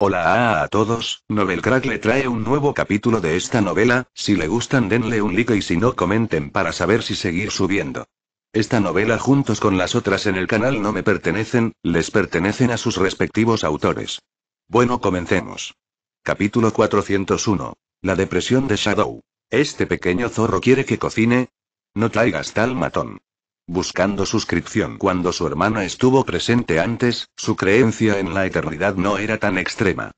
Hola a, todos, Novelcrack Crack le trae un nuevo capítulo de esta novela, si le gustan denle un like y si no comenten para saber si seguir subiendo. Esta novela juntos con las otras en el canal no me pertenecen, les pertenecen a sus respectivos autores. Bueno, comencemos. Capítulo 401. La depresión de Shadow. ¿Este pequeño zorro quiere que cocine? No traigas tal matón buscando suscripción. Cuando su hermana estuvo presente antes, su creencia en la eternidad no era tan extrema.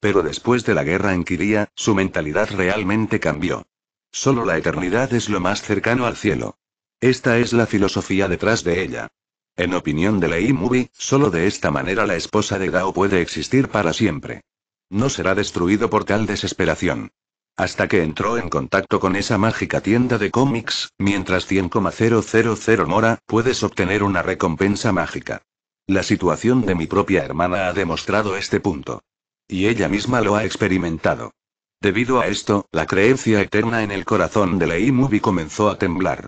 Pero después de la guerra en Kiria, su mentalidad realmente cambió. Solo la eternidad es lo más cercano al cielo. Esta es la filosofía detrás de ella. En opinión de Lei movie solo de esta manera la esposa de Gao puede existir para siempre. No será destruido por tal desesperación hasta que entró en contacto con esa mágica tienda de cómics, mientras 100,000 mora puedes obtener una recompensa mágica. La situación de mi propia hermana ha demostrado este punto. Y ella misma lo ha experimentado. Debido a esto, la creencia eterna en el corazón de Lei Movie comenzó a temblar.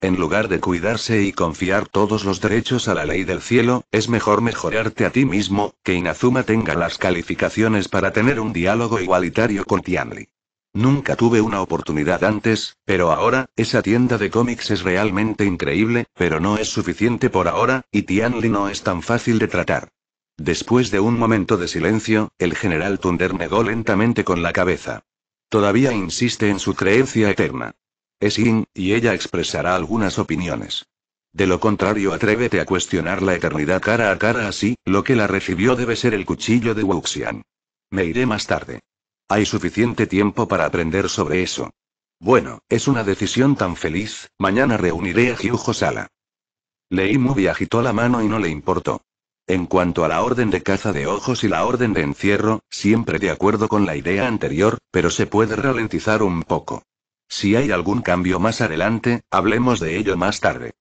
En lugar de cuidarse y confiar todos los derechos a la ley del cielo, es mejor mejorarte a ti mismo, que Inazuma tenga las calificaciones para tener un diálogo igualitario con Tianli. Nunca tuve una oportunidad antes, pero ahora, esa tienda de cómics es realmente increíble, pero no es suficiente por ahora, y Tianli no es tan fácil de tratar. Después de un momento de silencio, el general Thunder negó lentamente con la cabeza. Todavía insiste en su creencia eterna. Es In, y ella expresará algunas opiniones. De lo contrario, atrévete a cuestionar la eternidad cara a cara así, lo que la recibió debe ser el cuchillo de Wuxian. Me iré más tarde. Hay suficiente tiempo para aprender sobre eso. Bueno, es una decisión tan feliz, mañana reuniré a Hyujo Sala. muy agitó la mano y no le importó. En cuanto a la orden de caza de ojos y la orden de encierro, siempre de acuerdo con la idea anterior, pero se puede ralentizar un poco. Si hay algún cambio más adelante, hablemos de ello más tarde.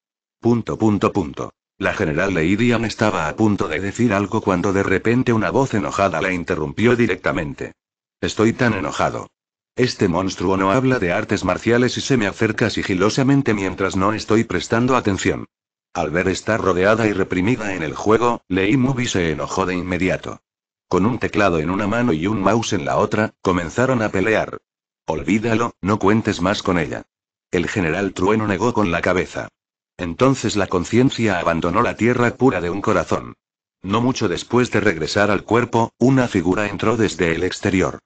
Punto punto punto. La general Leidian estaba a punto de decir algo cuando de repente una voz enojada la interrumpió directamente. Estoy tan enojado. Este monstruo no habla de artes marciales y se me acerca sigilosamente mientras no estoy prestando atención. Al ver estar rodeada y reprimida en el juego, Lei Movie se enojó de inmediato. Con un teclado en una mano y un mouse en la otra, comenzaron a pelear. Olvídalo, no cuentes más con ella. El general Trueno negó con la cabeza. Entonces la conciencia abandonó la tierra pura de un corazón. No mucho después de regresar al cuerpo, una figura entró desde el exterior.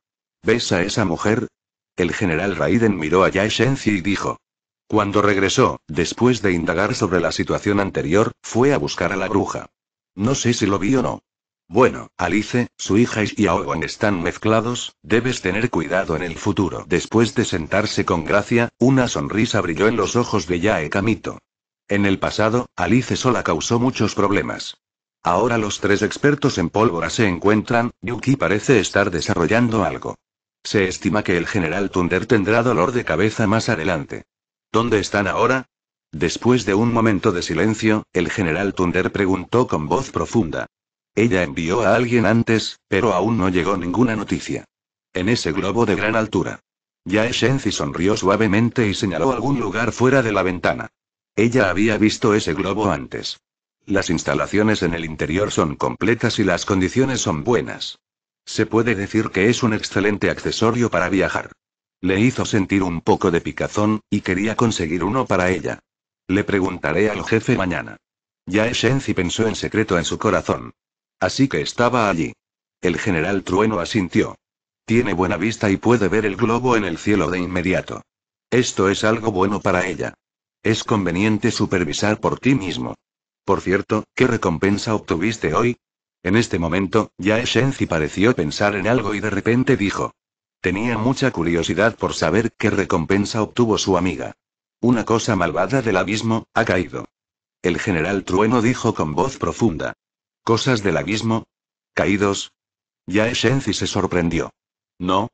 ¿Ves a esa mujer? El general Raiden miró a Yae Shenzi y dijo. Cuando regresó, después de indagar sobre la situación anterior, fue a buscar a la bruja. No sé si lo vi o no. Bueno, Alice, su hija y Xiaowen están mezclados, debes tener cuidado en el futuro. Después de sentarse con gracia, una sonrisa brilló en los ojos de Yae Kamito. En el pasado, Alice sola causó muchos problemas. Ahora los tres expertos en pólvora se encuentran, Yuki parece estar desarrollando algo. Se estima que el general Thunder tendrá dolor de cabeza más adelante. ¿Dónde están ahora? Después de un momento de silencio, el general Thunder preguntó con voz profunda. Ella envió a alguien antes, pero aún no llegó ninguna noticia. En ese globo de gran altura. Ya Shenzi sonrió suavemente y señaló algún lugar fuera de la ventana. Ella había visto ese globo antes. Las instalaciones en el interior son completas y las condiciones son buenas. Se puede decir que es un excelente accesorio para viajar. Le hizo sentir un poco de picazón, y quería conseguir uno para ella. Le preguntaré al jefe mañana. es Shenzi pensó en secreto en su corazón. Así que estaba allí. El general Trueno asintió. Tiene buena vista y puede ver el globo en el cielo de inmediato. Esto es algo bueno para ella. Es conveniente supervisar por ti mismo. Por cierto, ¿qué recompensa obtuviste hoy? En este momento, Yae Shenzi pareció pensar en algo y de repente dijo. Tenía mucha curiosidad por saber qué recompensa obtuvo su amiga. Una cosa malvada del abismo, ha caído. El general Trueno dijo con voz profunda. ¿Cosas del abismo? ¿Caídos? Ya Shenzi se sorprendió. No.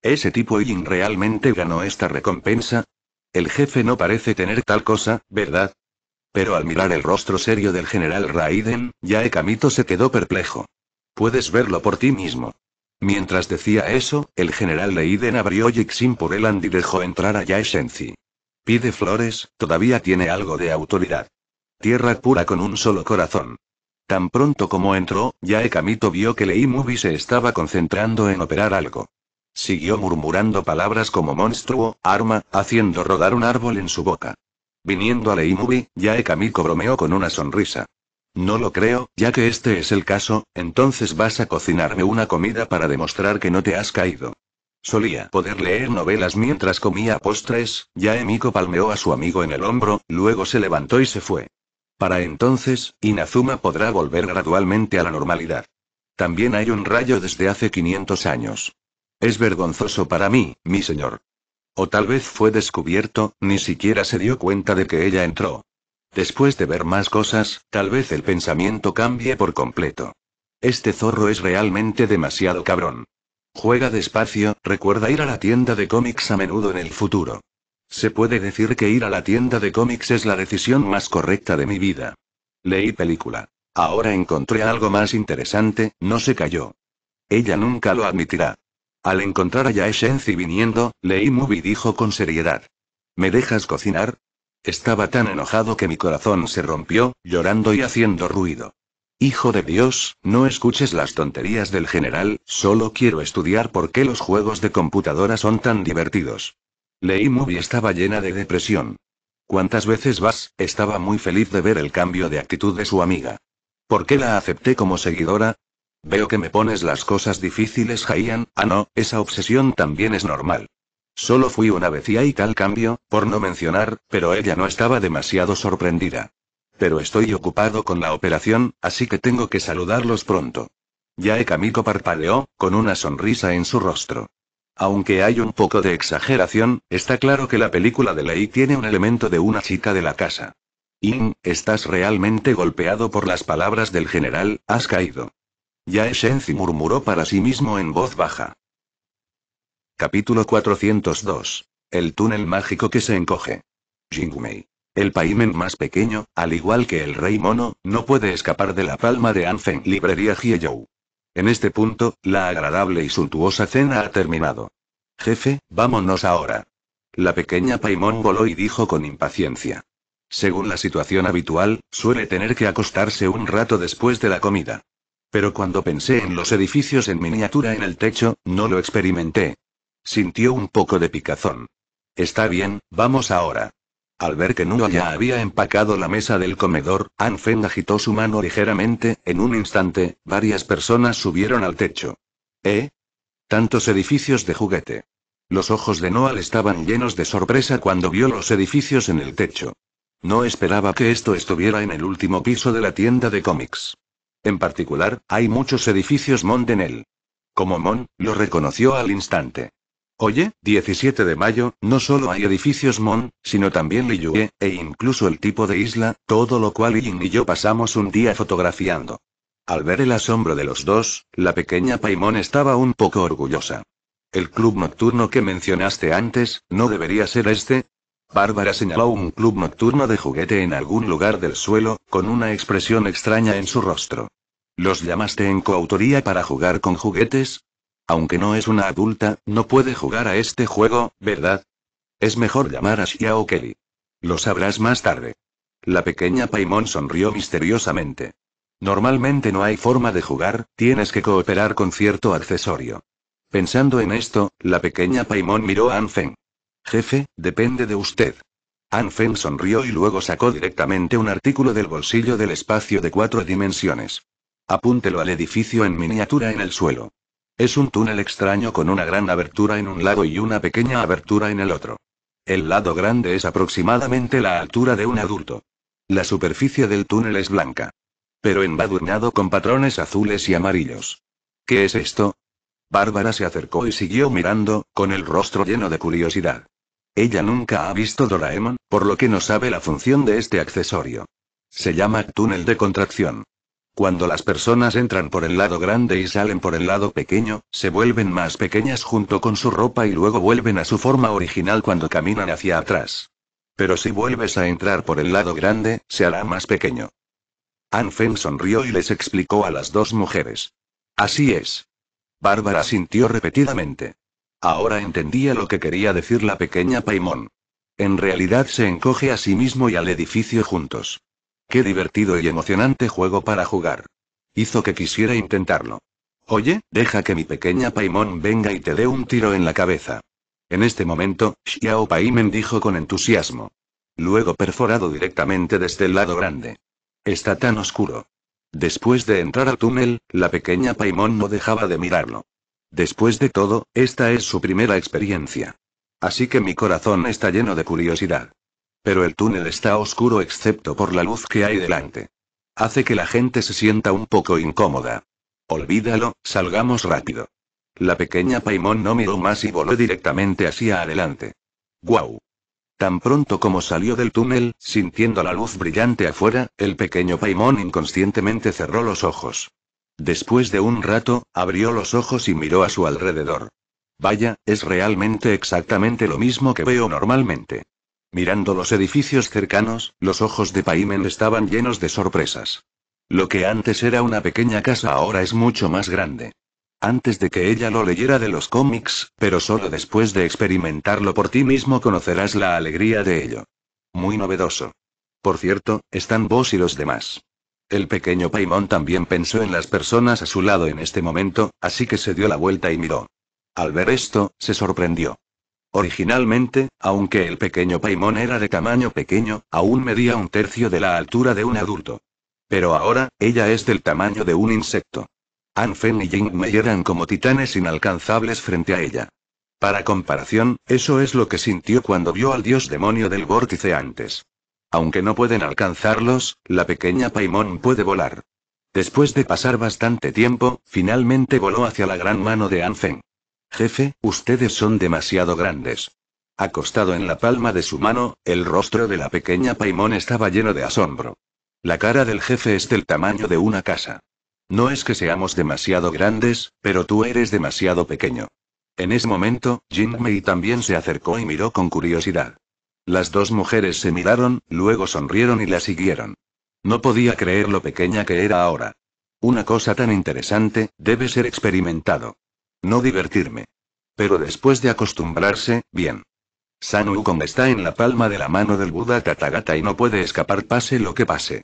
¿Ese tipo Yin realmente ganó esta recompensa? El jefe no parece tener tal cosa, ¿verdad? Pero al mirar el rostro serio del general Raiden, Yae Kamito se quedó perplejo. Puedes verlo por ti mismo. Mientras decía eso, el general Raiden abrió Jixin por and y dejó entrar a Yae Pide flores, todavía tiene algo de autoridad. Tierra pura con un solo corazón. Tan pronto como entró, Yae Kamito vio que Lei se estaba concentrando en operar algo. Siguió murmurando palabras como monstruo, arma, haciendo rodar un árbol en su boca. Viniendo a Leimubi, Yae Kamiko bromeó con una sonrisa. No lo creo, ya que este es el caso, entonces vas a cocinarme una comida para demostrar que no te has caído. Solía poder leer novelas mientras comía postres, Yae Miko palmeó a su amigo en el hombro, luego se levantó y se fue. Para entonces, Inazuma podrá volver gradualmente a la normalidad. También hay un rayo desde hace 500 años. Es vergonzoso para mí, mi señor. O tal vez fue descubierto, ni siquiera se dio cuenta de que ella entró. Después de ver más cosas, tal vez el pensamiento cambie por completo. Este zorro es realmente demasiado cabrón. Juega despacio, recuerda ir a la tienda de cómics a menudo en el futuro. Se puede decir que ir a la tienda de cómics es la decisión más correcta de mi vida. Leí película. Ahora encontré algo más interesante, no se cayó. Ella nunca lo admitirá. Al encontrar a Yaeshenzi viniendo, Leimubi dijo con seriedad. ¿Me dejas cocinar? Estaba tan enojado que mi corazón se rompió, llorando y haciendo ruido. Hijo de Dios, no escuches las tonterías del general, solo quiero estudiar por qué los juegos de computadora son tan divertidos. Leimubi estaba llena de depresión. ¿Cuántas veces vas? Estaba muy feliz de ver el cambio de actitud de su amiga. ¿Por qué la acepté como seguidora? Veo que me pones las cosas difíciles, Jayan. Ah, no, esa obsesión también es normal. Solo fui una vez y tal cambio, por no mencionar, pero ella no estaba demasiado sorprendida. Pero estoy ocupado con la operación, así que tengo que saludarlos pronto. Yae Kamiko parpadeó, con una sonrisa en su rostro. Aunque hay un poco de exageración, está claro que la película de Lei tiene un elemento de una chica de la casa. In, estás realmente golpeado por las palabras del general, has caído. Ya Shenzi murmuró para sí mismo en voz baja. Capítulo 402. El túnel mágico que se encoge. Jingmei. El paimen más pequeño, al igual que el rey mono, no puede escapar de la palma de Anfen Librería Hieyou. En este punto, la agradable y suntuosa cena ha terminado. Jefe, vámonos ahora. La pequeña Paimon voló y dijo con impaciencia. Según la situación habitual, suele tener que acostarse un rato después de la comida. Pero cuando pensé en los edificios en miniatura en el techo, no lo experimenté. Sintió un poco de picazón. Está bien, vamos ahora. Al ver que Noah ya había empacado la mesa del comedor, Anfen agitó su mano ligeramente, en un instante, varias personas subieron al techo. ¿Eh? Tantos edificios de juguete. Los ojos de Noal estaban llenos de sorpresa cuando vio los edificios en el techo. No esperaba que esto estuviera en el último piso de la tienda de cómics. En particular, hay muchos edificios Mon en él. Como Mon, lo reconoció al instante. Oye, 17 de mayo, no solo hay edificios Mon, sino también Liyue, e incluso el tipo de isla, todo lo cual Yin y yo pasamos un día fotografiando. Al ver el asombro de los dos, la pequeña Paimon estaba un poco orgullosa. El club nocturno que mencionaste antes, ¿no debería ser este? Bárbara señaló un club nocturno de juguete en algún lugar del suelo, con una expresión extraña en su rostro. ¿Los llamaste en coautoría para jugar con juguetes? Aunque no es una adulta, no puede jugar a este juego, ¿verdad? Es mejor llamar a Shia Kelly. Lo sabrás más tarde. La pequeña Paimon sonrió misteriosamente. Normalmente no hay forma de jugar, tienes que cooperar con cierto accesorio. Pensando en esto, la pequeña Paimon miró a Anfeng. Jefe, depende de usted. Anfen sonrió y luego sacó directamente un artículo del bolsillo del espacio de cuatro dimensiones. Apúntelo al edificio en miniatura en el suelo. Es un túnel extraño con una gran abertura en un lado y una pequeña abertura en el otro. El lado grande es aproximadamente la altura de un adulto. La superficie del túnel es blanca. Pero embadurnado con patrones azules y amarillos. ¿Qué es esto? Bárbara se acercó y siguió mirando, con el rostro lleno de curiosidad. Ella nunca ha visto Doraemon, por lo que no sabe la función de este accesorio. Se llama túnel de contracción. Cuando las personas entran por el lado grande y salen por el lado pequeño, se vuelven más pequeñas junto con su ropa y luego vuelven a su forma original cuando caminan hacia atrás. Pero si vuelves a entrar por el lado grande, se hará más pequeño. Anfen sonrió y les explicó a las dos mujeres. Así es. Bárbara sintió repetidamente. Ahora entendía lo que quería decir la pequeña Paimón. En realidad se encoge a sí mismo y al edificio juntos. Qué divertido y emocionante juego para jugar. Hizo que quisiera intentarlo. Oye, deja que mi pequeña Paimón venga y te dé un tiro en la cabeza. En este momento, Xiao Paimen dijo con entusiasmo. Luego perforado directamente desde el lado grande. Está tan oscuro. Después de entrar al túnel, la pequeña Paimon no dejaba de mirarlo. Después de todo, esta es su primera experiencia. Así que mi corazón está lleno de curiosidad. Pero el túnel está oscuro excepto por la luz que hay delante. Hace que la gente se sienta un poco incómoda. Olvídalo, salgamos rápido. La pequeña Paimon no miró más y voló directamente hacia adelante. ¡Guau! Tan pronto como salió del túnel, sintiendo la luz brillante afuera, el pequeño Paimon inconscientemente cerró los ojos. Después de un rato, abrió los ojos y miró a su alrededor. Vaya, es realmente exactamente lo mismo que veo normalmente. Mirando los edificios cercanos, los ojos de Paimen estaban llenos de sorpresas. Lo que antes era una pequeña casa ahora es mucho más grande. Antes de que ella lo leyera de los cómics, pero solo después de experimentarlo por ti mismo conocerás la alegría de ello. Muy novedoso. Por cierto, están vos y los demás. El pequeño Paimon también pensó en las personas a su lado en este momento, así que se dio la vuelta y miró. Al ver esto, se sorprendió. Originalmente, aunque el pequeño Paimon era de tamaño pequeño, aún medía un tercio de la altura de un adulto. Pero ahora, ella es del tamaño de un insecto. Anfen y Jing me eran como titanes inalcanzables frente a ella. Para comparación, eso es lo que sintió cuando vio al dios demonio del vórtice antes. Aunque no pueden alcanzarlos, la pequeña Paimon puede volar. Después de pasar bastante tiempo, finalmente voló hacia la gran mano de Anfen. Jefe, ustedes son demasiado grandes. Acostado en la palma de su mano, el rostro de la pequeña Paimon estaba lleno de asombro. La cara del jefe es del tamaño de una casa. No es que seamos demasiado grandes, pero tú eres demasiado pequeño. En ese momento, Jin también se acercó y miró con curiosidad. Las dos mujeres se miraron, luego sonrieron y la siguieron. No podía creer lo pequeña que era ahora. Una cosa tan interesante, debe ser experimentado. No divertirme. Pero después de acostumbrarse, bien. San Wukong está en la palma de la mano del Buda Tatagata y no puede escapar pase lo que pase.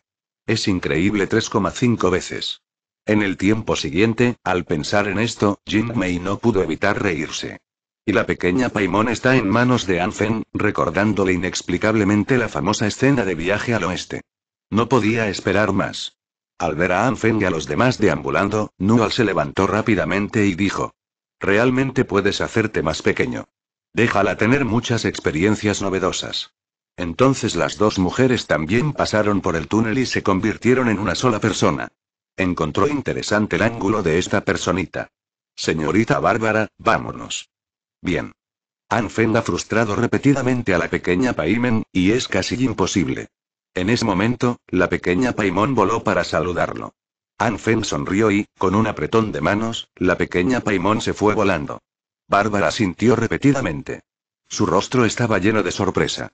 Es increíble 3,5 veces. En el tiempo siguiente, al pensar en esto, Jin Mei no pudo evitar reírse. Y la pequeña Paimon está en manos de Anfen, recordándole inexplicablemente la famosa escena de viaje al oeste. No podía esperar más. Al ver a Anfen y a los demás deambulando, Nual se levantó rápidamente y dijo: Realmente puedes hacerte más pequeño. Déjala tener muchas experiencias novedosas. Entonces las dos mujeres también pasaron por el túnel y se convirtieron en una sola persona. Encontró interesante el ángulo de esta personita. Señorita Bárbara, vámonos. Bien. Anfen ha frustrado repetidamente a la pequeña Paimon, y es casi imposible. En ese momento, la pequeña Paimon voló para saludarlo. Anfen sonrió y, con un apretón de manos, la pequeña Paimon se fue volando. Bárbara sintió repetidamente. Su rostro estaba lleno de sorpresa.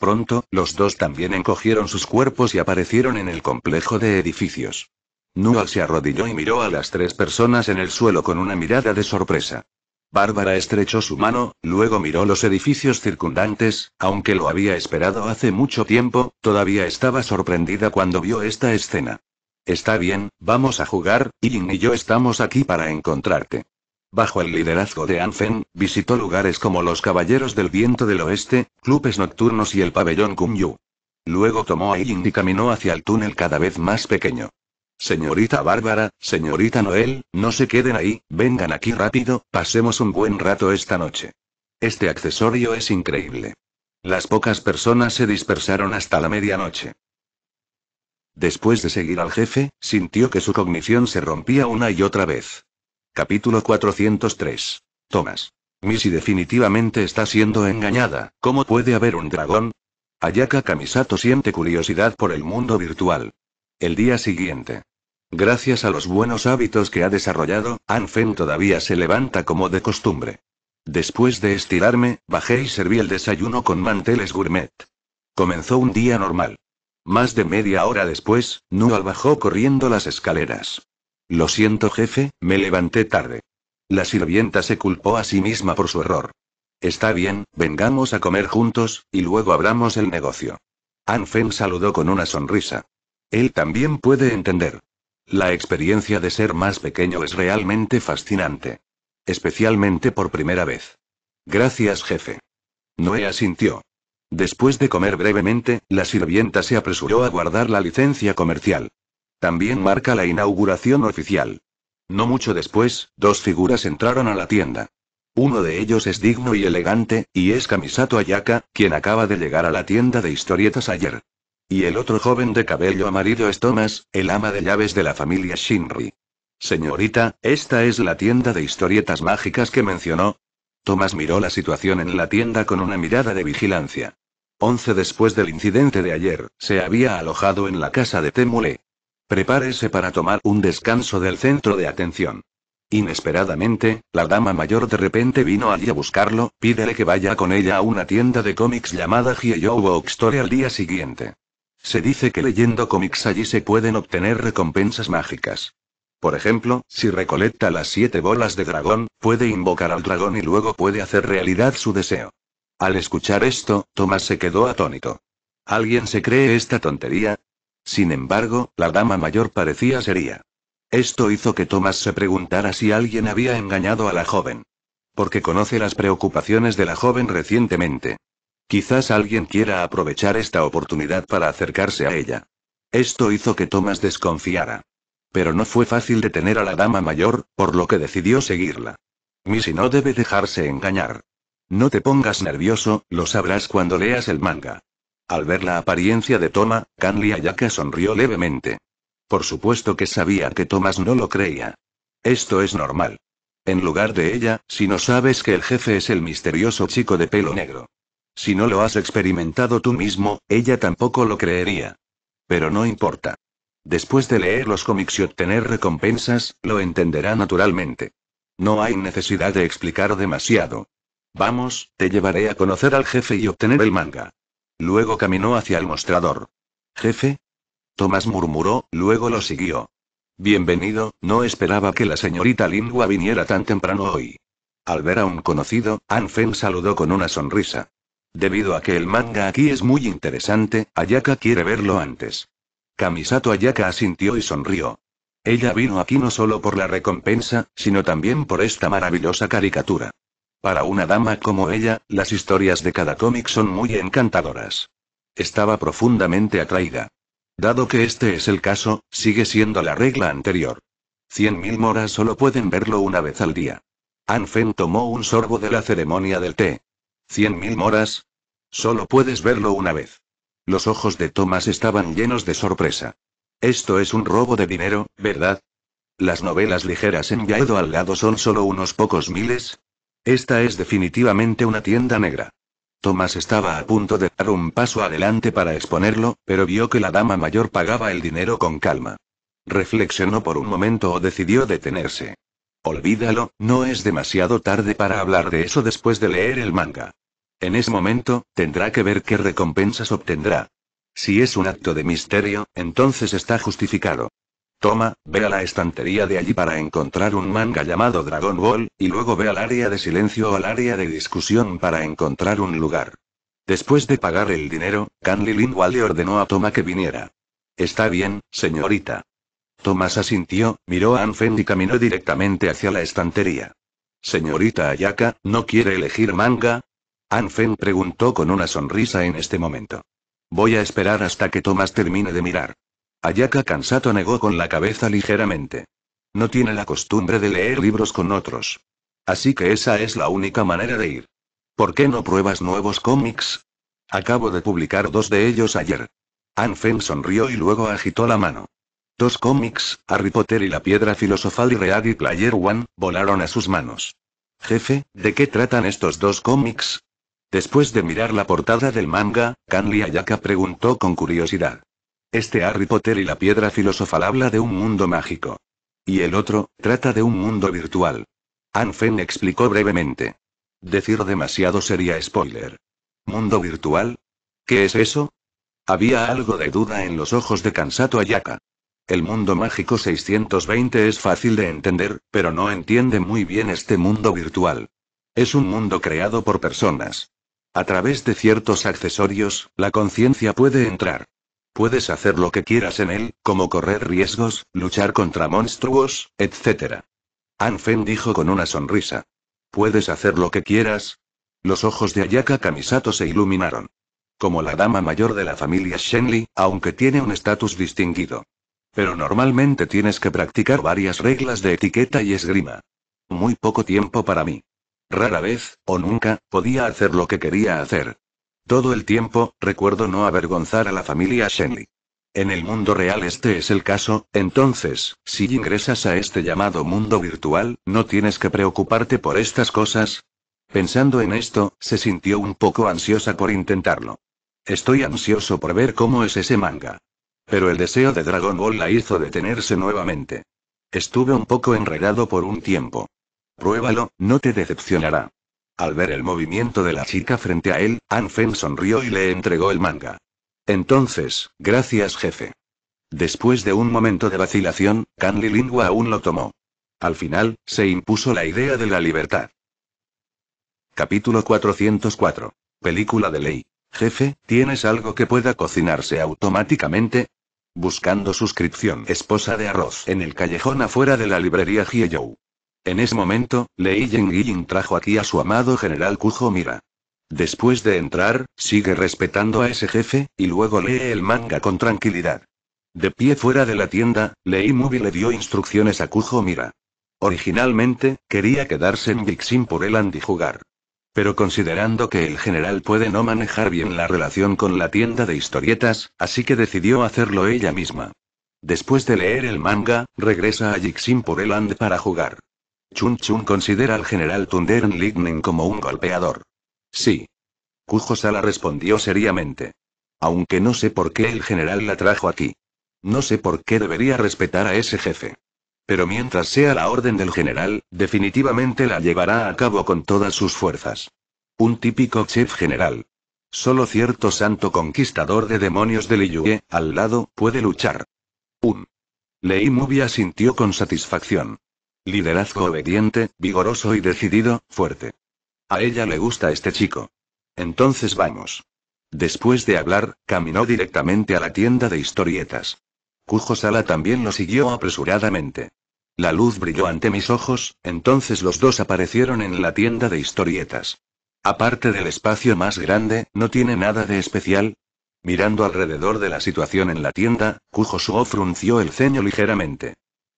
Pronto, los dos también encogieron sus cuerpos y aparecieron en el complejo de edificios. Nuo se arrodilló y miró a las tres personas en el suelo con una mirada de sorpresa. Bárbara estrechó su mano, luego miró los edificios circundantes, aunque lo había esperado hace mucho tiempo, todavía estaba sorprendida cuando vio esta escena. Está bien, vamos a jugar, Yin y yo estamos aquí para encontrarte. Bajo el liderazgo de Anfen, visitó lugares como los Caballeros del Viento del Oeste, clubes nocturnos y el pabellón Kunyu. Luego tomó a Yin y caminó hacia el túnel cada vez más pequeño. Señorita Bárbara, señorita Noel, no se queden ahí, vengan aquí rápido, pasemos un buen rato esta noche. Este accesorio es increíble. Las pocas personas se dispersaron hasta la medianoche. Después de seguir al jefe, sintió que su cognición se rompía una y otra vez. Capítulo 403. Tomás. Missy definitivamente está siendo engañada. ¿Cómo puede haber un dragón? Ayaka Kamisato siente curiosidad por el mundo virtual. El día siguiente. Gracias a los buenos hábitos que ha desarrollado, Anfen todavía se levanta como de costumbre. Después de estirarme, bajé y serví el desayuno con manteles gourmet. Comenzó un día normal. Más de media hora después, Nual bajó corriendo las escaleras. Lo siento, jefe, me levanté tarde. La sirvienta se culpó a sí misma por su error. Está bien, vengamos a comer juntos, y luego abramos el negocio. Anfen saludó con una sonrisa. Él también puede entender. La experiencia de ser más pequeño es realmente fascinante. Especialmente por primera vez. Gracias, jefe. Noé asintió. Después de comer brevemente, la sirvienta se apresuró a guardar la licencia comercial. También marca la inauguración oficial. No mucho después, dos figuras entraron a la tienda. Uno de ellos es digno y elegante, y es Kamisato Ayaka, quien acaba de llegar a la tienda de historietas ayer. Y el otro joven de cabello amarillo es Thomas, el ama de llaves de la familia Shinri. Señorita, esta es la tienda de historietas mágicas que mencionó. Thomas miró la situación en la tienda con una mirada de vigilancia. Once después del incidente de ayer, se había alojado en la casa de Temule. Prepárese para tomar un descanso del centro de atención. Inesperadamente, la dama mayor de repente vino allí a buscarlo, pídele que vaya con ella a una tienda de cómics llamada Hieyou Story al día siguiente. Se dice que leyendo cómics allí se pueden obtener recompensas mágicas. Por ejemplo, si recolecta las siete bolas de dragón, puede invocar al dragón y luego puede hacer realidad su deseo. Al escuchar esto, Thomas se quedó atónito. ¿Alguien se cree esta tontería? Sin embargo, la dama mayor parecía sería. Esto hizo que Thomas se preguntara si alguien había engañado a la joven. Porque conoce las preocupaciones de la joven recientemente. Quizás alguien quiera aprovechar esta oportunidad para acercarse a ella. Esto hizo que Thomas desconfiara. Pero no fue fácil detener a la dama mayor, por lo que decidió seguirla. Missy no debe dejarse engañar. No te pongas nervioso, lo sabrás cuando leas el manga. Al ver la apariencia de Toma, Canly Ayaka sonrió levemente. Por supuesto que sabía que Thomas no lo creía. Esto es normal. En lugar de ella, si no sabes que el jefe es el misterioso chico de pelo negro. Si no lo has experimentado tú mismo, ella tampoco lo creería. Pero no importa. Después de leer los cómics y obtener recompensas, lo entenderá naturalmente. No hay necesidad de explicar demasiado. Vamos, te llevaré a conocer al jefe y obtener el manga. Luego caminó hacia el mostrador. ¿Jefe? Tomás murmuró, luego lo siguió. Bienvenido, no esperaba que la señorita Lingua viniera tan temprano hoy. Al ver a un conocido, Anfen saludó con una sonrisa. Debido a que el manga aquí es muy interesante, Ayaka quiere verlo antes. Kamisato Ayaka asintió y sonrió. Ella vino aquí no solo por la recompensa, sino también por esta maravillosa caricatura. Para una dama como ella, las historias de cada cómic son muy encantadoras. Estaba profundamente atraída. Dado que este es el caso, sigue siendo la regla anterior. 100.000 moras solo pueden verlo una vez al día. Anfen tomó un sorbo de la ceremonia del té. ¿Cien mil moras? Solo puedes verlo una vez. Los ojos de Thomas estaban llenos de sorpresa. Esto es un robo de dinero, ¿verdad? Las novelas ligeras en al lado son solo unos pocos miles. Esta es definitivamente una tienda negra. Thomas estaba a punto de dar un paso adelante para exponerlo, pero vio que la dama mayor pagaba el dinero con calma. Reflexionó por un momento o decidió detenerse. Olvídalo, no es demasiado tarde para hablar de eso después de leer el manga. En ese momento, tendrá que ver qué recompensas obtendrá. Si es un acto de misterio, entonces está justificado. Toma, ve a la estantería de allí para encontrar un manga llamado Dragon Ball, y luego ve al área de silencio o al área de discusión para encontrar un lugar. Después de pagar el dinero, Canly Lingua le ordenó a Toma que viniera. Está bien, señorita. se asintió, miró a Anfen y caminó directamente hacia la estantería. Señorita Ayaka, ¿no quiere elegir manga? Anfen preguntó con una sonrisa en este momento. Voy a esperar hasta que Tomás termine de mirar. Ayaka Kansato negó con la cabeza ligeramente. No tiene la costumbre de leer libros con otros. Así que esa es la única manera de ir. ¿Por qué no pruebas nuevos cómics? Acabo de publicar dos de ellos ayer. Anfen sonrió y luego agitó la mano. Dos cómics, Harry Potter y la Piedra Filosofal y Ready Player One, volaron a sus manos. Jefe, ¿de qué tratan estos dos cómics? Después de mirar la portada del manga, Kanli Ayaka preguntó con curiosidad. Este Harry Potter y la piedra filosofal habla de un mundo mágico. Y el otro, trata de un mundo virtual. Anfen explicó brevemente. Decir demasiado sería spoiler. ¿Mundo virtual? ¿Qué es eso? Había algo de duda en los ojos de Kansato Ayaka. El mundo mágico 620 es fácil de entender, pero no entiende muy bien este mundo virtual. Es un mundo creado por personas. A través de ciertos accesorios, la conciencia puede entrar. Puedes hacer lo que quieras en él, como correr riesgos, luchar contra monstruos, etc. Anfen dijo con una sonrisa. Puedes hacer lo que quieras. Los ojos de Ayaka Kamisato se iluminaron. Como la dama mayor de la familia Shenli, aunque tiene un estatus distinguido. Pero normalmente tienes que practicar varias reglas de etiqueta y esgrima. Muy poco tiempo para mí. Rara vez, o nunca, podía hacer lo que quería hacer. Todo el tiempo, recuerdo no avergonzar a la familia Shenley. En el mundo real este es el caso, entonces, si ingresas a este llamado mundo virtual, no tienes que preocuparte por estas cosas. Pensando en esto, se sintió un poco ansiosa por intentarlo. Estoy ansioso por ver cómo es ese manga. Pero el deseo de Dragon Ball la hizo detenerse nuevamente. Estuve un poco enredado por un tiempo. Pruébalo, no te decepcionará. Al ver el movimiento de la chica frente a él, Anfen sonrió y le entregó el manga. Entonces, gracias jefe. Después de un momento de vacilación, Kanli Lingua aún lo tomó. Al final, se impuso la idea de la libertad. Capítulo 404. Película de ley. Jefe, ¿tienes algo que pueda cocinarse automáticamente? Buscando suscripción. Esposa de arroz. En el callejón afuera de la librería Hieyou. En ese momento, Lei Ying trajo aquí a su amado general Kujo Mira. Después de entrar, sigue respetando a ese jefe, y luego lee el manga con tranquilidad. De pie fuera de la tienda, Lei Mubi le dio instrucciones a Kujo Mira. Originalmente, quería quedarse en Jixin por y jugar. Pero considerando que el general puede no manejar bien la relación con la tienda de historietas, así que decidió hacerlo ella misma. Después de leer el manga, regresa a Jixin por para jugar. Chun Chun considera al general Tunderen Lignin como un golpeador. Sí. Kujo Sala respondió seriamente. Aunque no sé por qué el general la trajo aquí. No sé por qué debería respetar a ese jefe. Pero mientras sea la orden del general, definitivamente la llevará a cabo con todas sus fuerzas. Un típico chef general. Solo cierto santo conquistador de demonios de Liyue, al lado, puede luchar. Un. Lei Mubia sintió con satisfacción. Liderazgo obediente, vigoroso y decidido, fuerte. A ella le gusta este chico. Entonces vamos. Después de hablar, caminó directamente a la tienda de historietas. Cujo Sala también lo siguió apresuradamente. La luz brilló ante mis ojos, entonces los dos aparecieron en la tienda de historietas. Aparte del espacio más grande, no tiene nada de especial. Mirando alrededor de la situación en la tienda, Cujo Suo frunció el ceño ligeramente.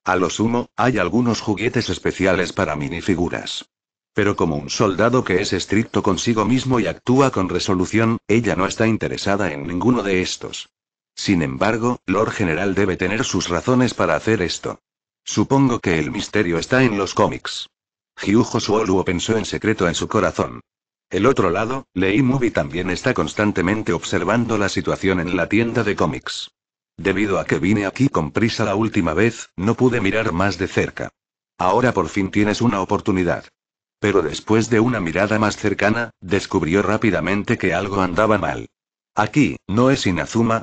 A lo sumo, hay algunos juguetes especiales para minifiguras. Pero como un soldado que es estricto consigo mismo y actúa con resolución, ella no está interesada en ninguno de estos. Sin embargo, Lord General debe tener sus razones para hacer esto. Supongo que el misterio está en los cómics. Hyujo Suoluo pensó en secreto en su corazón. El otro lado, Lei Movie también está constantemente observando la situación en la tienda de cómics. Debido a que vine aquí con prisa la última vez, no pude mirar más de cerca. Ahora por fin tienes una oportunidad. Pero después de una mirada más cercana, descubrió rápidamente que algo andaba mal. Aquí, ¿no es Inazuma?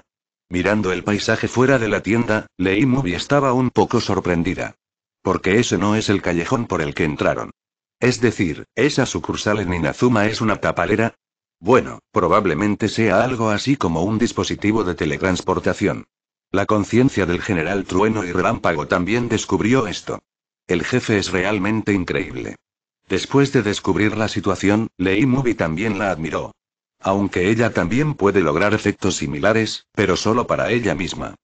Mirando el paisaje fuera de la tienda, Leimubi estaba un poco sorprendida. Porque ese no es el callejón por el que entraron. Es decir, ¿esa sucursal en Inazuma es una tapalera? Bueno, probablemente sea algo así como un dispositivo de teletransportación. La conciencia del general Trueno y Relámpago también descubrió esto. El jefe es realmente increíble. Después de descubrir la situación, Lei Movie también la admiró. Aunque ella también puede lograr efectos similares, pero solo para ella misma.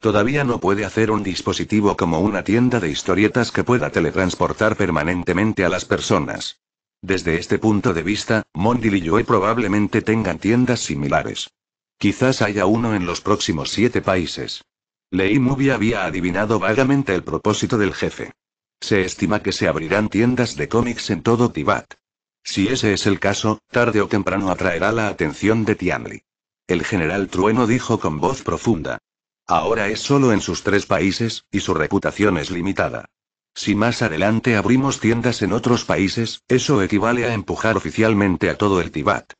Todavía no puede hacer un dispositivo como una tienda de historietas que pueda teletransportar permanentemente a las personas. Desde este punto de vista, Mondi y Joe probablemente tengan tiendas similares. Quizás haya uno en los próximos siete países. Lei Mubi había adivinado vagamente el propósito del jefe. Se estima que se abrirán tiendas de cómics en todo Tibet. Si ese es el caso, tarde o temprano atraerá la atención de Tianli. El general Trueno dijo con voz profunda. Ahora es solo en sus tres países, y su reputación es limitada. Si más adelante abrimos tiendas en otros países, eso equivale a empujar oficialmente a todo el Tibet.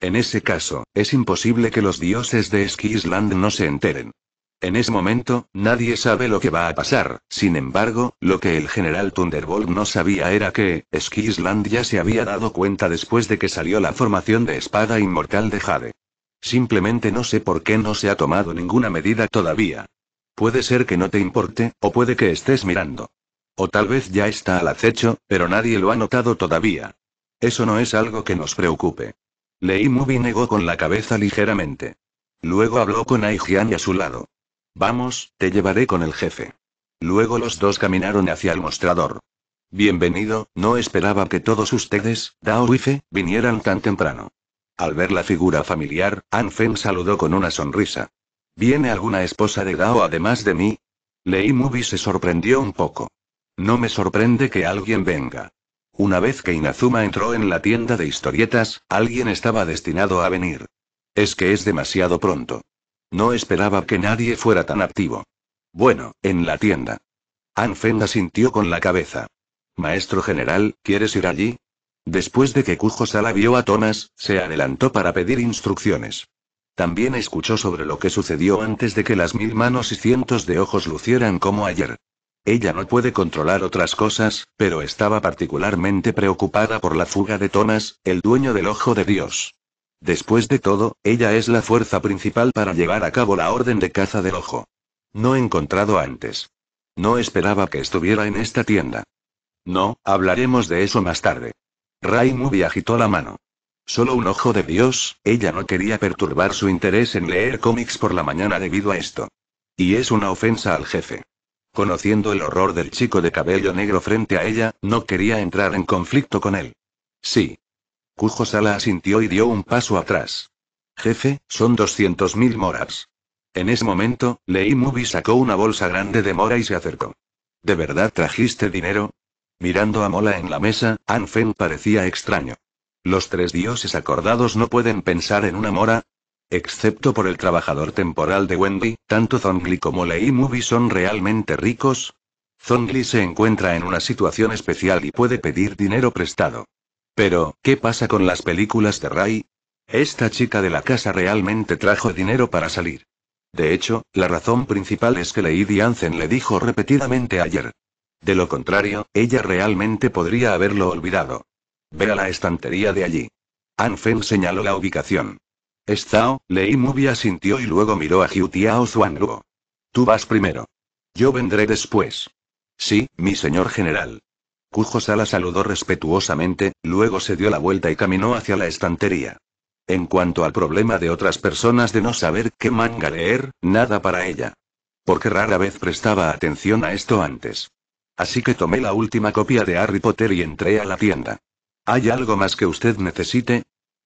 En ese caso, es imposible que los dioses de Skisland no se enteren. En ese momento, nadie sabe lo que va a pasar, sin embargo, lo que el general Thunderbolt no sabía era que, Skisland ya se había dado cuenta después de que salió la formación de espada inmortal de Jade. Simplemente no sé por qué no se ha tomado ninguna medida todavía. Puede ser que no te importe, o puede que estés mirando. O tal vez ya está al acecho, pero nadie lo ha notado todavía. Eso no es algo que nos preocupe. Lei Mubi negó con la cabeza ligeramente. Luego habló con Ai y a su lado. Vamos, te llevaré con el jefe. Luego los dos caminaron hacia el mostrador. Bienvenido, no esperaba que todos ustedes, Dao Wife, vinieran tan temprano. Al ver la figura familiar, An Fen saludó con una sonrisa. ¿Viene alguna esposa de Dao además de mí? Lei Mubi se sorprendió un poco. No me sorprende que alguien venga. Una vez que Inazuma entró en la tienda de historietas, alguien estaba destinado a venir. Es que es demasiado pronto. No esperaba que nadie fuera tan activo. Bueno, en la tienda. Anfen sintió con la cabeza. Maestro general, ¿quieres ir allí? Después de que Kujo la vio a Thomas, se adelantó para pedir instrucciones. También escuchó sobre lo que sucedió antes de que las mil manos y cientos de ojos lucieran como ayer. Ella no puede controlar otras cosas, pero estaba particularmente preocupada por la fuga de Thomas, el dueño del ojo de Dios. Después de todo, ella es la fuerza principal para llevar a cabo la orden de caza del ojo. No he encontrado antes. No esperaba que estuviera en esta tienda. No, hablaremos de eso más tarde. Ray agitó la mano. Solo un ojo de Dios, ella no quería perturbar su interés en leer cómics por la mañana debido a esto. Y es una ofensa al jefe. Conociendo el horror del chico de cabello negro frente a ella, no quería entrar en conflicto con él. Sí. Cujo Sala asintió y dio un paso atrás. Jefe, son 200.000 moras. En ese momento, Lei Mubi sacó una bolsa grande de mora y se acercó. ¿De verdad trajiste dinero? Mirando a Mola en la mesa, Anfen parecía extraño. Los tres dioses acordados no pueden pensar en una mora, Excepto por el trabajador temporal de Wendy, tanto Zongli como Lei Movie son realmente ricos. Zongli se encuentra en una situación especial y puede pedir dinero prestado. Pero, ¿qué pasa con las películas de Rai? Esta chica de la casa realmente trajo dinero para salir. De hecho, la razón principal es que Lady Anzen le dijo repetidamente ayer. De lo contrario, ella realmente podría haberlo olvidado. Ve a la estantería de allí. Anfen señaló la ubicación. Estao, Lei Mubi asintió y luego miró a Jiutiao Tiao Tú vas primero. Yo vendré después. Sí, mi señor general. Kujo Sala saludó respetuosamente, luego se dio la vuelta y caminó hacia la estantería. En cuanto al problema de otras personas de no saber qué manga leer, nada para ella. Porque rara vez prestaba atención a esto antes. Así que tomé la última copia de Harry Potter y entré a la tienda. ¿Hay algo más que usted necesite?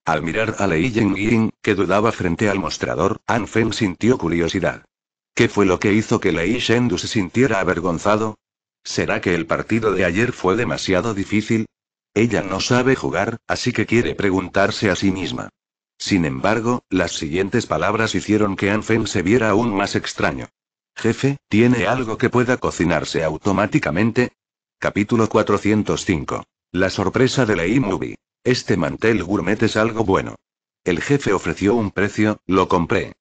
Al mirar a Lei Ying, que dudaba frente al mostrador, An Feng sintió curiosidad. ¿Qué fue lo que hizo que Lei Shendu se sintiera avergonzado? ¿Será que el partido de ayer fue demasiado difícil? Ella no sabe jugar, así que quiere preguntarse a sí misma. Sin embargo, las siguientes palabras hicieron que An Feng se viera aún más extraño. Jefe, ¿tiene algo que pueda cocinarse automáticamente? Capítulo 405. La sorpresa de Lei Movie. Este mantel gourmet es algo bueno. El jefe ofreció un precio, lo compré.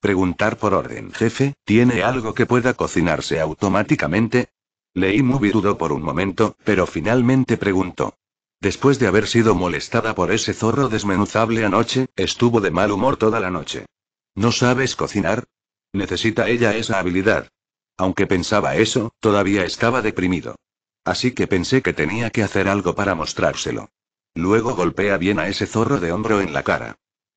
Preguntar por orden, jefe, ¿tiene algo que pueda cocinarse automáticamente? Leí muy dudó por un momento, pero finalmente preguntó. Después de haber sido molestada por ese zorro desmenuzable anoche, estuvo de mal humor toda la noche. ¿No sabes cocinar? Necesita ella esa habilidad. Aunque pensaba eso, todavía estaba deprimido. Así que pensé que tenía que hacer algo para mostrárselo. Luego golpea bien a ese zorro de hombro en la cara.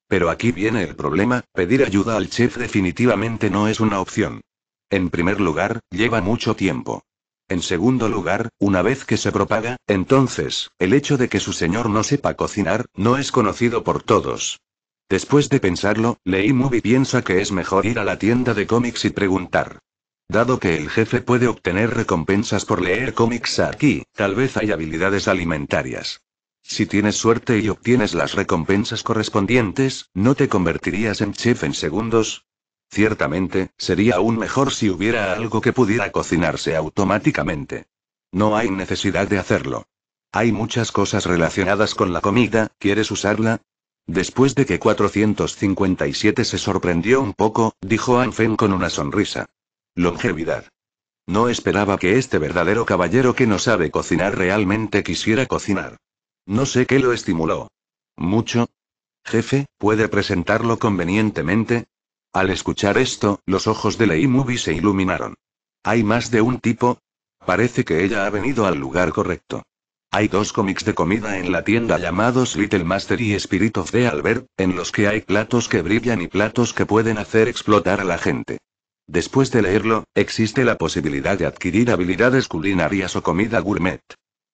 Pero aquí viene el problema, pedir ayuda al chef definitivamente no es una opción. En primer lugar, lleva mucho tiempo. En segundo lugar, una vez que se propaga, entonces, el hecho de que su señor no sepa cocinar, no es conocido por todos. Después de pensarlo, Lee Movie piensa que es mejor ir a la tienda de cómics y preguntar. Dado que el jefe puede obtener recompensas por leer cómics aquí, tal vez hay habilidades alimentarias. Si tienes suerte y obtienes las recompensas correspondientes, ¿no te convertirías en chef en segundos? Ciertamente, sería aún mejor si hubiera algo que pudiera cocinarse automáticamente. No hay necesidad de hacerlo. Hay muchas cosas relacionadas con la comida, ¿quieres usarla? Después de que 457 se sorprendió un poco, dijo Anfen con una sonrisa. Longevidad. No esperaba que este verdadero caballero que no sabe cocinar realmente quisiera cocinar. No sé qué lo estimuló. ¿Mucho? Jefe, ¿puede presentarlo convenientemente? Al escuchar esto, los ojos de Lei movie se iluminaron. ¿Hay más de un tipo? Parece que ella ha venido al lugar correcto. Hay dos cómics de comida en la tienda llamados Little Master y Spirit of the Albert, en los que hay platos que brillan y platos que pueden hacer explotar a la gente. Después de leerlo, existe la posibilidad de adquirir habilidades culinarias o comida gourmet.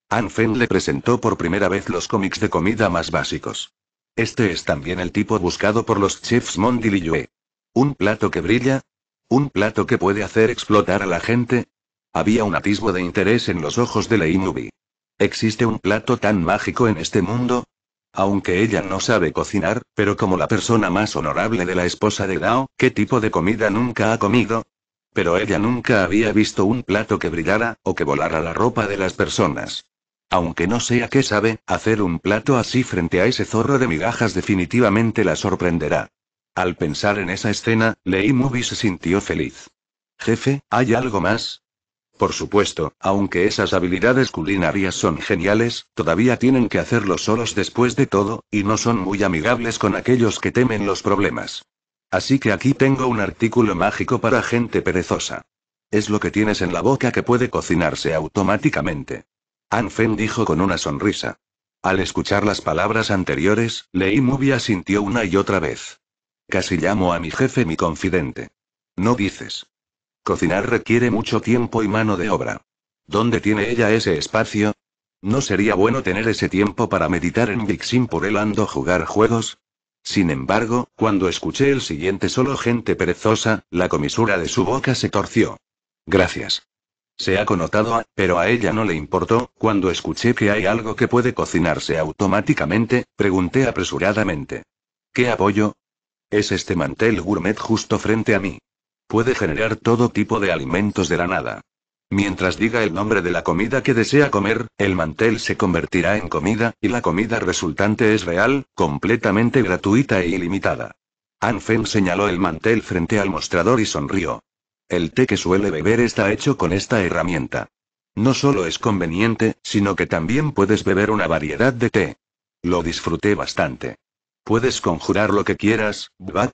Anfen le presentó por primera vez los cómics de comida más básicos. Este es también el tipo buscado por los chefs Mondi Un plato que brilla. Un plato que puede hacer explotar a la gente. Había un atisbo de interés en los ojos de la ¿Existe un plato tan mágico en este mundo? Aunque ella no sabe cocinar, pero como la persona más honorable de la esposa de Dao, ¿qué tipo de comida nunca ha comido? Pero ella nunca había visto un plato que brillara, o que volara la ropa de las personas. Aunque no sea qué sabe, hacer un plato así frente a ese zorro de migajas definitivamente la sorprenderá. Al pensar en esa escena, Lei Movie se sintió feliz. Jefe, ¿hay algo más? Por supuesto, aunque esas habilidades culinarias son geniales, todavía tienen que hacerlo solos después de todo, y no son muy amigables con aquellos que temen los problemas. Así que aquí tengo un artículo mágico para gente perezosa. Es lo que tienes en la boca que puede cocinarse automáticamente. Anfen dijo con una sonrisa. Al escuchar las palabras anteriores, Lei Mubi sintió una y otra vez. Casi llamo a mi jefe mi confidente. No dices. Cocinar requiere mucho tiempo y mano de obra. ¿Dónde tiene ella ese espacio? ¿No sería bueno tener ese tiempo para meditar en Vixin por el ando jugar juegos? Sin embargo, cuando escuché el siguiente solo gente perezosa, la comisura de su boca se torció. Gracias. Se ha connotado a, pero a ella no le importó, cuando escuché que hay algo que puede cocinarse automáticamente, pregunté apresuradamente. ¿Qué apoyo? Es este mantel gourmet justo frente a mí. Puede generar todo tipo de alimentos de la nada. Mientras diga el nombre de la comida que desea comer, el mantel se convertirá en comida, y la comida resultante es real, completamente gratuita e ilimitada. Anfen señaló el mantel frente al mostrador y sonrió. El té que suele beber está hecho con esta herramienta. No solo es conveniente, sino que también puedes beber una variedad de té. Lo disfruté bastante. Puedes conjurar lo que quieras, ¿va?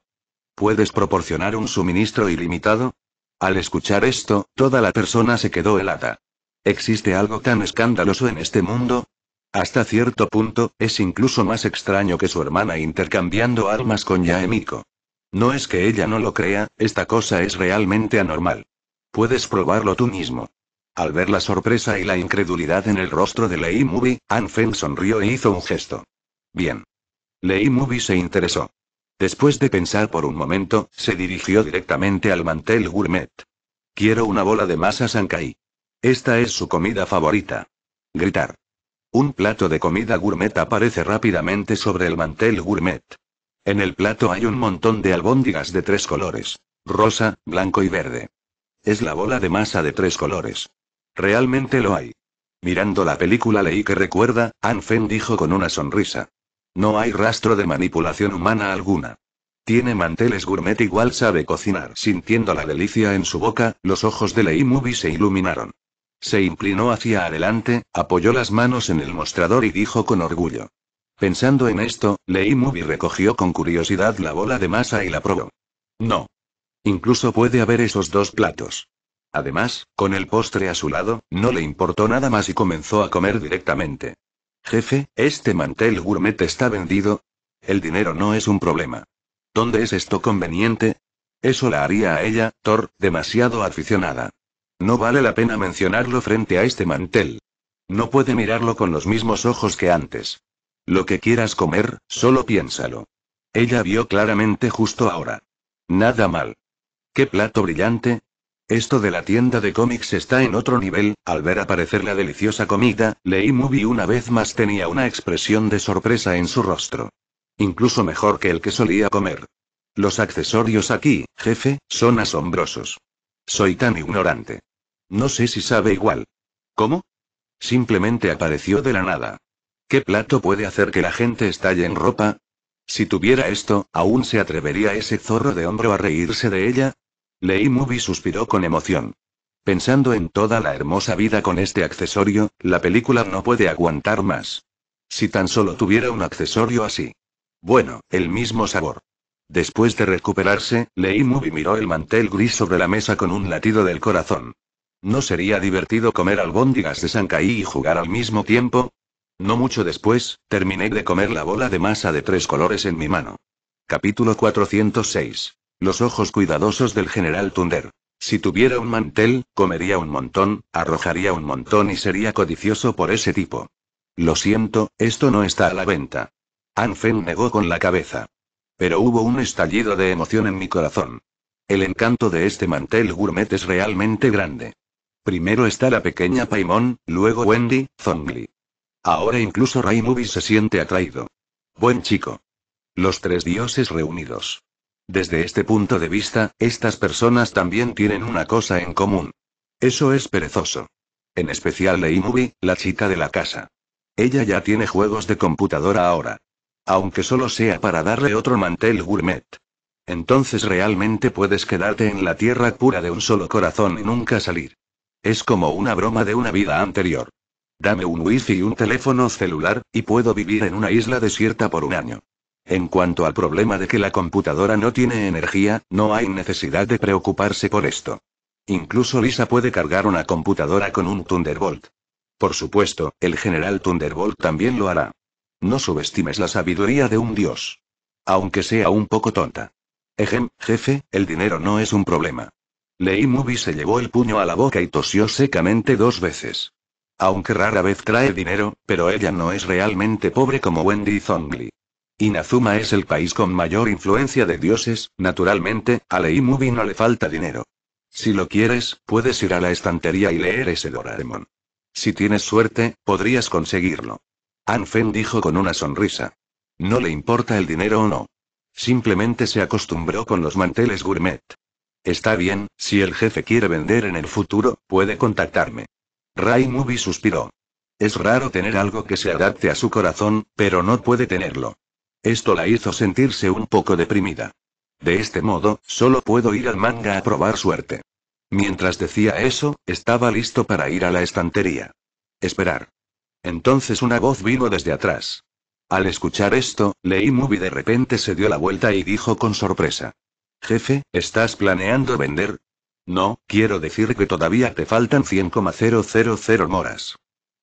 Puedes proporcionar un suministro ilimitado. Al escuchar esto, toda la persona se quedó helada. ¿Existe algo tan escandaloso en este mundo? Hasta cierto punto, es incluso más extraño que su hermana intercambiando armas con Yaemiko. No es que ella no lo crea, esta cosa es realmente anormal. Puedes probarlo tú mismo. Al ver la sorpresa y la incredulidad en el rostro de Lei Movie, Anfen sonrió e hizo un gesto. Bien. Lei Movie se interesó. Después de pensar por un momento, se dirigió directamente al mantel gourmet. Quiero una bola de masa Sankai. Esta es su comida favorita. Gritar. Un plato de comida gourmet aparece rápidamente sobre el mantel gourmet. En el plato hay un montón de albóndigas de tres colores. Rosa, blanco y verde. Es la bola de masa de tres colores. Realmente lo hay. Mirando la película leí que recuerda, Anfen dijo con una sonrisa. No hay rastro de manipulación humana alguna. Tiene manteles gourmet igual sabe cocinar. Sintiendo la delicia en su boca, los ojos de Lei Movie se iluminaron. Se inclinó hacia adelante, apoyó las manos en el mostrador y dijo con orgullo. Pensando en esto, Lei Mubi recogió con curiosidad la bola de masa y la probó. No. Incluso puede haber esos dos platos. Además, con el postre a su lado, no le importó nada más y comenzó a comer directamente. Jefe, este mantel gourmet está vendido. El dinero no es un problema. ¿Dónde es esto conveniente? Eso la haría a ella, Thor, demasiado aficionada. No vale la pena mencionarlo frente a este mantel. No puede mirarlo con los mismos ojos que antes. Lo que quieras comer, solo piénsalo. Ella vio claramente justo ahora. Nada mal. ¿Qué plato brillante? Esto de la tienda de cómics está en otro nivel, al ver aparecer la deliciosa comida, Lee Movie una vez más tenía una expresión de sorpresa en su rostro. Incluso mejor que el que solía comer. Los accesorios aquí, jefe, son asombrosos. Soy tan ignorante. No sé si sabe igual. ¿Cómo? Simplemente apareció de la nada. ¿Qué plato puede hacer que la gente estalle en ropa? Si tuviera esto, ¿aún se atrevería ese zorro de hombro a reírse de ella? Lei Mubi suspiró con emoción. Pensando en toda la hermosa vida con este accesorio, la película no puede aguantar más. Si tan solo tuviera un accesorio así. Bueno, el mismo sabor. Después de recuperarse, Lei Mubi miró el mantel gris sobre la mesa con un latido del corazón. ¿No sería divertido comer albóndigas de Sankai y jugar al mismo tiempo? No mucho después, terminé de comer la bola de masa de tres colores en mi mano. Capítulo 406. Los ojos cuidadosos del general Tunder. Si tuviera un mantel, comería un montón, arrojaría un montón y sería codicioso por ese tipo. Lo siento, esto no está a la venta. Anfen negó con la cabeza. Pero hubo un estallido de emoción en mi corazón. El encanto de este mantel gourmet es realmente grande. Primero está la pequeña Paimon, luego Wendy, Zongli. Ahora incluso movie se siente atraído. Buen chico. Los tres dioses reunidos. Desde este punto de vista, estas personas también tienen una cosa en común. Eso es perezoso. En especial movie la chica de la casa. Ella ya tiene juegos de computadora ahora. Aunque solo sea para darle otro mantel gourmet. Entonces realmente puedes quedarte en la tierra pura de un solo corazón y nunca salir. Es como una broma de una vida anterior. Dame un wifi y un teléfono celular, y puedo vivir en una isla desierta por un año. En cuanto al problema de que la computadora no tiene energía, no hay necesidad de preocuparse por esto. Incluso Lisa puede cargar una computadora con un Thunderbolt. Por supuesto, el general Thunderbolt también lo hará. No subestimes la sabiduría de un dios. Aunque sea un poco tonta. Ejem, jefe, el dinero no es un problema. Lei movie se llevó el puño a la boca y tosió secamente dos veces. Aunque rara vez trae dinero, pero ella no es realmente pobre como Wendy Zongli. Inazuma es el país con mayor influencia de dioses, naturalmente, a Lei no le falta dinero. Si lo quieres, puedes ir a la estantería y leer ese Doraemon. Si tienes suerte, podrías conseguirlo. Anfen dijo con una sonrisa. No le importa el dinero o no. Simplemente se acostumbró con los manteles gourmet. Está bien, si el jefe quiere vender en el futuro, puede contactarme. Ray Mubi suspiró. Es raro tener algo que se adapte a su corazón, pero no puede tenerlo. Esto la hizo sentirse un poco deprimida. De este modo, solo puedo ir al manga a probar suerte. Mientras decía eso, estaba listo para ir a la estantería. Esperar. Entonces una voz vino desde atrás. Al escuchar esto, Lei Movie de repente se dio la vuelta y dijo con sorpresa. Jefe, ¿estás planeando vender? No, quiero decir que todavía te faltan 100,000 moras.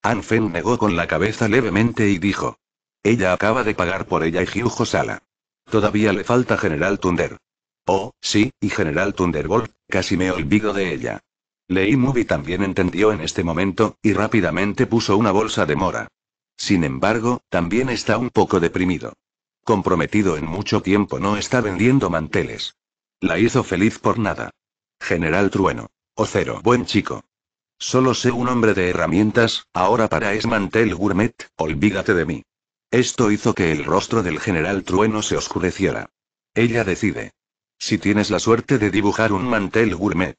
Anfen negó con la cabeza levemente y dijo. Ella acaba de pagar por ella y Hyujo Sala. Todavía le falta General Thunder. Oh, sí, y General Thunderbolt, casi me olvido de ella. Lei Movie también entendió en este momento, y rápidamente puso una bolsa de mora. Sin embargo, también está un poco deprimido. Comprometido en mucho tiempo no está vendiendo manteles. La hizo feliz por nada. General Trueno. o cero, Buen chico. Solo sé un hombre de herramientas, ahora para Mantel Gourmet, olvídate de mí. Esto hizo que el rostro del general Trueno se oscureciera. Ella decide. Si tienes la suerte de dibujar un mantel gourmet.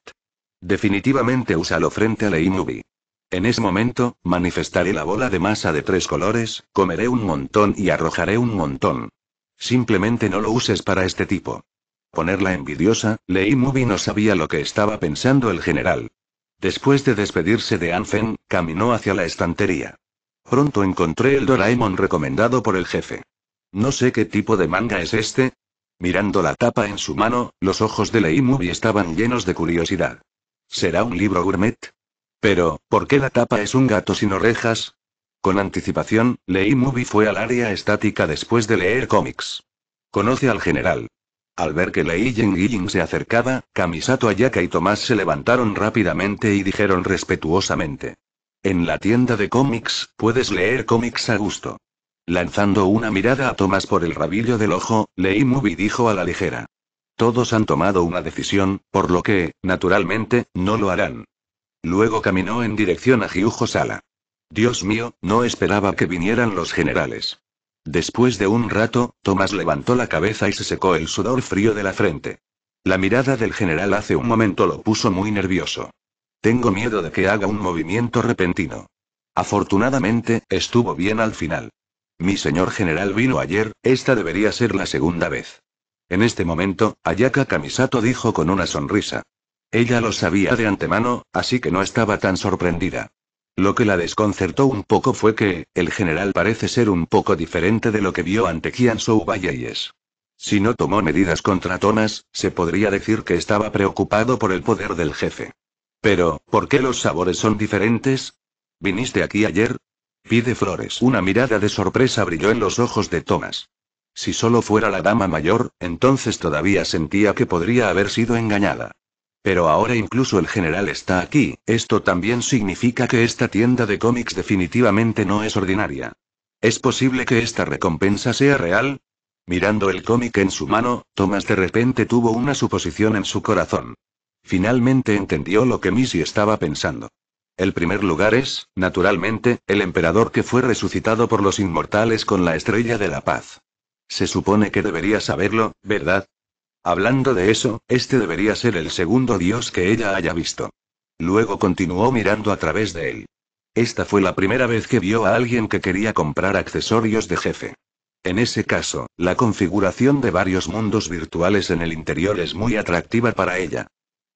Definitivamente úsalo frente a la Inubi. En ese momento, manifestaré la bola de masa de tres colores, comeré un montón y arrojaré un montón. Simplemente no lo uses para este tipo ponerla envidiosa, Lei Movie no sabía lo que estaba pensando el general. Después de despedirse de Anfen, caminó hacia la estantería. Pronto encontré el Doraemon recomendado por el jefe. No sé qué tipo de manga es este. Mirando la tapa en su mano, los ojos de Lei Mubi estaban llenos de curiosidad. ¿Será un libro gourmet? Pero, ¿por qué la tapa es un gato sin orejas? Con anticipación, Lei Movie fue al área estática después de leer cómics. Conoce al general, al ver que Lei Ying se acercaba, Kamisato Ayaka y Tomás se levantaron rápidamente y dijeron respetuosamente. En la tienda de cómics, puedes leer cómics a gusto. Lanzando una mirada a Tomás por el rabillo del ojo, Lei Mubi dijo a la ligera. Todos han tomado una decisión, por lo que, naturalmente, no lo harán. Luego caminó en dirección a jiujo Sala. Dios mío, no esperaba que vinieran los generales. Después de un rato, Tomás levantó la cabeza y se secó el sudor frío de la frente. La mirada del general hace un momento lo puso muy nervioso. Tengo miedo de que haga un movimiento repentino. Afortunadamente, estuvo bien al final. Mi señor general vino ayer, esta debería ser la segunda vez. En este momento, Ayaka Kamisato dijo con una sonrisa. Ella lo sabía de antemano, así que no estaba tan sorprendida. Lo que la desconcertó un poco fue que, el general parece ser un poco diferente de lo que vio ante y es. Si no tomó medidas contra Thomas, se podría decir que estaba preocupado por el poder del jefe. Pero, ¿por qué los sabores son diferentes? ¿Viniste aquí ayer? Pide flores. Una mirada de sorpresa brilló en los ojos de Thomas. Si solo fuera la dama mayor, entonces todavía sentía que podría haber sido engañada. Pero ahora incluso el general está aquí, esto también significa que esta tienda de cómics definitivamente no es ordinaria. ¿Es posible que esta recompensa sea real? Mirando el cómic en su mano, Thomas de repente tuvo una suposición en su corazón. Finalmente entendió lo que Missy estaba pensando. El primer lugar es, naturalmente, el emperador que fue resucitado por los inmortales con la estrella de la paz. Se supone que debería saberlo, ¿verdad? Hablando de eso, este debería ser el segundo dios que ella haya visto. Luego continuó mirando a través de él. Esta fue la primera vez que vio a alguien que quería comprar accesorios de jefe. En ese caso, la configuración de varios mundos virtuales en el interior es muy atractiva para ella.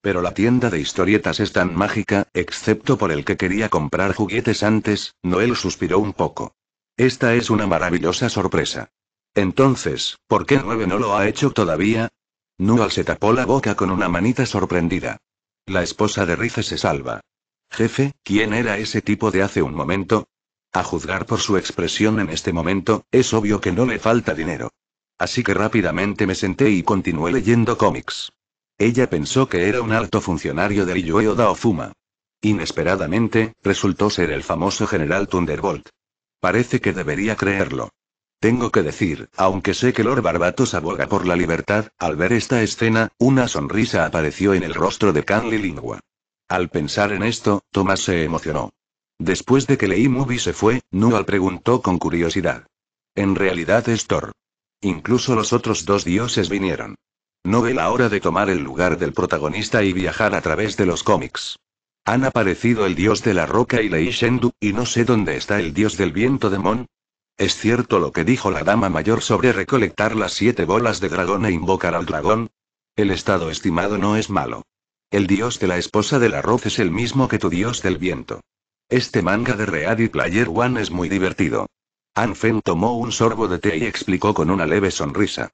Pero la tienda de historietas es tan mágica, excepto por el que quería comprar juguetes antes, Noel suspiró un poco. Esta es una maravillosa sorpresa. Entonces, ¿por qué Nueve no lo ha hecho todavía? Nual se tapó la boca con una manita sorprendida. La esposa de Rice se salva. Jefe, ¿quién era ese tipo de hace un momento? A juzgar por su expresión en este momento, es obvio que no le falta dinero. Así que rápidamente me senté y continué leyendo cómics. Ella pensó que era un alto funcionario de o Daofuma. Inesperadamente, resultó ser el famoso general Thunderbolt. Parece que debería creerlo. Tengo que decir, aunque sé que Lord Barbatos aboga por la libertad, al ver esta escena, una sonrisa apareció en el rostro de Kanli Lingua. Al pensar en esto, Thomas se emocionó. Después de que Lei Movie se fue, Nual preguntó con curiosidad. En realidad es Thor. Incluso los otros dos dioses vinieron. No ve la hora de tomar el lugar del protagonista y viajar a través de los cómics. Han aparecido el dios de la roca y Lei Shendu, y no sé dónde está el dios del viento de Mon, ¿Es cierto lo que dijo la dama mayor sobre recolectar las siete bolas de dragón e invocar al dragón? El estado estimado no es malo. El dios de la esposa del arroz es el mismo que tu dios del viento. Este manga de Ready Player One es muy divertido. Anfen tomó un sorbo de té y explicó con una leve sonrisa.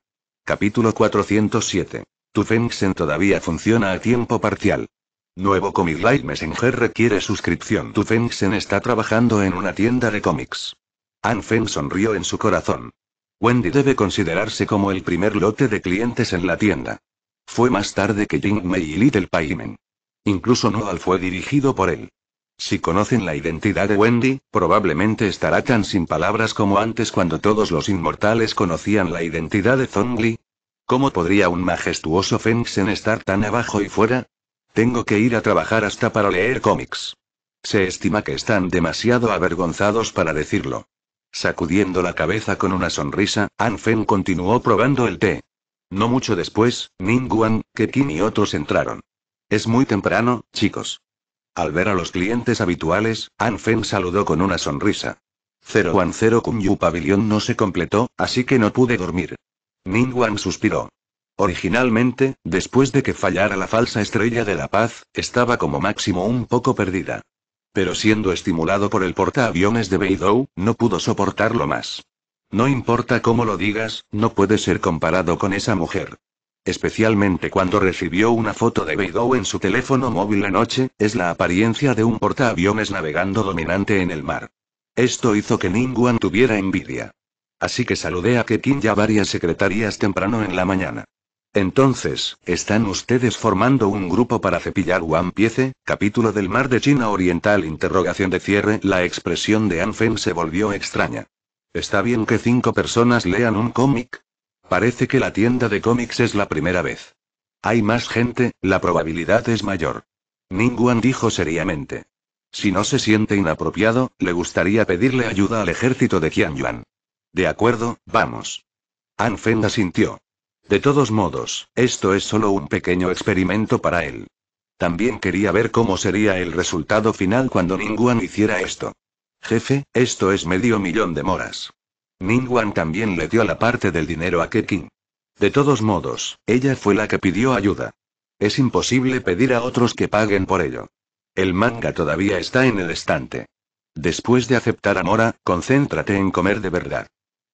Capítulo 407. Tu Fengsen todavía funciona a tiempo parcial. Nuevo Comic light Messenger requiere suscripción. Tu Fengsen está trabajando en una tienda de cómics. Feng sonrió en su corazón. Wendy debe considerarse como el primer lote de clientes en la tienda. Fue más tarde que Jing Mei y Little Paimen. Incluso Noal fue dirigido por él. Si conocen la identidad de Wendy, probablemente estará tan sin palabras como antes cuando todos los inmortales conocían la identidad de Zongli. ¿Cómo podría un majestuoso Fengsen estar tan abajo y fuera? Tengo que ir a trabajar hasta para leer cómics. Se estima que están demasiado avergonzados para decirlo. Sacudiendo la cabeza con una sonrisa, An Fen continuó probando el té. No mucho después, Wan, Kekin y otros entraron. Es muy temprano, chicos. Al ver a los clientes habituales, An Fen saludó con una sonrisa. Cero Kunyu Pavilion no se completó, así que no pude dormir. Wan suspiró. Originalmente, después de que fallara la falsa estrella de la paz, estaba como máximo un poco perdida. Pero siendo estimulado por el portaaviones de Beidou, no pudo soportarlo más. No importa cómo lo digas, no puede ser comparado con esa mujer. Especialmente cuando recibió una foto de Beidou en su teléfono móvil anoche, es la apariencia de un portaaviones navegando dominante en el mar. Esto hizo que Ningguan tuviera envidia. Así que saludé a Kekin ya varias secretarías temprano en la mañana. Entonces, ¿están ustedes formando un grupo para cepillar One Piece? Capítulo del Mar de China Oriental. Interrogación de cierre. La expresión de Anfen se volvió extraña. ¿Está bien que cinco personas lean un cómic? Parece que la tienda de cómics es la primera vez. Hay más gente, la probabilidad es mayor. wan dijo seriamente. Si no se siente inapropiado, le gustaría pedirle ayuda al ejército de Yuan. De acuerdo, vamos. Anfen asintió. De todos modos, esto es solo un pequeño experimento para él. También quería ver cómo sería el resultado final cuando Ningguan hiciera esto. Jefe, esto es medio millón de moras. Ningguan también le dio la parte del dinero a Keqing. De todos modos, ella fue la que pidió ayuda. Es imposible pedir a otros que paguen por ello. El manga todavía está en el estante. Después de aceptar a Mora, concéntrate en comer de verdad.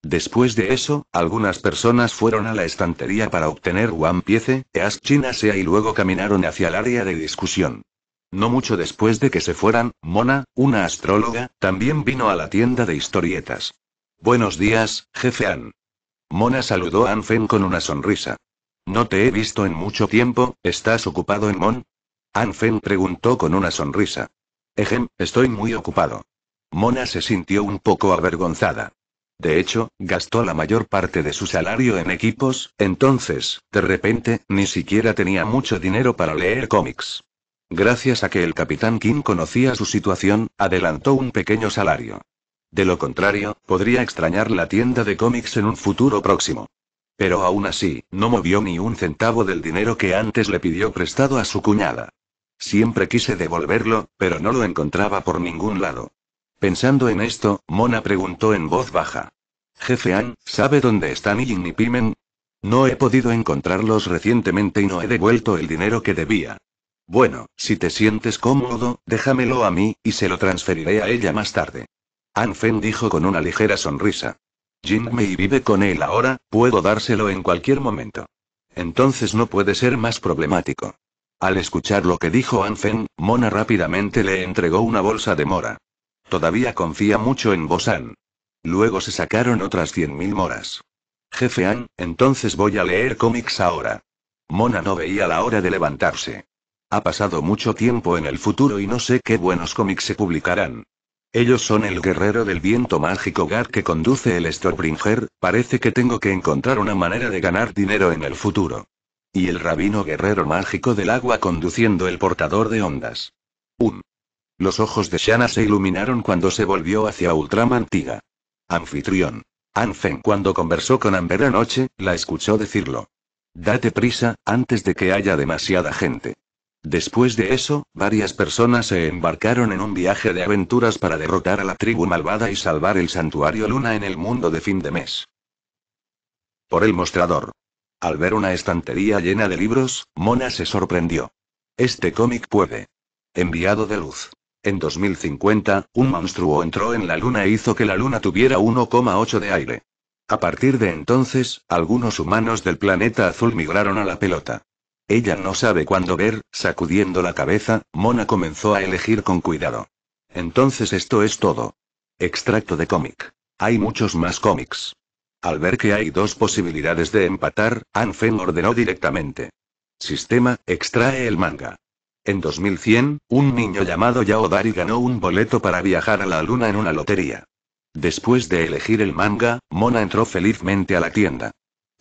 Después de eso, algunas personas fueron a la estantería para obtener One Piece, China Sea y luego caminaron hacia el área de discusión. No mucho después de que se fueran, Mona, una astróloga, también vino a la tienda de historietas. Buenos días, jefe An. Mona saludó a Anfen con una sonrisa. No te he visto en mucho tiempo, ¿estás ocupado en Mon? Anfen preguntó con una sonrisa. Ejem, estoy muy ocupado. Mona se sintió un poco avergonzada. De hecho, gastó la mayor parte de su salario en equipos, entonces, de repente, ni siquiera tenía mucho dinero para leer cómics. Gracias a que el capitán King conocía su situación, adelantó un pequeño salario. De lo contrario, podría extrañar la tienda de cómics en un futuro próximo. Pero aún así, no movió ni un centavo del dinero que antes le pidió prestado a su cuñada. Siempre quise devolverlo, pero no lo encontraba por ningún lado. Pensando en esto, Mona preguntó en voz baja. Jefe An, ¿sabe dónde están Yin y Pimen? No he podido encontrarlos recientemente y no he devuelto el dinero que debía. Bueno, si te sientes cómodo, déjamelo a mí, y se lo transferiré a ella más tarde. Anfen dijo con una ligera sonrisa. Jin Mei vive con él ahora, puedo dárselo en cualquier momento. Entonces no puede ser más problemático. Al escuchar lo que dijo Fen, Mona rápidamente le entregó una bolsa de mora. Todavía confía mucho en Bosan. Luego se sacaron otras 100.000 moras. Jefe An, entonces voy a leer cómics ahora. Mona no veía la hora de levantarse. Ha pasado mucho tiempo en el futuro y no sé qué buenos cómics se publicarán. Ellos son el guerrero del viento mágico Gar que conduce el Storbringer, parece que tengo que encontrar una manera de ganar dinero en el futuro. Y el rabino guerrero mágico del agua conduciendo el portador de ondas. Un los ojos de Shanna se iluminaron cuando se volvió hacia Ultramantiga. Anfitrión. Anfen cuando conversó con Amber anoche, la escuchó decirlo. Date prisa, antes de que haya demasiada gente. Después de eso, varias personas se embarcaron en un viaje de aventuras para derrotar a la tribu malvada y salvar el santuario Luna en el mundo de fin de mes. Por el mostrador. Al ver una estantería llena de libros, Mona se sorprendió. Este cómic puede. Enviado de luz. En 2050, un monstruo entró en la Luna e hizo que la Luna tuviera 1,8 de aire. A partir de entonces, algunos humanos del planeta azul migraron a la pelota. Ella no sabe cuándo ver, sacudiendo la cabeza, Mona comenzó a elegir con cuidado. Entonces esto es todo. Extracto de cómic. Hay muchos más cómics. Al ver que hay dos posibilidades de empatar, Anfen ordenó directamente. Sistema, extrae el manga. En 2100, un niño llamado Yaodari ganó un boleto para viajar a la luna en una lotería. Después de elegir el manga, Mona entró felizmente a la tienda.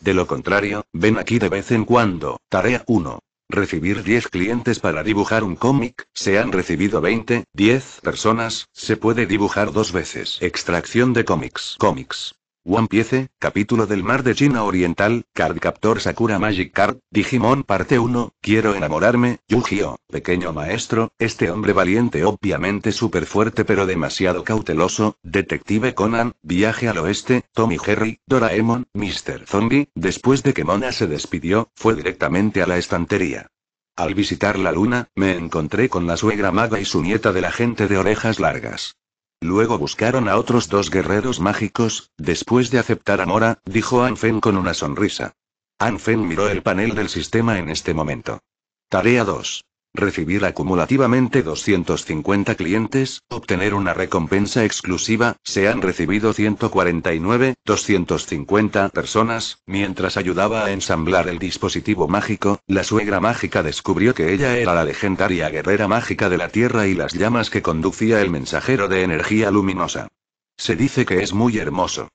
De lo contrario, ven aquí de vez en cuando, tarea 1. Recibir 10 clientes para dibujar un cómic, se han recibido 20, 10 personas, se puede dibujar dos veces. Extracción de cómics. Cómics. One Piece, capítulo del mar de China Oriental, Card Captor Sakura Magic Card, Digimon parte 1, Quiero enamorarme, Yu-Gi-Oh, pequeño maestro, este hombre valiente obviamente súper fuerte pero demasiado cauteloso, Detective Conan, Viaje al Oeste, Tommy Jerry, Doraemon, Mr. Zombie, después de que Mona se despidió, fue directamente a la estantería. Al visitar la luna, me encontré con la suegra maga y su nieta de la gente de orejas largas. Luego buscaron a otros dos guerreros mágicos, después de aceptar a Mora, dijo Anfen con una sonrisa. Anfen miró el panel del sistema en este momento. Tarea 2 recibir acumulativamente 250 clientes, obtener una recompensa exclusiva, se han recibido 149, 250 personas, mientras ayudaba a ensamblar el dispositivo mágico, la suegra mágica descubrió que ella era la legendaria guerrera mágica de la Tierra y las llamas que conducía el mensajero de energía luminosa. Se dice que es muy hermoso.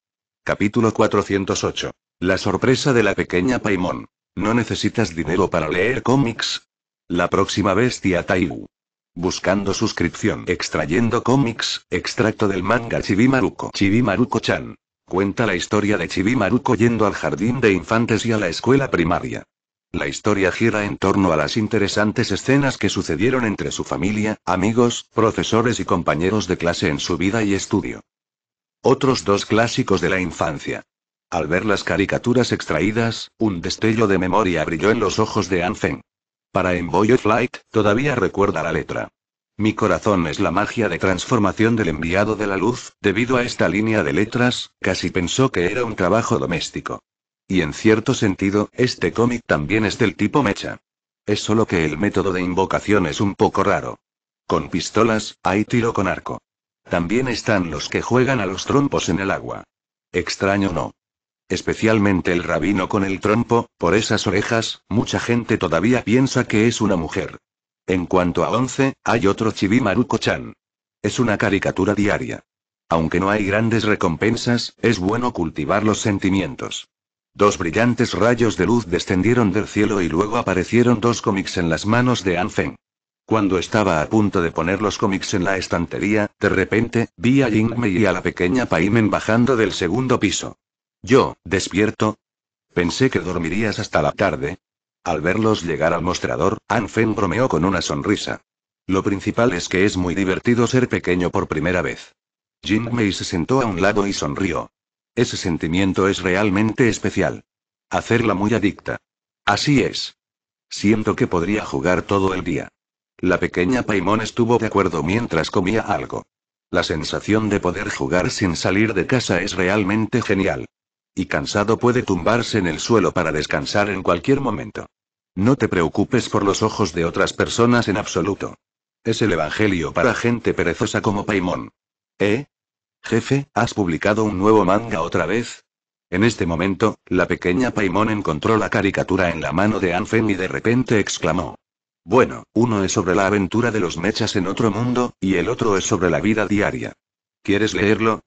Capítulo 408. La sorpresa de la pequeña Paimon. No necesitas dinero para leer cómics, la próxima bestia Taiyu. Buscando suscripción. Extrayendo cómics. Extracto del manga Chibi maruko chan Cuenta la historia de Chibimaruko yendo al jardín de infantes y a la escuela primaria. La historia gira en torno a las interesantes escenas que sucedieron entre su familia, amigos, profesores y compañeros de clase en su vida y estudio. Otros dos clásicos de la infancia. Al ver las caricaturas extraídas, un destello de memoria brilló en los ojos de Anfeng. Para Envoy Flight todavía recuerda la letra. Mi corazón es la magia de transformación del enviado de la luz, debido a esta línea de letras, casi pensó que era un trabajo doméstico. Y en cierto sentido, este cómic también es del tipo mecha. Es solo que el método de invocación es un poco raro. Con pistolas, hay tiro con arco. También están los que juegan a los trompos en el agua. Extraño no especialmente el rabino con el trompo, por esas orejas, mucha gente todavía piensa que es una mujer. En cuanto a Once, hay otro Chibi Maruko-chan. Es una caricatura diaria. Aunque no hay grandes recompensas, es bueno cultivar los sentimientos. Dos brillantes rayos de luz descendieron del cielo y luego aparecieron dos cómics en las manos de Anfen. Cuando estaba a punto de poner los cómics en la estantería, de repente, vi a Yingmei y a la pequeña Paimen bajando del segundo piso. Yo, despierto. Pensé que dormirías hasta la tarde. Al verlos llegar al mostrador, Anfen bromeó con una sonrisa. Lo principal es que es muy divertido ser pequeño por primera vez. Jim Mei se sentó a un lado y sonrió. Ese sentimiento es realmente especial. Hacerla muy adicta. Así es. Siento que podría jugar todo el día. La pequeña Paimon estuvo de acuerdo mientras comía algo. La sensación de poder jugar sin salir de casa es realmente genial. Y cansado puede tumbarse en el suelo para descansar en cualquier momento. No te preocupes por los ojos de otras personas en absoluto. Es el Evangelio para gente perezosa como Paimón. ¿Eh? Jefe, ¿has publicado un nuevo manga otra vez? En este momento, la pequeña Paimón encontró la caricatura en la mano de Anfen y de repente exclamó. Bueno, uno es sobre la aventura de los mechas en otro mundo, y el otro es sobre la vida diaria. ¿Quieres leerlo?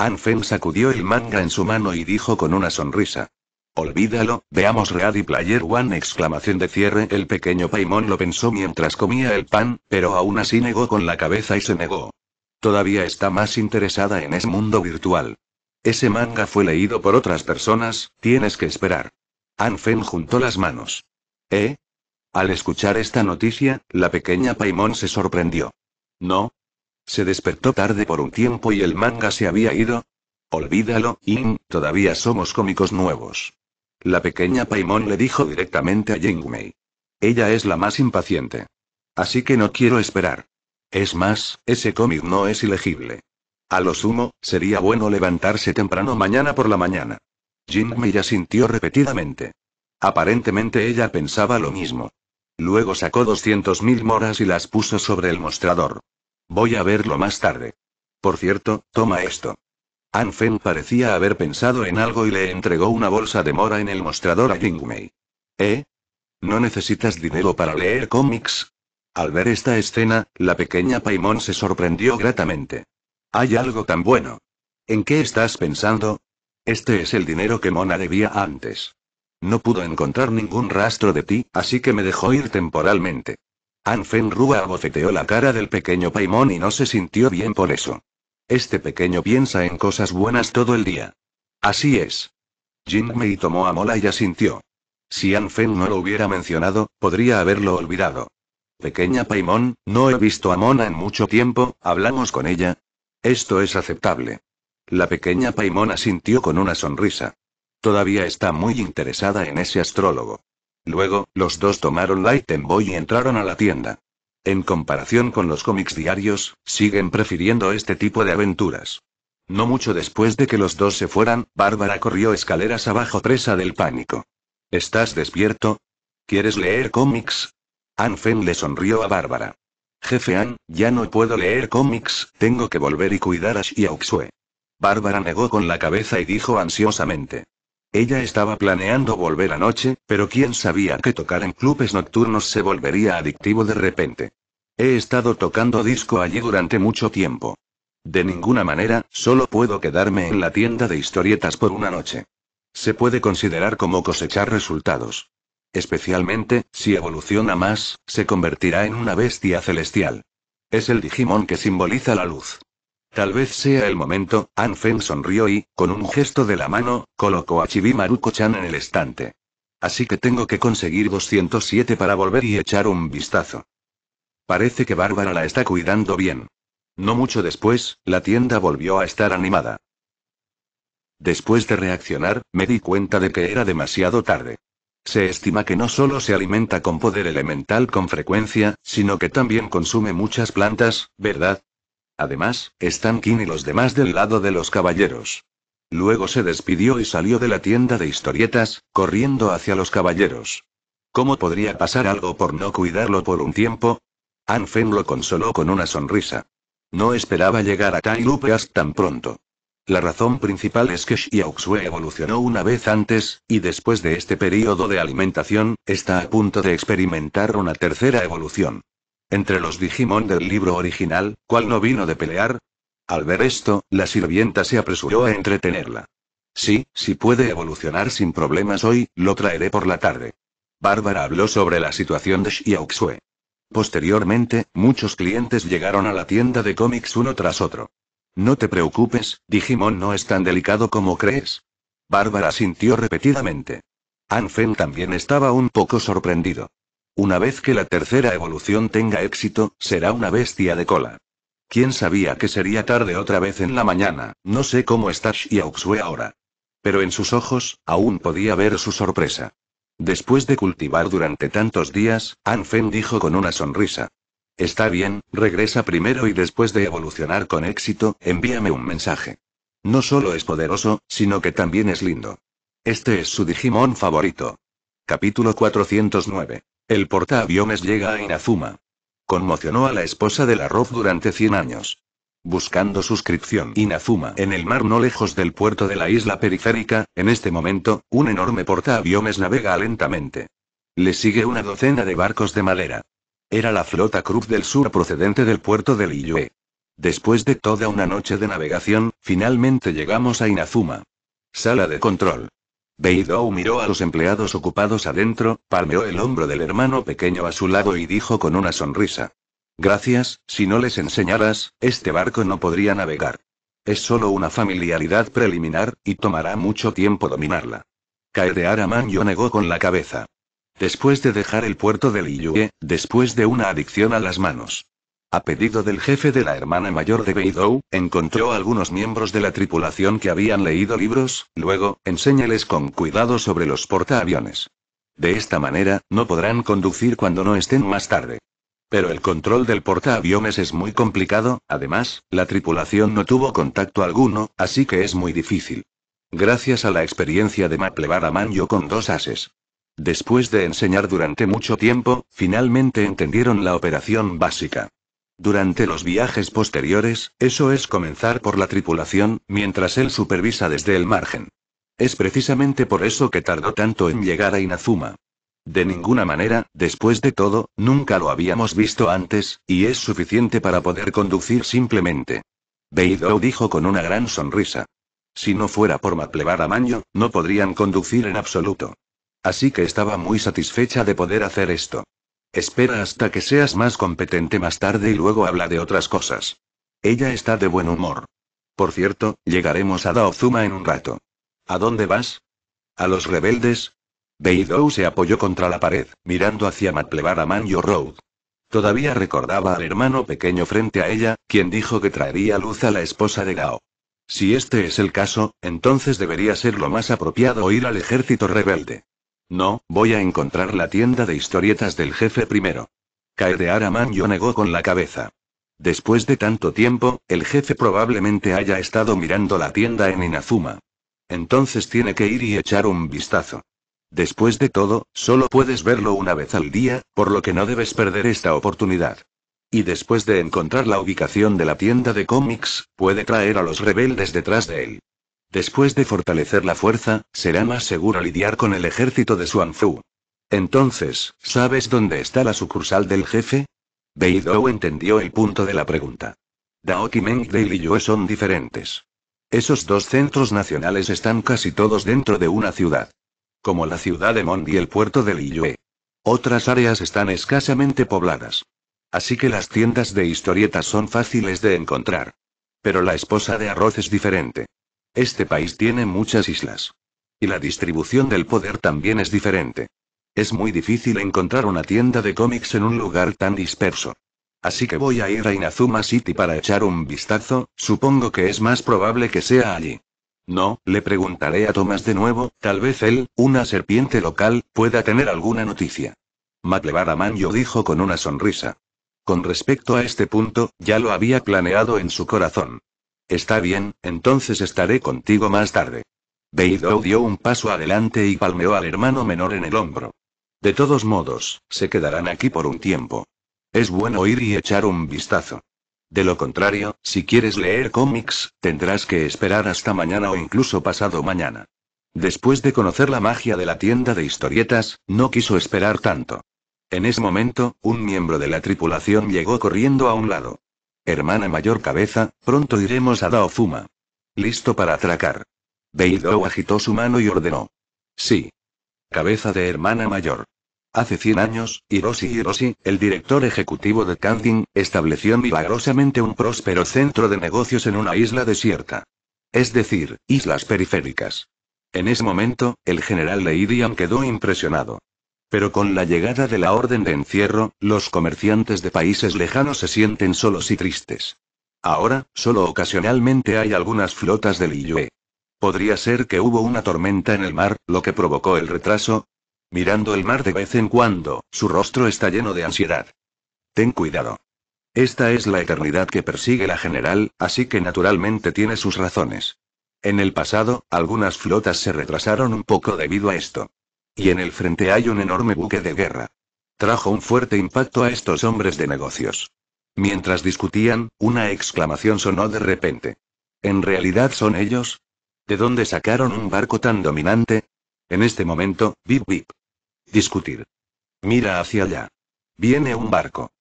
Anfen sacudió el manga en su mano y dijo con una sonrisa. Olvídalo, veamos Ready Player One exclamación de cierre. El pequeño Paimon lo pensó mientras comía el pan, pero aún así negó con la cabeza y se negó. Todavía está más interesada en ese mundo virtual. Ese manga fue leído por otras personas, tienes que esperar. Anfen juntó las manos. ¿Eh? Al escuchar esta noticia, la pequeña Paimon se sorprendió. No, se despertó tarde por un tiempo y el manga se había ido. Olvídalo, In, todavía somos cómicos nuevos. La pequeña Paimon le dijo directamente a Jingmei. Ella es la más impaciente. Así que no quiero esperar. Es más, ese cómic no es ilegible. A lo sumo, sería bueno levantarse temprano mañana por la mañana. Jingmei asintió repetidamente. Aparentemente ella pensaba lo mismo. Luego sacó 200.000 moras y las puso sobre el mostrador. Voy a verlo más tarde. Por cierto, toma esto. Anfen parecía haber pensado en algo y le entregó una bolsa de mora en el mostrador a Jingmei. ¿Eh? ¿No necesitas dinero para leer cómics? Al ver esta escena, la pequeña Paimon se sorprendió gratamente. Hay algo tan bueno. ¿En qué estás pensando? Este es el dinero que Mona debía antes. No pudo encontrar ningún rastro de ti, así que me dejó ir temporalmente. Rua abofeteó la cara del pequeño Paimon y no se sintió bien por eso. Este pequeño piensa en cosas buenas todo el día. Así es. Jingmei tomó a Mola y asintió. Si Anfen no lo hubiera mencionado, podría haberlo olvidado. Pequeña Paimon, no he visto a Mona en mucho tiempo, hablamos con ella. Esto es aceptable. La pequeña Paimon asintió con una sonrisa. Todavía está muy interesada en ese astrólogo. Luego, los dos tomaron Light Boy y entraron a la tienda. En comparación con los cómics diarios, siguen prefiriendo este tipo de aventuras. No mucho después de que los dos se fueran, Bárbara corrió escaleras abajo presa del pánico. ¿Estás despierto? ¿Quieres leer cómics? Anfen le sonrió a Bárbara. Jefe An, ya no puedo leer cómics, tengo que volver y cuidar a Xiaoxue. Bárbara negó con la cabeza y dijo ansiosamente. Ella estaba planeando volver anoche, pero quién sabía que tocar en clubes nocturnos se volvería adictivo de repente. He estado tocando disco allí durante mucho tiempo. De ninguna manera, solo puedo quedarme en la tienda de historietas por una noche. Se puede considerar como cosechar resultados. Especialmente, si evoluciona más, se convertirá en una bestia celestial. Es el Digimon que simboliza la luz. Tal vez sea el momento, Anfen sonrió y, con un gesto de la mano, colocó a Chibi Maruko-chan en el estante. Así que tengo que conseguir 207 para volver y echar un vistazo. Parece que Bárbara la está cuidando bien. No mucho después, la tienda volvió a estar animada. Después de reaccionar, me di cuenta de que era demasiado tarde. Se estima que no solo se alimenta con poder elemental con frecuencia, sino que también consume muchas plantas, ¿verdad? Además, están King y los demás del lado de los caballeros. Luego se despidió y salió de la tienda de historietas, corriendo hacia los caballeros. ¿Cómo podría pasar algo por no cuidarlo por un tiempo? Anfen lo consoló con una sonrisa. No esperaba llegar a Tai Lupeas tan pronto. La razón principal es que Xiaoxue evolucionó una vez antes, y después de este periodo de alimentación, está a punto de experimentar una tercera evolución. Entre los Digimon del libro original, ¿cuál no vino de pelear? Al ver esto, la sirvienta se apresuró a entretenerla. Sí, si puede evolucionar sin problemas hoy, lo traeré por la tarde. Bárbara habló sobre la situación de Xiaoxue. Posteriormente, muchos clientes llegaron a la tienda de cómics uno tras otro. No te preocupes, Digimon no es tan delicado como crees. Bárbara sintió repetidamente. Anfen también estaba un poco sorprendido. Una vez que la tercera evolución tenga éxito, será una bestia de cola. ¿Quién sabía que sería tarde otra vez en la mañana? No sé cómo está Xiaoxue ahora. Pero en sus ojos, aún podía ver su sorpresa. Después de cultivar durante tantos días, Anfen dijo con una sonrisa. Está bien, regresa primero y después de evolucionar con éxito, envíame un mensaje. No solo es poderoso, sino que también es lindo. Este es su Digimon favorito. Capítulo 409. El portaaviones llega a Inazuma. Conmocionó a la esposa del arroz durante 100 años. Buscando suscripción Inazuma en el mar no lejos del puerto de la isla periférica, en este momento, un enorme portaaviones navega lentamente. Le sigue una docena de barcos de madera. Era la flota Cruz del Sur procedente del puerto de Liyue. Después de toda una noche de navegación, finalmente llegamos a Inazuma. Sala de control. Beidou miró a los empleados ocupados adentro, palmeó el hombro del hermano pequeño a su lado y dijo con una sonrisa. Gracias, si no les enseñaras, este barco no podría navegar. Es solo una familiaridad preliminar, y tomará mucho tiempo dominarla. Kaede Araman yo negó con la cabeza. Después de dejar el puerto de Liyue, después de una adicción a las manos. A pedido del jefe de la hermana mayor de Beidou, encontró a algunos miembros de la tripulación que habían leído libros, luego, enséñales con cuidado sobre los portaaviones. De esta manera, no podrán conducir cuando no estén más tarde. Pero el control del portaaviones es muy complicado, además, la tripulación no tuvo contacto alguno, así que es muy difícil. Gracias a la experiencia de Maplevar yo con dos ases. Después de enseñar durante mucho tiempo, finalmente entendieron la operación básica. Durante los viajes posteriores, eso es comenzar por la tripulación, mientras él supervisa desde el margen. Es precisamente por eso que tardó tanto en llegar a Inazuma. De ninguna manera, después de todo, nunca lo habíamos visto antes, y es suficiente para poder conducir simplemente. Beidou dijo con una gran sonrisa. Si no fuera por a Maño, no podrían conducir en absoluto. Así que estaba muy satisfecha de poder hacer esto. Espera hasta que seas más competente más tarde y luego habla de otras cosas. Ella está de buen humor. Por cierto, llegaremos a Daozuma en un rato. ¿A dónde vas? ¿A los rebeldes? Beidou se apoyó contra la pared, mirando hacia Matlebaraman y Road. Todavía recordaba al hermano pequeño frente a ella, quien dijo que traería luz a la esposa de Gao. Si este es el caso, entonces debería ser lo más apropiado ir al ejército rebelde. No, voy a encontrar la tienda de historietas del jefe primero. Kaede yo negó con la cabeza. Después de tanto tiempo, el jefe probablemente haya estado mirando la tienda en Inazuma. Entonces tiene que ir y echar un vistazo. Después de todo, solo puedes verlo una vez al día, por lo que no debes perder esta oportunidad. Y después de encontrar la ubicación de la tienda de cómics, puede traer a los rebeldes detrás de él. Después de fortalecer la fuerza, será más seguro lidiar con el ejército de Suanfu. Entonces, ¿sabes dónde está la sucursal del jefe? Beidou entendió el punto de la pregunta. Daoki Mengdale y Liyue son diferentes. Esos dos centros nacionales están casi todos dentro de una ciudad. Como la ciudad de Mond y el puerto de Liyue. Otras áreas están escasamente pobladas. Así que las tiendas de historietas son fáciles de encontrar. Pero la esposa de arroz es diferente. Este país tiene muchas islas. Y la distribución del poder también es diferente. Es muy difícil encontrar una tienda de cómics en un lugar tan disperso. Así que voy a ir a Inazuma City para echar un vistazo, supongo que es más probable que sea allí. No, le preguntaré a Tomás de nuevo, tal vez él, una serpiente local, pueda tener alguna noticia. Maclevar yo dijo con una sonrisa. Con respecto a este punto, ya lo había planeado en su corazón. Está bien, entonces estaré contigo más tarde. Beidou dio un paso adelante y palmeó al hermano menor en el hombro. De todos modos, se quedarán aquí por un tiempo. Es bueno ir y echar un vistazo. De lo contrario, si quieres leer cómics, tendrás que esperar hasta mañana o incluso pasado mañana. Después de conocer la magia de la tienda de historietas, no quiso esperar tanto. En ese momento, un miembro de la tripulación llegó corriendo a un lado. Hermana mayor cabeza, pronto iremos a Daofuma. Listo para atracar. Beidou agitó su mano y ordenó. Sí. Cabeza de hermana mayor. Hace 100 años, Hiroshi Hiroshi, el director ejecutivo de Kanding, estableció milagrosamente un próspero centro de negocios en una isla desierta. Es decir, islas periféricas. En ese momento, el general Leidian quedó impresionado. Pero con la llegada de la orden de encierro, los comerciantes de países lejanos se sienten solos y tristes. Ahora, solo ocasionalmente hay algunas flotas del Liyue. Podría ser que hubo una tormenta en el mar, lo que provocó el retraso. Mirando el mar de vez en cuando, su rostro está lleno de ansiedad. Ten cuidado. Esta es la eternidad que persigue la general, así que naturalmente tiene sus razones. En el pasado, algunas flotas se retrasaron un poco debido a esto. Y en el frente hay un enorme buque de guerra. Trajo un fuerte impacto a estos hombres de negocios. Mientras discutían, una exclamación sonó de repente. ¿En realidad son ellos? ¿De dónde sacaron un barco tan dominante? En este momento, bip bip. Discutir. Mira hacia allá. Viene un barco.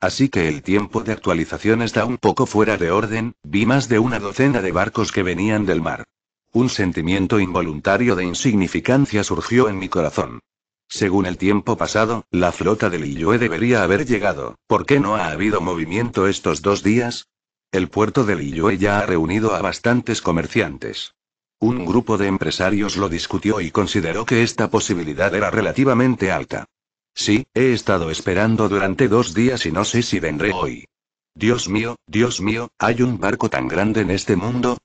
Así que el tiempo de actualización está un poco fuera de orden, vi más de una docena de barcos que venían del mar. Un sentimiento involuntario de insignificancia surgió en mi corazón. Según el tiempo pasado, la flota del Liyue debería haber llegado. ¿Por qué no ha habido movimiento estos dos días? El puerto del Liyue ya ha reunido a bastantes comerciantes. Un grupo de empresarios lo discutió y consideró que esta posibilidad era relativamente alta. Sí, he estado esperando durante dos días y no sé si vendré hoy. Dios mío, Dios mío, ¿hay un barco tan grande en este mundo?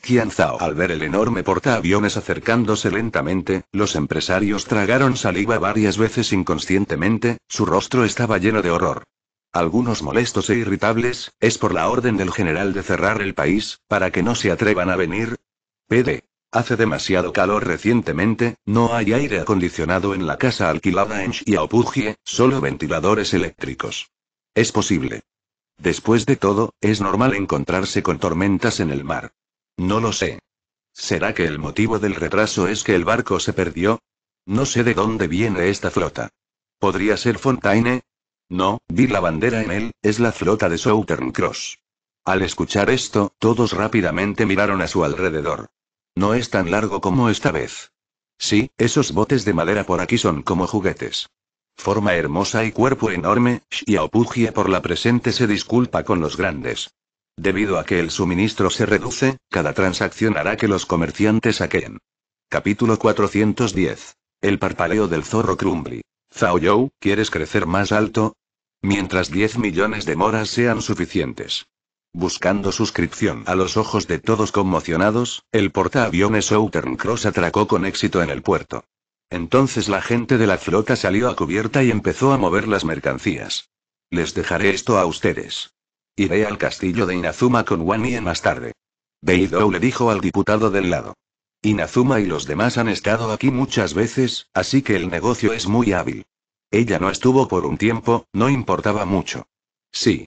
Qian Zhao al ver el enorme portaaviones acercándose lentamente, los empresarios tragaron saliva varias veces inconscientemente, su rostro estaba lleno de horror. Algunos molestos e irritables, es por la orden del general de cerrar el país, para que no se atrevan a venir. PD. Hace demasiado calor recientemente, no hay aire acondicionado en la casa alquilada en Xiaopujie, solo ventiladores eléctricos. Es posible. Después de todo, es normal encontrarse con tormentas en el mar. No lo sé. ¿Será que el motivo del retraso es que el barco se perdió? No sé de dónde viene esta flota. ¿Podría ser Fontaine? No, vi la bandera en él, es la flota de Southern Cross. Al escuchar esto, todos rápidamente miraron a su alrededor. No es tan largo como esta vez. Sí, esos botes de madera por aquí son como juguetes. Forma hermosa y cuerpo enorme, Shiaopugia por la presente se disculpa con los grandes. Debido a que el suministro se reduce, cada transacción hará que los comerciantes saqueen. Capítulo 410. El parpaleo del zorro Crumbly. Zhao ¿quieres crecer más alto? Mientras 10 millones de moras sean suficientes. Buscando suscripción a los ojos de todos conmocionados, el portaaviones Southern Cross atracó con éxito en el puerto. Entonces la gente de la flota salió a cubierta y empezó a mover las mercancías. Les dejaré esto a ustedes. Iré al castillo de Inazuma con Wanie más tarde. Beidou le dijo al diputado del lado. Inazuma y los demás han estado aquí muchas veces, así que el negocio es muy hábil. Ella no estuvo por un tiempo, no importaba mucho. Sí.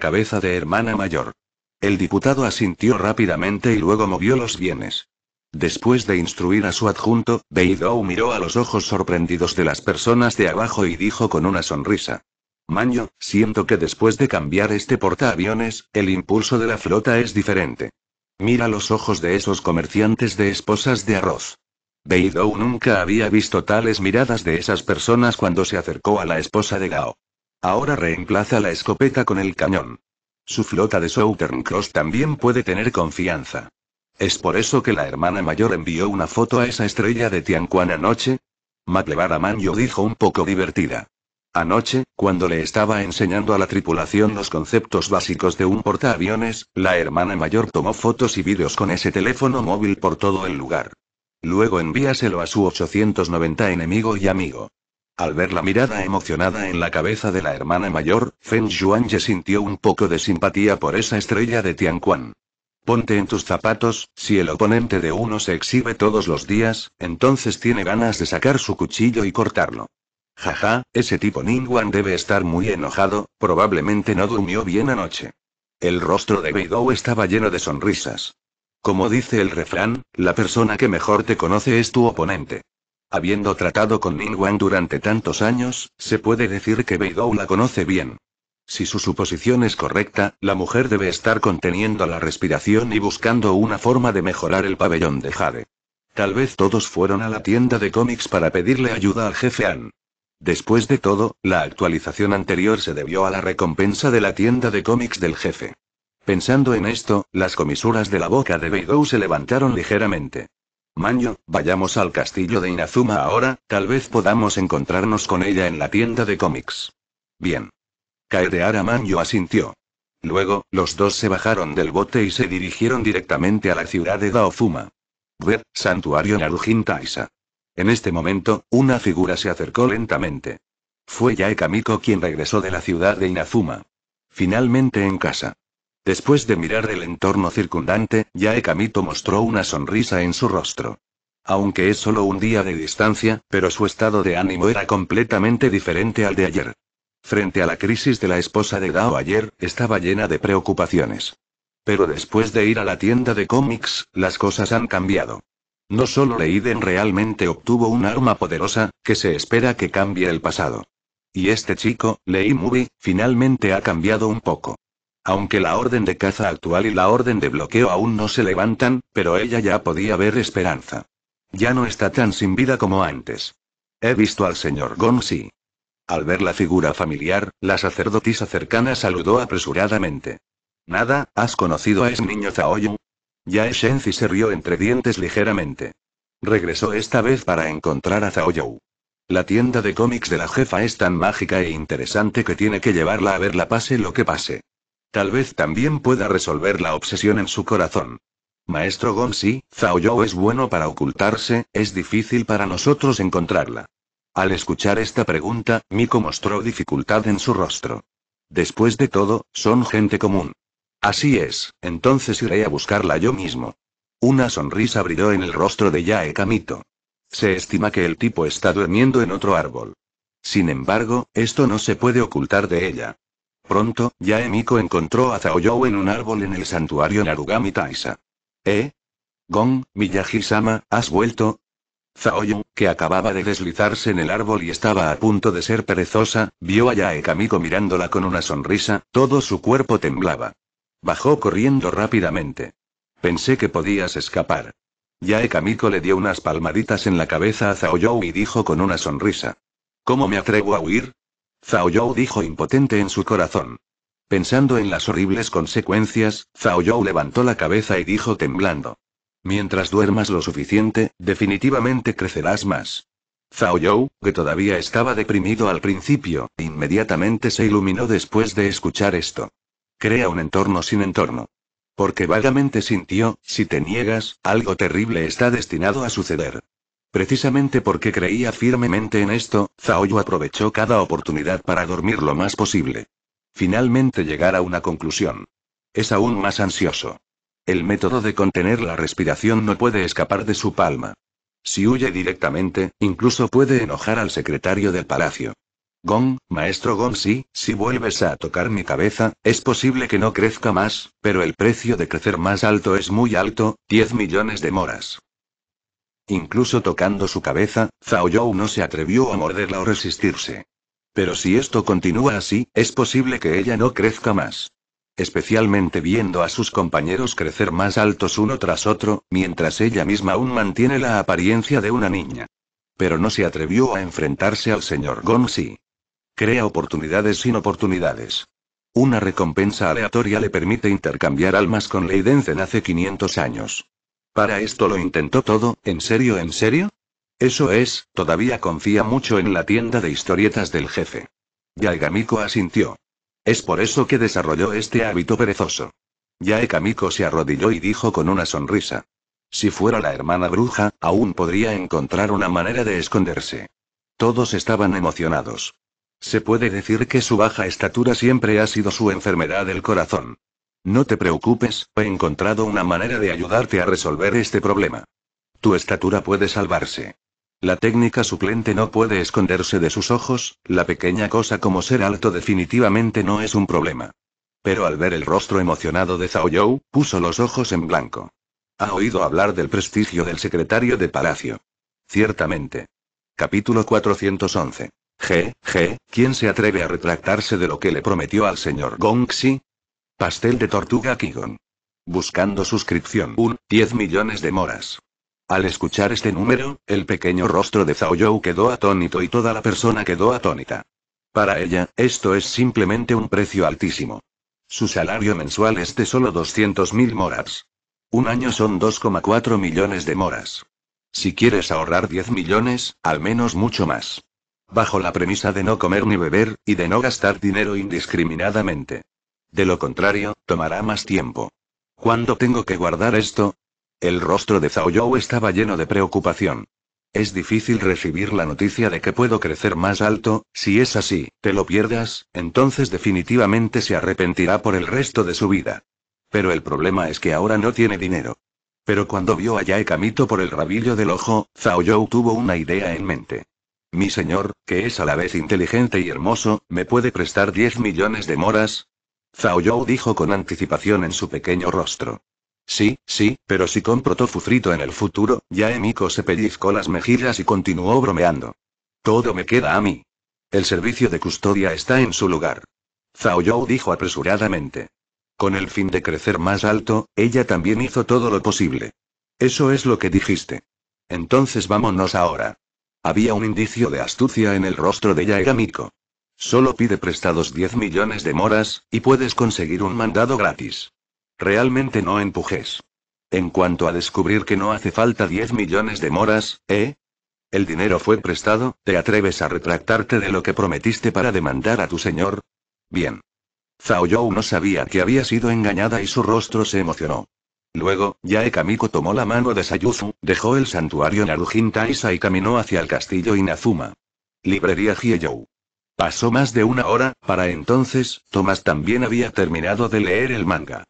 Cabeza de hermana mayor. El diputado asintió rápidamente y luego movió los bienes. Después de instruir a su adjunto, Beidou miró a los ojos sorprendidos de las personas de abajo y dijo con una sonrisa. Maño, siento que después de cambiar este portaaviones, el impulso de la flota es diferente. Mira los ojos de esos comerciantes de esposas de arroz. Beidou nunca había visto tales miradas de esas personas cuando se acercó a la esposa de Gao. Ahora reemplaza la escopeta con el cañón. Su flota de Southern Cross también puede tener confianza. ¿Es por eso que la hermana mayor envió una foto a esa estrella de Tianquan anoche? a Maño dijo un poco divertida. Anoche, cuando le estaba enseñando a la tripulación los conceptos básicos de un portaaviones, la hermana mayor tomó fotos y vídeos con ese teléfono móvil por todo el lugar. Luego envíaselo a su 890 enemigo y amigo. Al ver la mirada emocionada en la cabeza de la hermana mayor, Feng Zhuangye sintió un poco de simpatía por esa estrella de Tianquan. Ponte en tus zapatos, si el oponente de uno se exhibe todos los días, entonces tiene ganas de sacar su cuchillo y cortarlo. Jaja, ese tipo Wan debe estar muy enojado, probablemente no durmió bien anoche. El rostro de Beidou estaba lleno de sonrisas. Como dice el refrán, la persona que mejor te conoce es tu oponente. Habiendo tratado con Wan durante tantos años, se puede decir que Beidou la conoce bien. Si su suposición es correcta, la mujer debe estar conteniendo la respiración y buscando una forma de mejorar el pabellón de Jade. Tal vez todos fueron a la tienda de cómics para pedirle ayuda al jefe An. Después de todo, la actualización anterior se debió a la recompensa de la tienda de cómics del jefe. Pensando en esto, las comisuras de la boca de Beidou se levantaron ligeramente. Maño, vayamos al castillo de Inazuma ahora, tal vez podamos encontrarnos con ella en la tienda de cómics. Bien. Kaedeara Maño asintió. Luego, los dos se bajaron del bote y se dirigieron directamente a la ciudad de Daofuma. Ver, Santuario Narujin en este momento, una figura se acercó lentamente. Fue Yae quien regresó de la ciudad de Inazuma. Finalmente en casa. Después de mirar el entorno circundante, Yae mostró una sonrisa en su rostro. Aunque es solo un día de distancia, pero su estado de ánimo era completamente diferente al de ayer. Frente a la crisis de la esposa de Dao ayer, estaba llena de preocupaciones. Pero después de ir a la tienda de cómics, las cosas han cambiado. No solo Leiden realmente obtuvo un arma poderosa, que se espera que cambie el pasado. Y este chico, Lei Mubi, finalmente ha cambiado un poco. Aunque la orden de caza actual y la orden de bloqueo aún no se levantan, pero ella ya podía ver esperanza. Ya no está tan sin vida como antes. He visto al señor Gonsi. Al ver la figura familiar, la sacerdotisa cercana saludó apresuradamente. Nada, ¿has conocido a ese niño Zaoyu? Ya Shenzi se rió entre dientes ligeramente. Regresó esta vez para encontrar a Zhao La tienda de cómics de la jefa es tan mágica e interesante que tiene que llevarla a verla pase lo que pase. Tal vez también pueda resolver la obsesión en su corazón. Maestro Gonzi, Zhao es bueno para ocultarse, es difícil para nosotros encontrarla. Al escuchar esta pregunta, Miko mostró dificultad en su rostro. Después de todo, son gente común. Así es, entonces iré a buscarla yo mismo. Una sonrisa brilló en el rostro de Yae Kamito. Se estima que el tipo está durmiendo en otro árbol. Sin embargo, esto no se puede ocultar de ella. Pronto, Yae Miko encontró a Zaoyou en un árbol en el santuario Narugami Taisa. ¿Eh? Gon, Miyajisama, ¿has vuelto? Zaoyu, que acababa de deslizarse en el árbol y estaba a punto de ser perezosa, vio a Yae Kamiko mirándola con una sonrisa, todo su cuerpo temblaba. Bajó corriendo rápidamente. Pensé que podías escapar. Yae Kamiko le dio unas palmaditas en la cabeza a Zhao y dijo con una sonrisa. ¿Cómo me atrevo a huir? Zhao dijo impotente en su corazón. Pensando en las horribles consecuencias, Zhao levantó la cabeza y dijo temblando. Mientras duermas lo suficiente, definitivamente crecerás más. Zhao que todavía estaba deprimido al principio, inmediatamente se iluminó después de escuchar esto. Crea un entorno sin entorno. Porque vagamente sintió, si te niegas, algo terrible está destinado a suceder. Precisamente porque creía firmemente en esto, Zaoyu aprovechó cada oportunidad para dormir lo más posible. Finalmente llegar a una conclusión. Es aún más ansioso. El método de contener la respiración no puede escapar de su palma. Si huye directamente, incluso puede enojar al secretario del palacio. Gong, maestro Gong, si, si vuelves a tocar mi cabeza, es posible que no crezca más, pero el precio de crecer más alto es muy alto, 10 millones de moras. Incluso tocando su cabeza, Zhao Yao no se atrevió a morderla o resistirse. Pero si esto continúa así, es posible que ella no crezca más. Especialmente viendo a sus compañeros crecer más altos uno tras otro, mientras ella misma aún mantiene la apariencia de una niña. Pero no se atrevió a enfrentarse al señor Gong si. Crea oportunidades sin oportunidades. Una recompensa aleatoria le permite intercambiar almas con Leidenzen hace 500 años. Para esto lo intentó todo, ¿en serio, en serio? Eso es, todavía confía mucho en la tienda de historietas del jefe. Yaegamiko asintió. Es por eso que desarrolló este hábito perezoso. Yaegamiko se arrodilló y dijo con una sonrisa. Si fuera la hermana bruja, aún podría encontrar una manera de esconderse. Todos estaban emocionados. Se puede decir que su baja estatura siempre ha sido su enfermedad del corazón. No te preocupes, he encontrado una manera de ayudarte a resolver este problema. Tu estatura puede salvarse. La técnica suplente no puede esconderse de sus ojos, la pequeña cosa como ser alto definitivamente no es un problema. Pero al ver el rostro emocionado de Zhao Yao, puso los ojos en blanco. Ha oído hablar del prestigio del secretario de palacio. Ciertamente. Capítulo 411. G, G, ¿quién se atreve a retractarse de lo que le prometió al señor Gongxi? Pastel de tortuga Kigon. Buscando suscripción. Un, 10 millones de moras. Al escuchar este número, el pequeño rostro de Zhao quedó atónito y toda la persona quedó atónita. Para ella, esto es simplemente un precio altísimo. Su salario mensual es de solo 200.000 moras. Un año son 2,4 millones de moras. Si quieres ahorrar 10 millones, al menos mucho más bajo la premisa de no comer ni beber, y de no gastar dinero indiscriminadamente. De lo contrario, tomará más tiempo. ¿Cuándo tengo que guardar esto? El rostro de Zhao estaba lleno de preocupación. Es difícil recibir la noticia de que puedo crecer más alto, si es así, te lo pierdas, entonces definitivamente se arrepentirá por el resto de su vida. Pero el problema es que ahora no tiene dinero. Pero cuando vio a Yae Kamito por el rabillo del ojo, Zhao tuvo una idea en mente. Mi señor, que es a la vez inteligente y hermoso, ¿me puede prestar 10 millones de moras? Zhao Yao dijo con anticipación en su pequeño rostro. Sí, sí, pero si compro tofu frito en el futuro, ya Emiko se pellizcó las mejillas y continuó bromeando. Todo me queda a mí. El servicio de custodia está en su lugar. Zhao Yao dijo apresuradamente. Con el fin de crecer más alto, ella también hizo todo lo posible. Eso es lo que dijiste. Entonces vámonos ahora. Había un indicio de astucia en el rostro de Yaegamiko. Solo pide prestados 10 millones de moras, y puedes conseguir un mandado gratis. Realmente no empujes. En cuanto a descubrir que no hace falta 10 millones de moras, ¿eh? El dinero fue prestado, ¿te atreves a retractarte de lo que prometiste para demandar a tu señor? Bien. Zhao Yao no sabía que había sido engañada y su rostro se emocionó. Luego, Yae Kamiko tomó la mano de Sayuzu, dejó el santuario Narujin Taisa y caminó hacia el castillo Inazuma. Librería Hieyou. Pasó más de una hora, para entonces, Thomas también había terminado de leer el manga.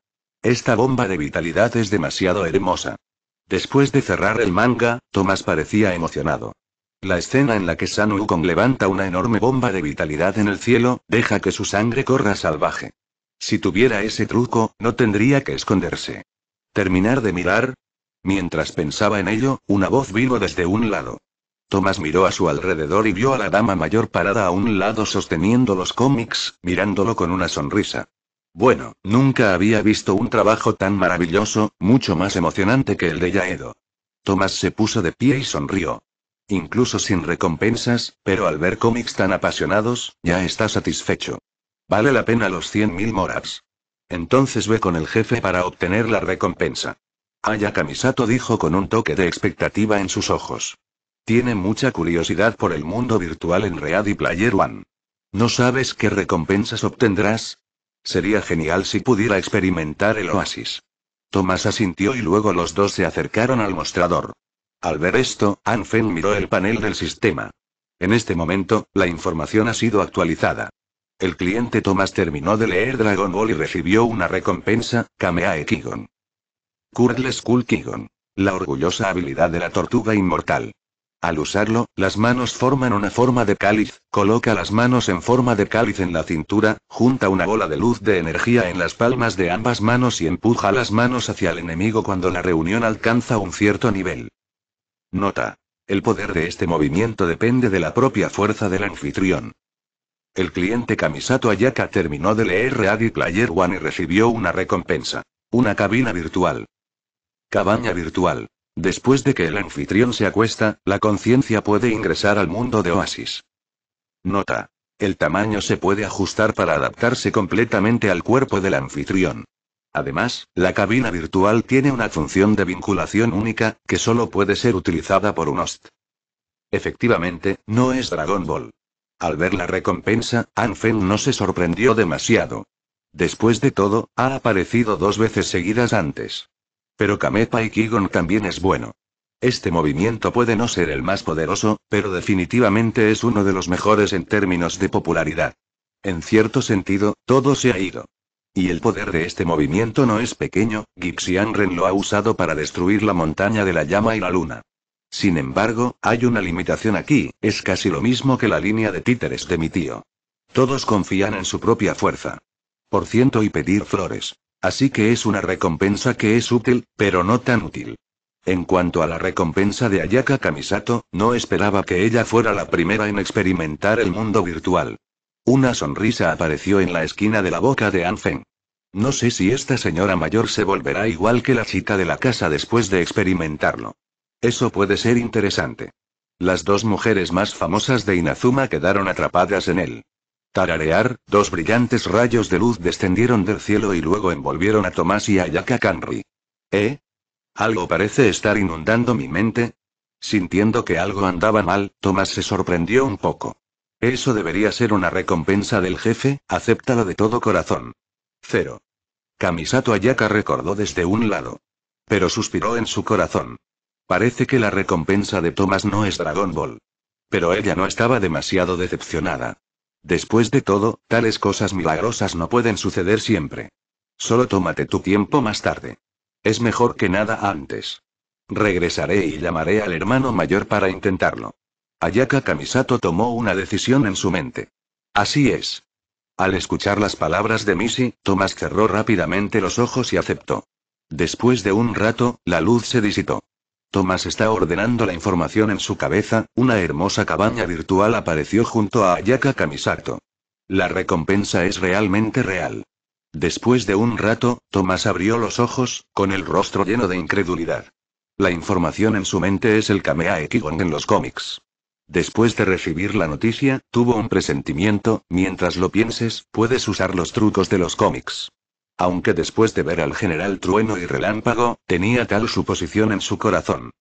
Esta bomba de vitalidad es demasiado hermosa. Después de cerrar el manga, Tomás parecía emocionado. La escena en la que San Wukong levanta una enorme bomba de vitalidad en el cielo, deja que su sangre corra salvaje. Si tuviera ese truco, no tendría que esconderse. ¿Terminar de mirar? Mientras pensaba en ello, una voz vino desde un lado. Thomas miró a su alrededor y vio a la dama mayor parada a un lado sosteniendo los cómics, mirándolo con una sonrisa. Bueno, nunca había visto un trabajo tan maravilloso, mucho más emocionante que el de Yaedo. Tomás se puso de pie y sonrió. Incluso sin recompensas, pero al ver cómics tan apasionados, ya está satisfecho. Vale la pena los 100.000 moras entonces ve con el jefe para obtener la recompensa. Aya Kamisato dijo con un toque de expectativa en sus ojos. Tiene mucha curiosidad por el mundo virtual en Ready Player One. ¿No sabes qué recompensas obtendrás? Sería genial si pudiera experimentar el oasis. Tomás asintió y luego los dos se acercaron al mostrador. Al ver esto, Anfen miró el panel del sistema. En este momento, la información ha sido actualizada. El cliente Thomas terminó de leer Dragon Ball y recibió una recompensa, Kamea Ekigon. Curl Skull Kigon. La orgullosa habilidad de la tortuga inmortal. Al usarlo, las manos forman una forma de cáliz, coloca las manos en forma de cáliz en la cintura, junta una bola de luz de energía en las palmas de ambas manos y empuja las manos hacia el enemigo cuando la reunión alcanza un cierto nivel. Nota. El poder de este movimiento depende de la propia fuerza del anfitrión. El cliente Kamisato Ayaka terminó de leer Ready Player One y recibió una recompensa. Una cabina virtual. Cabaña virtual. Después de que el anfitrión se acuesta, la conciencia puede ingresar al mundo de Oasis. Nota. El tamaño se puede ajustar para adaptarse completamente al cuerpo del anfitrión. Además, la cabina virtual tiene una función de vinculación única, que solo puede ser utilizada por un host. Efectivamente, no es Dragon Ball. Al ver la recompensa, Anfen no se sorprendió demasiado. Después de todo, ha aparecido dos veces seguidas antes. Pero Kamepa y Kigon también es bueno. Este movimiento puede no ser el más poderoso, pero definitivamente es uno de los mejores en términos de popularidad. En cierto sentido, todo se ha ido. Y el poder de este movimiento no es pequeño, Gipsy Anren lo ha usado para destruir la montaña de la llama y la luna. Sin embargo, hay una limitación aquí, es casi lo mismo que la línea de títeres de mi tío. Todos confían en su propia fuerza. Por ciento y pedir flores. Así que es una recompensa que es útil, pero no tan útil. En cuanto a la recompensa de Ayaka Kamisato, no esperaba que ella fuera la primera en experimentar el mundo virtual. Una sonrisa apareció en la esquina de la boca de Anfen. No sé si esta señora mayor se volverá igual que la chica de la casa después de experimentarlo. Eso puede ser interesante. Las dos mujeres más famosas de Inazuma quedaron atrapadas en él. Tararear, dos brillantes rayos de luz descendieron del cielo y luego envolvieron a Tomás y a Yaka Kanri. ¿Eh? Algo parece estar inundando mi mente. Sintiendo que algo andaba mal, Tomás se sorprendió un poco. Eso debería ser una recompensa del jefe, acéptalo de todo corazón. Cero. Kamisato Ayaka recordó desde un lado. Pero suspiró en su corazón. Parece que la recompensa de Thomas no es Dragon Ball. Pero ella no estaba demasiado decepcionada. Después de todo, tales cosas milagrosas no pueden suceder siempre. Solo tómate tu tiempo más tarde. Es mejor que nada antes. Regresaré y llamaré al hermano mayor para intentarlo. Ayaka Kamisato tomó una decisión en su mente. Así es. Al escuchar las palabras de Missy, Thomas cerró rápidamente los ojos y aceptó. Después de un rato, la luz se disipó. Tomás está ordenando la información en su cabeza, una hermosa cabaña virtual apareció junto a Ayaka Kamisato. La recompensa es realmente real. Después de un rato, Tomás abrió los ojos, con el rostro lleno de incredulidad. La información en su mente es el Kamea Ekigon en los cómics. Después de recibir la noticia, tuvo un presentimiento, mientras lo pienses, puedes usar los trucos de los cómics aunque después de ver al general Trueno y Relámpago, tenía tal suposición en su corazón.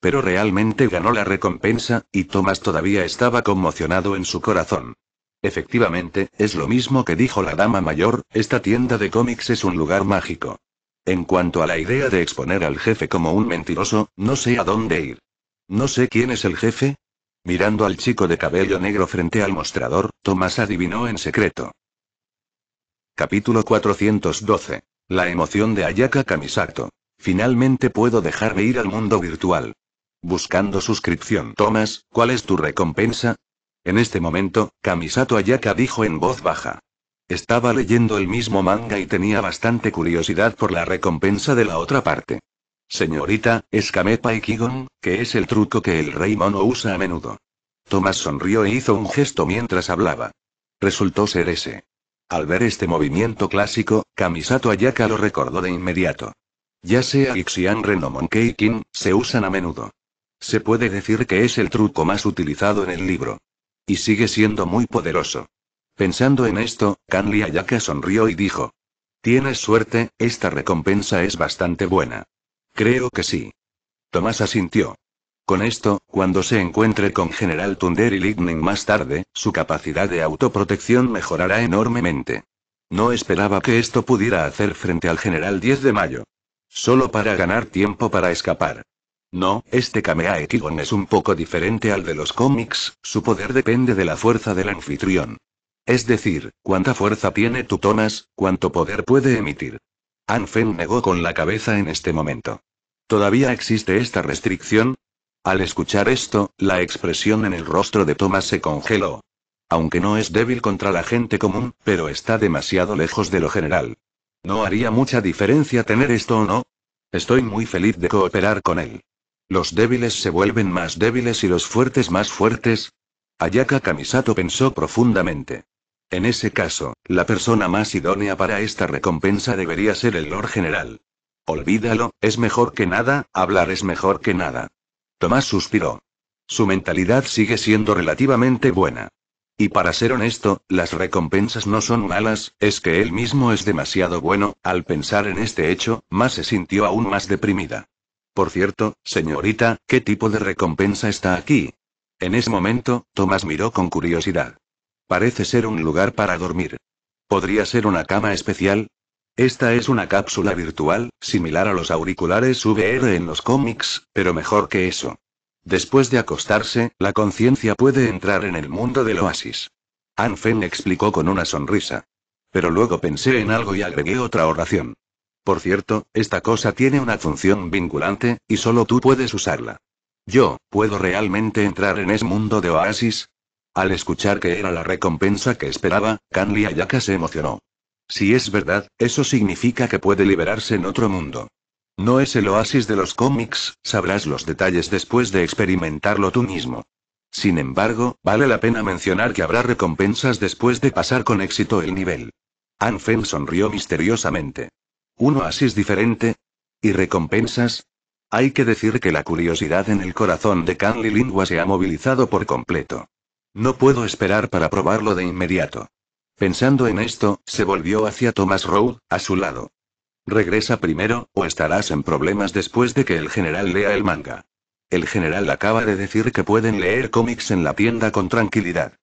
Pero realmente ganó la recompensa, y Thomas todavía estaba conmocionado en su corazón. Efectivamente, es lo mismo que dijo la dama mayor, esta tienda de cómics es un lugar mágico. En cuanto a la idea de exponer al jefe como un mentiroso, no sé a dónde ir. No sé quién es el jefe. Mirando al chico de cabello negro frente al mostrador, Thomas adivinó en secreto. Capítulo 412. La emoción de Ayaka Kamisato. Finalmente puedo dejarme ir al mundo virtual. Buscando suscripción. Tomás, ¿cuál es tu recompensa? En este momento, Kamisato Ayaka dijo en voz baja. Estaba leyendo el mismo manga y tenía bastante curiosidad por la recompensa de la otra parte. Señorita, es Kamepa y Kigon, que es el truco que el rey mono usa a menudo. Tomás sonrió e hizo un gesto mientras hablaba. Resultó ser ese. Al ver este movimiento clásico, Kamisato Ayaka lo recordó de inmediato. Ya sea Ixian Ren o King, se usan a menudo. Se puede decir que es el truco más utilizado en el libro. Y sigue siendo muy poderoso. Pensando en esto, Kanli Ayaka sonrió y dijo. Tienes suerte, esta recompensa es bastante buena. Creo que sí. Tomás asintió. Con esto, cuando se encuentre con General Thunder y Lightning más tarde, su capacidad de autoprotección mejorará enormemente. No esperaba que esto pudiera hacer frente al General 10 de mayo. Solo para ganar tiempo para escapar. No, este Kamehameha es un poco diferente al de los cómics, su poder depende de la fuerza del anfitrión. Es decir, cuánta fuerza tiene Tutonas, cuánto poder puede emitir. Anfen negó con la cabeza en este momento. ¿Todavía existe esta restricción? Al escuchar esto, la expresión en el rostro de Thomas se congeló. Aunque no es débil contra la gente común, pero está demasiado lejos de lo general. No haría mucha diferencia tener esto o no. Estoy muy feliz de cooperar con él. Los débiles se vuelven más débiles y los fuertes más fuertes. Ayaka Kamisato pensó profundamente. En ese caso, la persona más idónea para esta recompensa debería ser el Lord General. Olvídalo, es mejor que nada, hablar es mejor que nada. Tomás suspiró. Su mentalidad sigue siendo relativamente buena. Y para ser honesto, las recompensas no son malas, es que él mismo es demasiado bueno, al pensar en este hecho, más se sintió aún más deprimida. Por cierto, señorita, ¿qué tipo de recompensa está aquí? En ese momento, Tomás miró con curiosidad. Parece ser un lugar para dormir. ¿Podría ser una cama especial? Esta es una cápsula virtual, similar a los auriculares VR en los cómics, pero mejor que eso. Después de acostarse, la conciencia puede entrar en el mundo del oasis. Anfen explicó con una sonrisa. Pero luego pensé en algo y agregué otra oración. Por cierto, esta cosa tiene una función vinculante, y solo tú puedes usarla. Yo, ¿puedo realmente entrar en ese mundo de oasis? Al escuchar que era la recompensa que esperaba, Kanli Ayaka se emocionó. Si es verdad, eso significa que puede liberarse en otro mundo. No es el oasis de los cómics, sabrás los detalles después de experimentarlo tú mismo. Sin embargo, vale la pena mencionar que habrá recompensas después de pasar con éxito el nivel. Anfen sonrió misteriosamente. ¿Un oasis diferente? ¿Y recompensas? Hay que decir que la curiosidad en el corazón de Kanli Lingua se ha movilizado por completo. No puedo esperar para probarlo de inmediato. Pensando en esto, se volvió hacia Thomas Rowe, a su lado. Regresa primero, o estarás en problemas después de que el general lea el manga. El general acaba de decir que pueden leer cómics en la tienda con tranquilidad.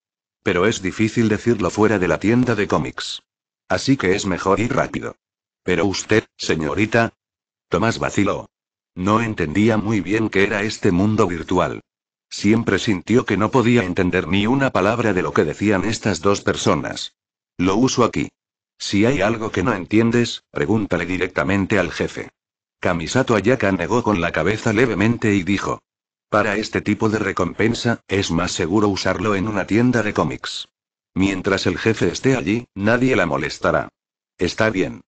Pero es difícil decirlo fuera de la tienda de cómics. Así que es mejor ir rápido. Pero usted, señorita. Tomás vaciló. No entendía muy bien qué era este mundo virtual. Siempre sintió que no podía entender ni una palabra de lo que decían estas dos personas. Lo uso aquí. Si hay algo que no entiendes, pregúntale directamente al jefe. Kamisato Ayaka negó con la cabeza levemente y dijo. Para este tipo de recompensa, es más seguro usarlo en una tienda de cómics. Mientras el jefe esté allí, nadie la molestará. Está bien.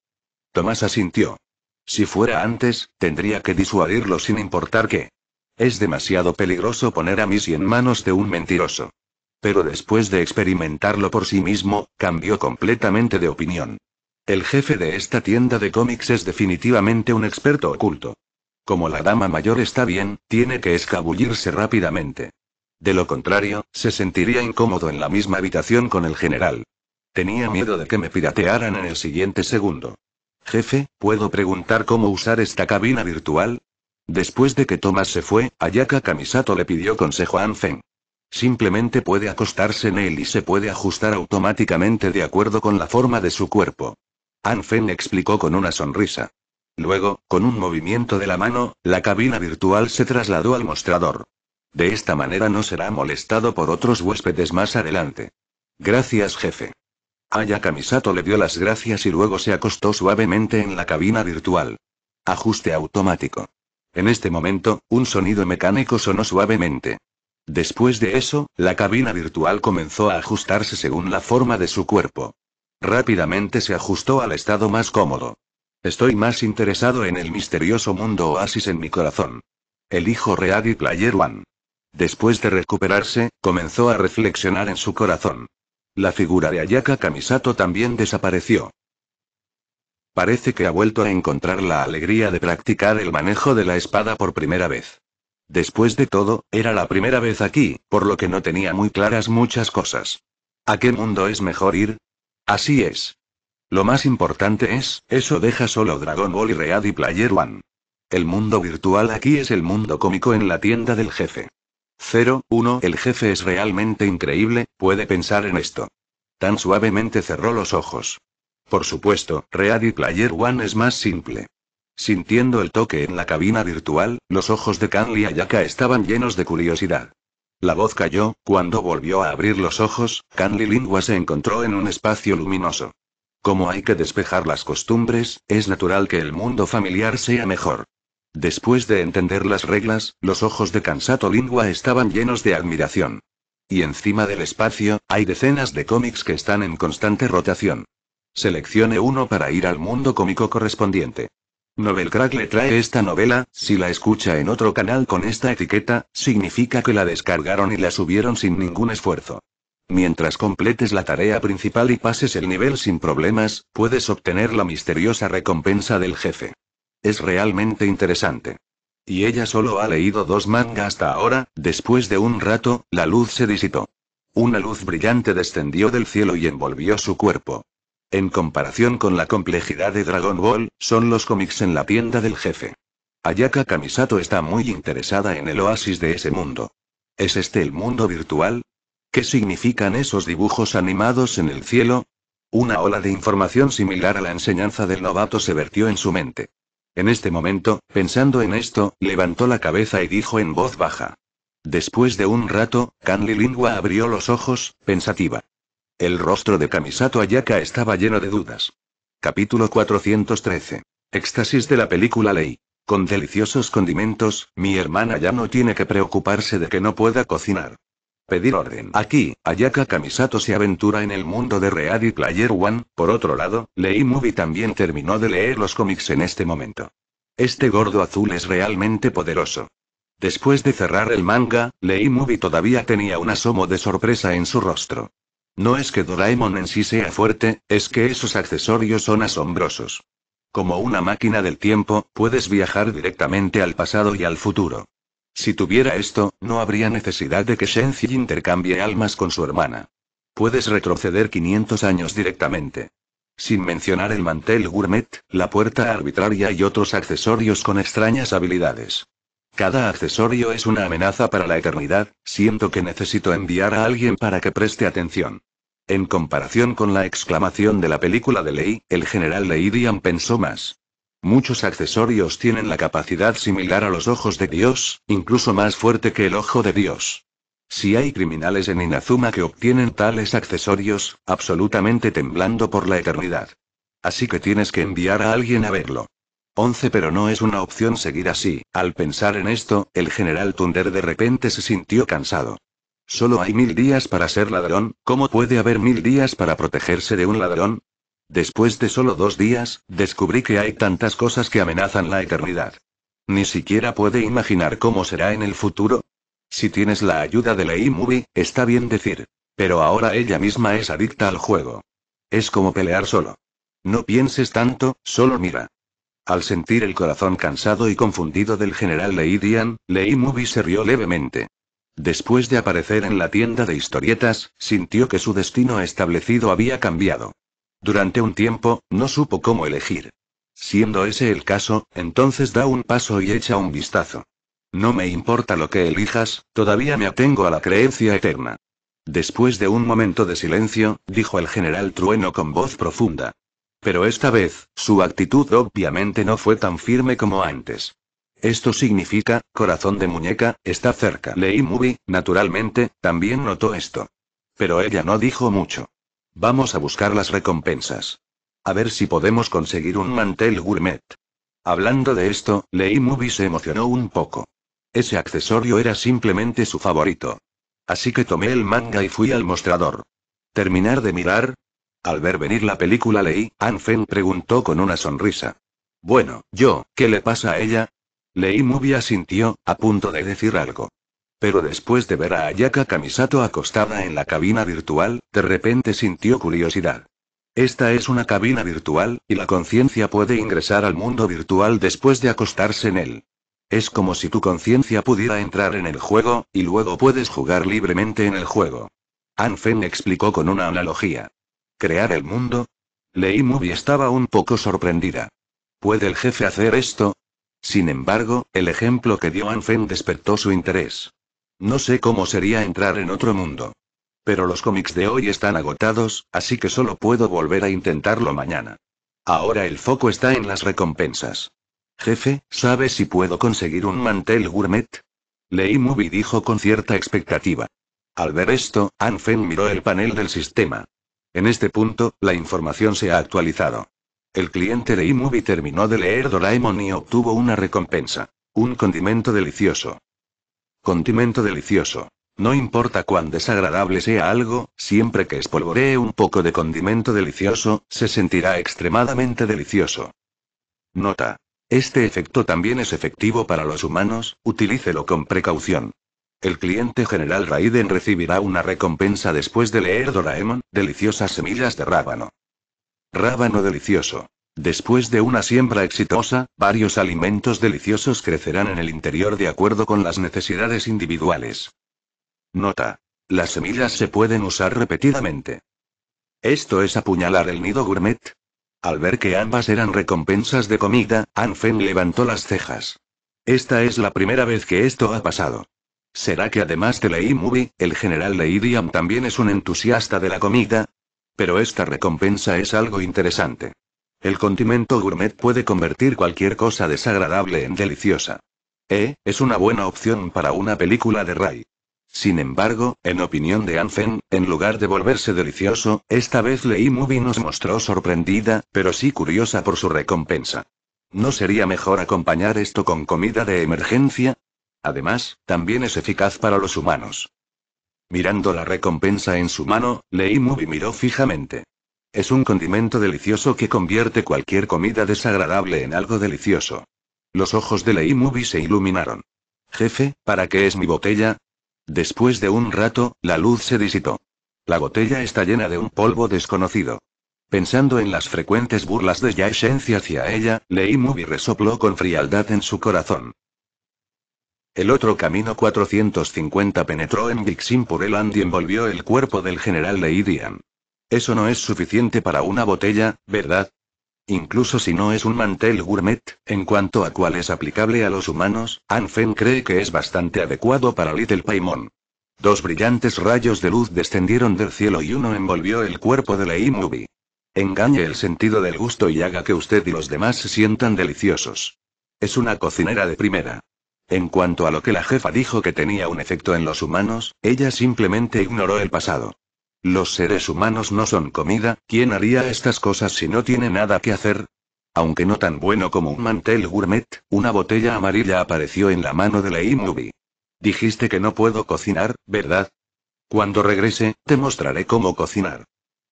Tomás asintió. Si fuera antes, tendría que disuadirlo sin importar qué. Es demasiado peligroso poner a Missy en manos de un mentiroso. Pero después de experimentarlo por sí mismo, cambió completamente de opinión. El jefe de esta tienda de cómics es definitivamente un experto oculto. Como la dama mayor está bien, tiene que escabullirse rápidamente. De lo contrario, se sentiría incómodo en la misma habitación con el general. Tenía miedo de que me piratearan en el siguiente segundo. Jefe, ¿puedo preguntar cómo usar esta cabina virtual? Después de que Thomas se fue, Ayaka Kamisato le pidió consejo a Anfen. Simplemente puede acostarse en él y se puede ajustar automáticamente de acuerdo con la forma de su cuerpo. Anfen explicó con una sonrisa. Luego, con un movimiento de la mano, la cabina virtual se trasladó al mostrador. De esta manera no será molestado por otros huéspedes más adelante. Gracias, jefe. Aya Kamisato le dio las gracias y luego se acostó suavemente en la cabina virtual. Ajuste automático. En este momento, un sonido mecánico sonó suavemente. Después de eso, la cabina virtual comenzó a ajustarse según la forma de su cuerpo. Rápidamente se ajustó al estado más cómodo. Estoy más interesado en el misterioso mundo oasis en mi corazón. Elijo y Player One. Después de recuperarse, comenzó a reflexionar en su corazón. La figura de Ayaka Kamisato también desapareció. Parece que ha vuelto a encontrar la alegría de practicar el manejo de la espada por primera vez. Después de todo, era la primera vez aquí, por lo que no tenía muy claras muchas cosas. ¿A qué mundo es mejor ir? Así es. Lo más importante es, eso deja solo Dragon Ball y Ready Player One. El mundo virtual aquí es el mundo cómico en la tienda del jefe. 0, 1. El jefe es realmente increíble, puede pensar en esto. Tan suavemente cerró los ojos. Por supuesto, Ready Player One es más simple. Sintiendo el toque en la cabina virtual, los ojos de Kanli Ayaka estaban llenos de curiosidad. La voz cayó, cuando volvió a abrir los ojos, Kanli Lingua se encontró en un espacio luminoso. Como hay que despejar las costumbres, es natural que el mundo familiar sea mejor. Después de entender las reglas, los ojos de Kansato Lingua estaban llenos de admiración. Y encima del espacio, hay decenas de cómics que están en constante rotación. Seleccione uno para ir al mundo cómico correspondiente. Novelcrack le trae esta novela, si la escucha en otro canal con esta etiqueta, significa que la descargaron y la subieron sin ningún esfuerzo. Mientras completes la tarea principal y pases el nivel sin problemas, puedes obtener la misteriosa recompensa del jefe. Es realmente interesante. Y ella solo ha leído dos mangas hasta ahora, después de un rato, la luz se disipó. Una luz brillante descendió del cielo y envolvió su cuerpo. En comparación con la complejidad de Dragon Ball, son los cómics en la tienda del jefe. Ayaka Kamisato está muy interesada en el oasis de ese mundo. ¿Es este el mundo virtual? ¿Qué significan esos dibujos animados en el cielo? Una ola de información similar a la enseñanza del novato se vertió en su mente. En este momento, pensando en esto, levantó la cabeza y dijo en voz baja. Después de un rato, Kanli Lingua abrió los ojos, pensativa. El rostro de Kamisato Ayaka estaba lleno de dudas. Capítulo 413. Éxtasis de la película Ley. Con deliciosos condimentos, mi hermana ya no tiene que preocuparse de que no pueda cocinar. Pedir orden. Aquí, Ayaka Kamisato se aventura en el mundo de Ready Player One. Por otro lado, Lei Movie también terminó de leer los cómics en este momento. Este gordo azul es realmente poderoso. Después de cerrar el manga, Lei Movie todavía tenía un asomo de sorpresa en su rostro. No es que Doraemon en sí sea fuerte, es que esos accesorios son asombrosos. Como una máquina del tiempo, puedes viajar directamente al pasado y al futuro. Si tuviera esto, no habría necesidad de que Shenzi intercambie almas con su hermana. Puedes retroceder 500 años directamente. Sin mencionar el mantel gourmet, la puerta arbitraria y otros accesorios con extrañas habilidades. Cada accesorio es una amenaza para la eternidad, siento que necesito enviar a alguien para que preste atención. En comparación con la exclamación de la película de Ley, el general Leidian pensó más. Muchos accesorios tienen la capacidad similar a los ojos de Dios, incluso más fuerte que el ojo de Dios. Si hay criminales en Inazuma que obtienen tales accesorios, absolutamente temblando por la eternidad. Así que tienes que enviar a alguien a verlo. 11 pero no es una opción seguir así. Al pensar en esto, el general Thunder de repente se sintió cansado. Solo hay mil días para ser ladrón, ¿cómo puede haber mil días para protegerse de un ladrón? Después de solo dos días, descubrí que hay tantas cosas que amenazan la eternidad. Ni siquiera puede imaginar cómo será en el futuro. Si tienes la ayuda de la e-movie, está bien decir. Pero ahora ella misma es adicta al juego. Es como pelear solo. No pienses tanto, solo mira. Al sentir el corazón cansado y confundido del general Leidian, Lei Mubi se rió levemente. Después de aparecer en la tienda de historietas, sintió que su destino establecido había cambiado. Durante un tiempo, no supo cómo elegir. Siendo ese el caso, entonces da un paso y echa un vistazo. No me importa lo que elijas, todavía me atengo a la creencia eterna. Después de un momento de silencio, dijo el general Trueno con voz profunda. Pero esta vez, su actitud obviamente no fue tan firme como antes. Esto significa, corazón de muñeca, está cerca. Lei Mubi, naturalmente, también notó esto. Pero ella no dijo mucho. Vamos a buscar las recompensas. A ver si podemos conseguir un mantel gourmet. Hablando de esto, Lei Mubi se emocionó un poco. Ese accesorio era simplemente su favorito. Así que tomé el manga y fui al mostrador. Terminar de mirar, al ver venir la película Lei, Anfen preguntó con una sonrisa. Bueno, yo, ¿qué le pasa a ella? Lei Mubia sintió a punto de decir algo. Pero después de ver a Ayaka Kamisato acostada en la cabina virtual, de repente sintió curiosidad. Esta es una cabina virtual, y la conciencia puede ingresar al mundo virtual después de acostarse en él. Es como si tu conciencia pudiera entrar en el juego, y luego puedes jugar libremente en el juego. Anfen explicó con una analogía. ¿Crear el mundo? Lei movie estaba un poco sorprendida. ¿Puede el jefe hacer esto? Sin embargo, el ejemplo que dio Anfen despertó su interés. No sé cómo sería entrar en otro mundo. Pero los cómics de hoy están agotados, así que solo puedo volver a intentarlo mañana. Ahora el foco está en las recompensas. Jefe, ¿sabe si puedo conseguir un mantel gourmet? Lei Movie dijo con cierta expectativa. Al ver esto, Anfen miró el panel del sistema. En este punto, la información se ha actualizado. El cliente de iMovie terminó de leer Doraemon y obtuvo una recompensa. Un condimento delicioso. Condimento delicioso. No importa cuán desagradable sea algo, siempre que espolvoree un poco de condimento delicioso, se sentirá extremadamente delicioso. Nota. Este efecto también es efectivo para los humanos, utilícelo con precaución. El cliente general Raiden recibirá una recompensa después de leer Doraemon, deliciosas semillas de rábano. Rábano delicioso. Después de una siembra exitosa, varios alimentos deliciosos crecerán en el interior de acuerdo con las necesidades individuales. Nota. Las semillas se pueden usar repetidamente. ¿Esto es apuñalar el nido gourmet? Al ver que ambas eran recompensas de comida, Anfen levantó las cejas. Esta es la primera vez que esto ha pasado. ¿Será que además de Lei Movie, el general Leiriam también es un entusiasta de la comida? Pero esta recompensa es algo interesante. El condimento gourmet puede convertir cualquier cosa desagradable en deliciosa. Eh, es una buena opción para una película de Ray. Sin embargo, en opinión de Anfen, en lugar de volverse delicioso, esta vez Lei Movie nos mostró sorprendida, pero sí curiosa por su recompensa. ¿No sería mejor acompañar esto con comida de emergencia? Además, también es eficaz para los humanos. Mirando la recompensa en su mano, Lei Mubi miró fijamente. Es un condimento delicioso que convierte cualquier comida desagradable en algo delicioso. Los ojos de Lei Mubi se iluminaron. Jefe, ¿para qué es mi botella? Después de un rato, la luz se disipó. La botella está llena de un polvo desconocido. Pensando en las frecuentes burlas de Yaesencia hacia ella, Lei Mubi resopló con frialdad en su corazón. El otro camino 450 penetró en por el y envolvió el cuerpo del general Leidian. Eso no es suficiente para una botella, ¿verdad? Incluso si no es un mantel gourmet, en cuanto a cuál es aplicable a los humanos, Anfen cree que es bastante adecuado para Little Paimon. Dos brillantes rayos de luz descendieron del cielo y uno envolvió el cuerpo de la movie Engañe el sentido del gusto y haga que usted y los demás se sientan deliciosos. Es una cocinera de primera. En cuanto a lo que la jefa dijo que tenía un efecto en los humanos, ella simplemente ignoró el pasado. Los seres humanos no son comida, ¿quién haría estas cosas si no tiene nada que hacer? Aunque no tan bueno como un mantel gourmet, una botella amarilla apareció en la mano de la e-movie. Dijiste que no puedo cocinar, ¿verdad? Cuando regrese, te mostraré cómo cocinar.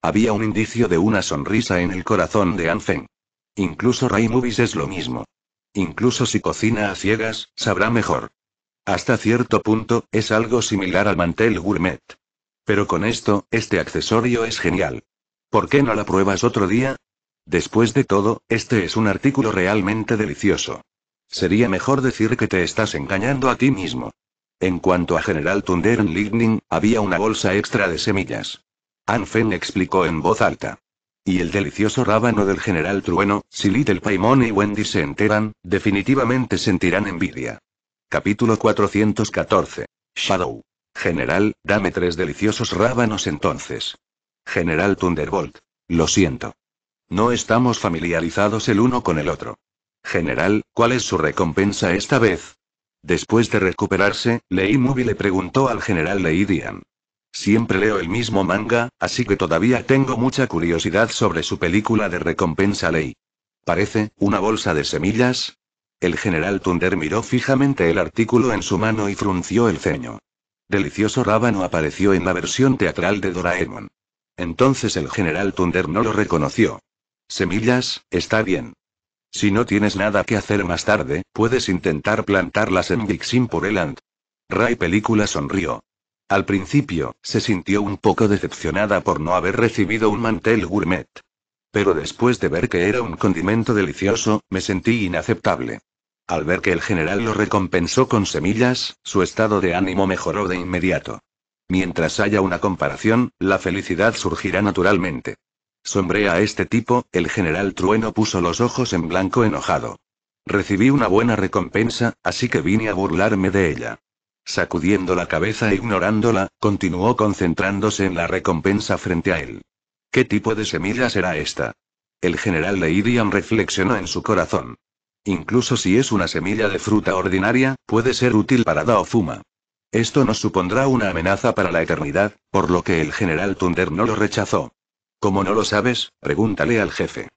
Había un indicio de una sonrisa en el corazón de Anfen. Incluso Ray es lo mismo. Incluso si cocina a ciegas, sabrá mejor. Hasta cierto punto, es algo similar al mantel gourmet. Pero con esto, este accesorio es genial. ¿Por qué no la pruebas otro día? Después de todo, este es un artículo realmente delicioso. Sería mejor decir que te estás engañando a ti mismo. En cuanto a General Thunder Lightning, había una bolsa extra de semillas. Anfen explicó en voz alta. Y el delicioso rábano del general Trueno, si Little Paimon y Wendy se enteran, definitivamente sentirán envidia. Capítulo 414. Shadow. General, dame tres deliciosos rábanos entonces. General Thunderbolt. Lo siento. No estamos familiarizados el uno con el otro. General, ¿cuál es su recompensa esta vez? Después de recuperarse, Lei Movie le preguntó al general Leidian. Siempre leo el mismo manga, así que todavía tengo mucha curiosidad sobre su película de recompensa ley. Parece, una bolsa de semillas. El general Thunder miró fijamente el artículo en su mano y frunció el ceño. Delicioso rábano apareció en la versión teatral de Doraemon. Entonces el general Thunder no lo reconoció. Semillas, está bien. Si no tienes nada que hacer más tarde, puedes intentar plantarlas en Big Pureland. Ray Película sonrió. Al principio, se sintió un poco decepcionada por no haber recibido un mantel gourmet. Pero después de ver que era un condimento delicioso, me sentí inaceptable. Al ver que el general lo recompensó con semillas, su estado de ánimo mejoró de inmediato. Mientras haya una comparación, la felicidad surgirá naturalmente. Sombré a este tipo, el general Trueno puso los ojos en blanco enojado. Recibí una buena recompensa, así que vine a burlarme de ella. Sacudiendo la cabeza e ignorándola, continuó concentrándose en la recompensa frente a él. ¿Qué tipo de semilla será esta? El general Leidian reflexionó en su corazón. Incluso si es una semilla de fruta ordinaria, puede ser útil para Fuma. Esto no supondrá una amenaza para la eternidad, por lo que el general Thunder no lo rechazó. Como no lo sabes, pregúntale al jefe.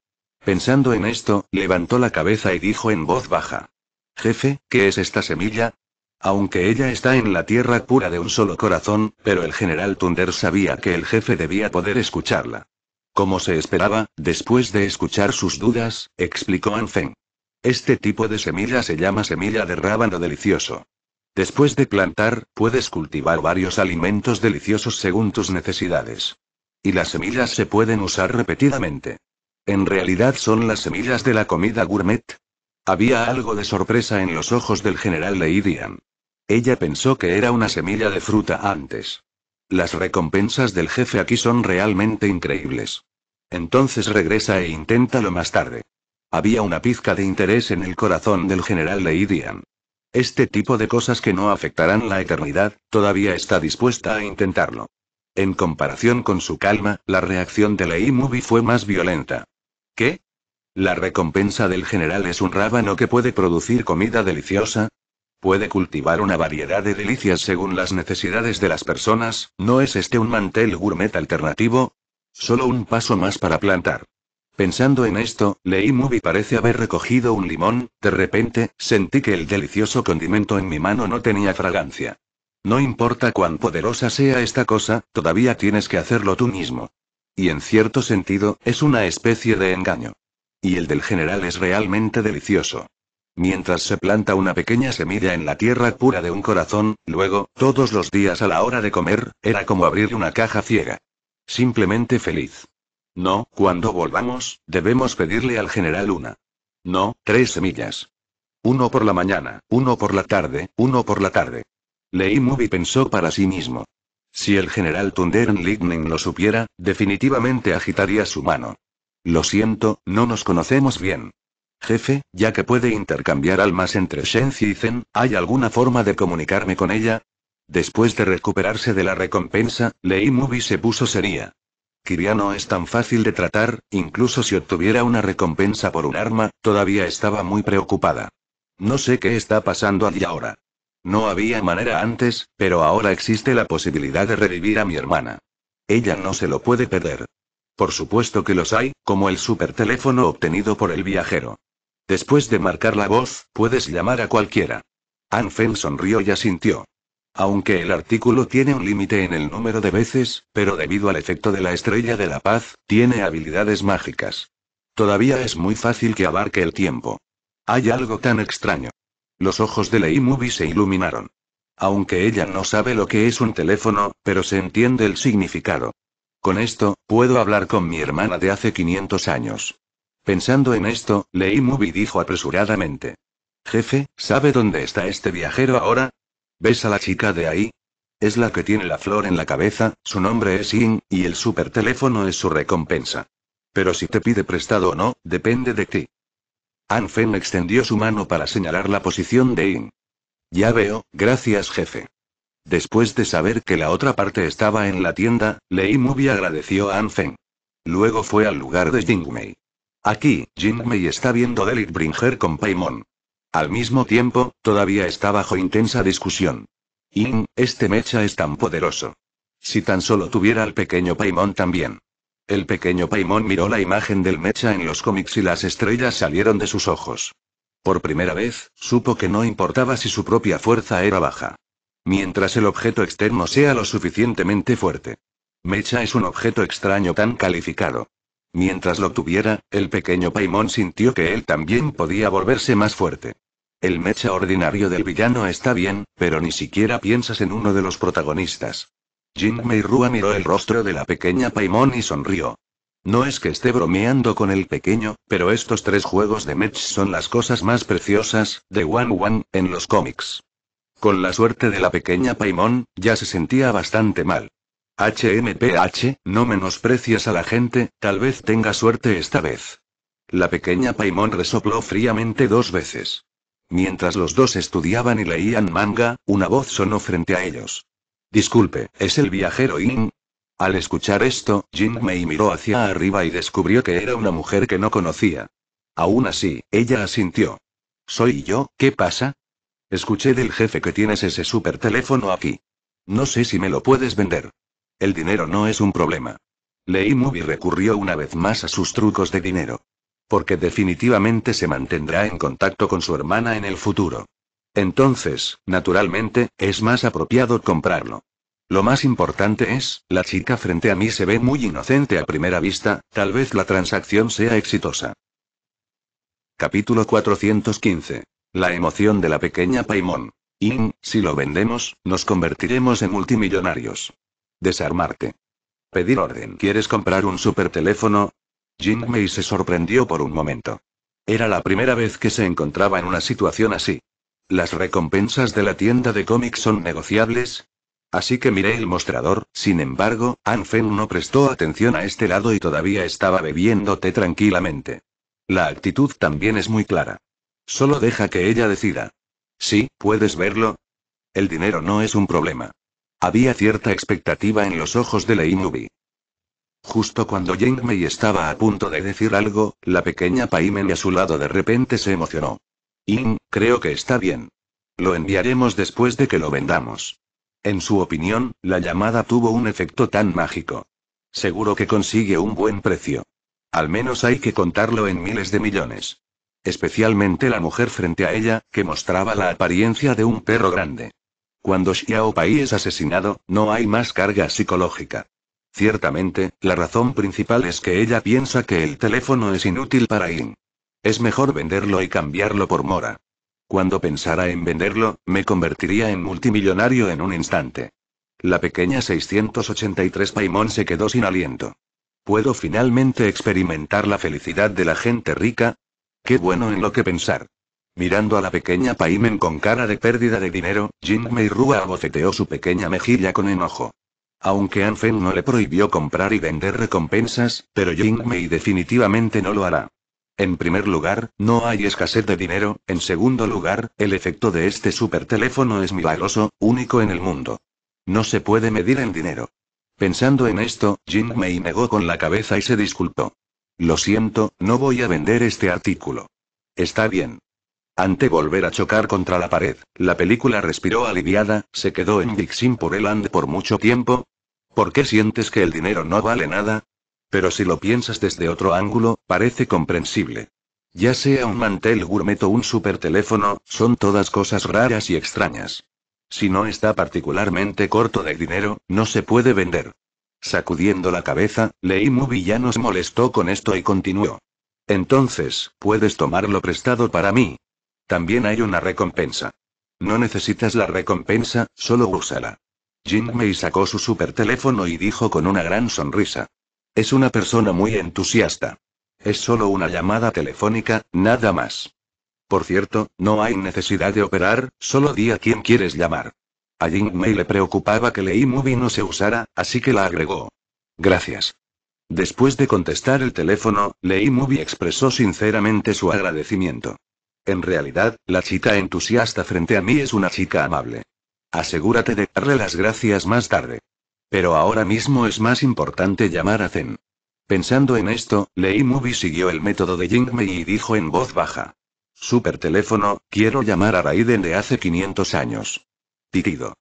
Pensando en esto, levantó la cabeza y dijo en voz baja. Jefe, ¿qué es esta semilla? Aunque ella está en la tierra pura de un solo corazón, pero el general Tunder sabía que el jefe debía poder escucharla. Como se esperaba, después de escuchar sus dudas, explicó Anfeng. Este tipo de semilla se llama semilla de rábano delicioso. Después de plantar, puedes cultivar varios alimentos deliciosos según tus necesidades. Y las semillas se pueden usar repetidamente. En realidad son las semillas de la comida gourmet. Había algo de sorpresa en los ojos del general Leidian. Ella pensó que era una semilla de fruta antes. Las recompensas del jefe aquí son realmente increíbles. Entonces regresa e inténtalo más tarde. Había una pizca de interés en el corazón del general Leidian. Este tipo de cosas que no afectarán la eternidad, todavía está dispuesta a intentarlo. En comparación con su calma, la reacción de Lei movie fue más violenta. ¿Qué? La recompensa del general es un rábano que puede producir comida deliciosa, Puede cultivar una variedad de delicias según las necesidades de las personas, ¿no es este un mantel gourmet alternativo? Solo un paso más para plantar. Pensando en esto, leí Movie parece haber recogido un limón, de repente, sentí que el delicioso condimento en mi mano no tenía fragancia. No importa cuán poderosa sea esta cosa, todavía tienes que hacerlo tú mismo. Y en cierto sentido, es una especie de engaño. Y el del general es realmente delicioso mientras se planta una pequeña semilla en la tierra pura de un corazón, luego, todos los días a la hora de comer, era como abrir una caja ciega. Simplemente feliz. No, cuando volvamos, debemos pedirle al general una. No, tres semillas. Uno por la mañana, uno por la tarde, uno por la tarde. Leí Mubi pensó para sí mismo. Si el general Tunderen Lignin lo supiera, definitivamente agitaría su mano. Lo siento, no nos conocemos bien. Jefe, ya que puede intercambiar almas entre Shenzi y Zen, ¿hay alguna forma de comunicarme con ella? Después de recuperarse de la recompensa, Lei Mubi se puso seria. Kiria no es tan fácil de tratar, incluso si obtuviera una recompensa por un arma, todavía estaba muy preocupada. No sé qué está pasando allí ahora. No había manera antes, pero ahora existe la posibilidad de revivir a mi hermana. Ella no se lo puede perder. Por supuesto que los hay, como el superteléfono obtenido por el viajero. Después de marcar la voz, puedes llamar a cualquiera. Anfen sonrió y asintió. Aunque el artículo tiene un límite en el número de veces, pero debido al efecto de la estrella de la paz, tiene habilidades mágicas. Todavía es muy fácil que abarque el tiempo. Hay algo tan extraño. Los ojos de Lei Movie se iluminaron. Aunque ella no sabe lo que es un teléfono, pero se entiende el significado. Con esto, puedo hablar con mi hermana de hace 500 años. Pensando en esto, Lei Mubi dijo apresuradamente. Jefe, ¿sabe dónde está este viajero ahora? ¿Ves a la chica de ahí? Es la que tiene la flor en la cabeza, su nombre es In, y el super teléfono es su recompensa. Pero si te pide prestado o no, depende de ti. An Feng extendió su mano para señalar la posición de In. Ya veo, gracias jefe. Después de saber que la otra parte estaba en la tienda, Lei Mubi agradeció a An Feng. Luego fue al lugar de Jingmei. Aquí, Jinmei está viendo Delic Bringer con Paimon. Al mismo tiempo, todavía está bajo intensa discusión. In, este mecha es tan poderoso. Si tan solo tuviera al pequeño Paimon también. El pequeño Paimon miró la imagen del mecha en los cómics y las estrellas salieron de sus ojos. Por primera vez, supo que no importaba si su propia fuerza era baja. Mientras el objeto externo sea lo suficientemente fuerte. Mecha es un objeto extraño tan calificado. Mientras lo tuviera, el pequeño Paimon sintió que él también podía volverse más fuerte. El mecha ordinario del villano está bien, pero ni siquiera piensas en uno de los protagonistas. Mei Rua miró el rostro de la pequeña Paimon y sonrió. No es que esté bromeando con el pequeño, pero estos tres juegos de mech son las cosas más preciosas, de One One, en los cómics. Con la suerte de la pequeña Paimon, ya se sentía bastante mal. HMPH, no menosprecias a la gente, tal vez tenga suerte esta vez. La pequeña Paimon resopló fríamente dos veces. Mientras los dos estudiaban y leían manga, una voz sonó frente a ellos. Disculpe, ¿es el viajero In? Al escuchar esto, Jin Mei miró hacia arriba y descubrió que era una mujer que no conocía. Aún así, ella asintió. ¿Soy yo? ¿Qué pasa? Escuché del jefe que tienes ese super teléfono aquí. No sé si me lo puedes vender. El dinero no es un problema. Lei Mubi recurrió una vez más a sus trucos de dinero. Porque definitivamente se mantendrá en contacto con su hermana en el futuro. Entonces, naturalmente, es más apropiado comprarlo. Lo más importante es, la chica frente a mí se ve muy inocente a primera vista, tal vez la transacción sea exitosa. Capítulo 415. La emoción de la pequeña Paimon. In, si lo vendemos, nos convertiremos en multimillonarios. Desarmarte. Pedir orden. ¿Quieres comprar un super teléfono? Jim Mei se sorprendió por un momento. Era la primera vez que se encontraba en una situación así. Las recompensas de la tienda de cómics son negociables. Así que miré el mostrador, sin embargo, Feng no prestó atención a este lado y todavía estaba bebiéndote tranquilamente. La actitud también es muy clara. Solo deja que ella decida. Sí, puedes verlo. El dinero no es un problema. Había cierta expectativa en los ojos de la Inubi. Justo cuando Yeng Mei estaba a punto de decir algo, la pequeña Paimen a su lado de repente se emocionó. In, creo que está bien. Lo enviaremos después de que lo vendamos. En su opinión, la llamada tuvo un efecto tan mágico. Seguro que consigue un buen precio. Al menos hay que contarlo en miles de millones. Especialmente la mujer frente a ella, que mostraba la apariencia de un perro grande. Cuando Xiao Pai es asesinado, no hay más carga psicológica. Ciertamente, la razón principal es que ella piensa que el teléfono es inútil para Yin. Es mejor venderlo y cambiarlo por Mora. Cuando pensara en venderlo, me convertiría en multimillonario en un instante. La pequeña 683 Paimon se quedó sin aliento. ¿Puedo finalmente experimentar la felicidad de la gente rica? Qué bueno en lo que pensar. Mirando a la pequeña Paimen con cara de pérdida de dinero, Jin Rua abofeteó su pequeña mejilla con enojo. Aunque Anfen no le prohibió comprar y vender recompensas, pero Jin Mei definitivamente no lo hará. En primer lugar, no hay escasez de dinero, en segundo lugar, el efecto de este teléfono es milagroso, único en el mundo. No se puede medir en dinero. Pensando en esto, Jin Mei negó con la cabeza y se disculpó. Lo siento, no voy a vender este artículo. Está bien. Ante volver a chocar contra la pared, la película respiró aliviada, se quedó en Dixim por el and por mucho tiempo. ¿Por qué sientes que el dinero no vale nada? Pero si lo piensas desde otro ángulo, parece comprensible. Ya sea un mantel gourmet o un super teléfono, son todas cosas raras y extrañas. Si no está particularmente corto de dinero, no se puede vender. Sacudiendo la cabeza, Movie ya nos molestó con esto y continuó. Entonces, puedes tomarlo prestado para mí, también hay una recompensa. No necesitas la recompensa, solo úsala. Jingmei sacó su super teléfono y dijo con una gran sonrisa. Es una persona muy entusiasta. Es solo una llamada telefónica, nada más. Por cierto, no hay necesidad de operar, solo di a quién quieres llamar. A Jingmei le preocupaba que Lei movie no se usara, así que la agregó. Gracias. Después de contestar el teléfono, Lei Movie expresó sinceramente su agradecimiento. En realidad, la chica entusiasta frente a mí es una chica amable. Asegúrate de darle las gracias más tarde. Pero ahora mismo es más importante llamar a Zen. Pensando en esto, Lei Mubi siguió el método de Jingmei y dijo en voz baja. Super teléfono, quiero llamar a Raiden de hace 500 años. Titido.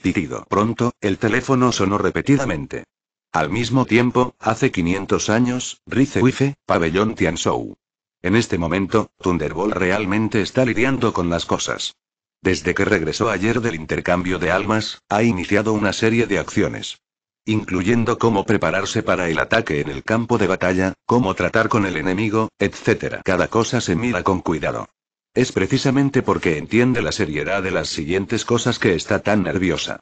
Titido. Pronto, el teléfono sonó repetidamente. Al mismo tiempo, hace 500 años, Rice Wife, Pabellón Tianzhou. En este momento, Thunderbolt realmente está lidiando con las cosas. Desde que regresó ayer del intercambio de almas, ha iniciado una serie de acciones. Incluyendo cómo prepararse para el ataque en el campo de batalla, cómo tratar con el enemigo, etc. Cada cosa se mira con cuidado. Es precisamente porque entiende la seriedad de las siguientes cosas que está tan nerviosa.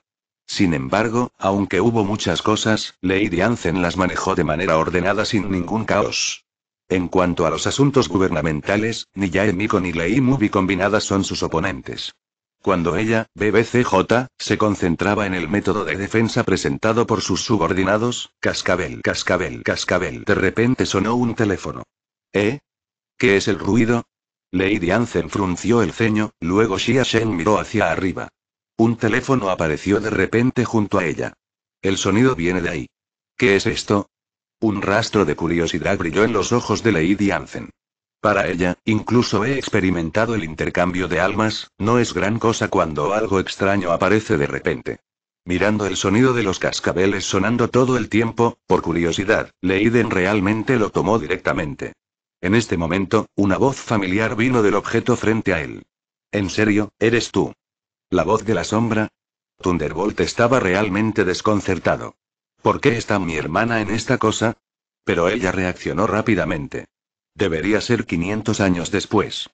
Sin embargo, aunque hubo muchas cosas, Lady Anzen las manejó de manera ordenada sin ningún caos. En cuanto a los asuntos gubernamentales, ni Yaemiko ni Lei Mubi combinadas son sus oponentes. Cuando ella, BBCJ, se concentraba en el método de defensa presentado por sus subordinados, cascabel, cascabel, cascabel, de repente sonó un teléfono. ¿Eh? ¿Qué es el ruido? Lady Anzen frunció el ceño, luego Xia Shen miró hacia arriba. Un teléfono apareció de repente junto a ella. El sonido viene de ahí. ¿Qué es esto? Un rastro de curiosidad brilló en los ojos de Lady Anzen. Para ella, incluso he experimentado el intercambio de almas, no es gran cosa cuando algo extraño aparece de repente. Mirando el sonido de los cascabeles sonando todo el tiempo, por curiosidad, Leiden realmente lo tomó directamente. En este momento, una voz familiar vino del objeto frente a él. ¿En serio, eres tú? ¿La voz de la sombra? Thunderbolt estaba realmente desconcertado. ¿Por qué está mi hermana en esta cosa? Pero ella reaccionó rápidamente. Debería ser 500 años después.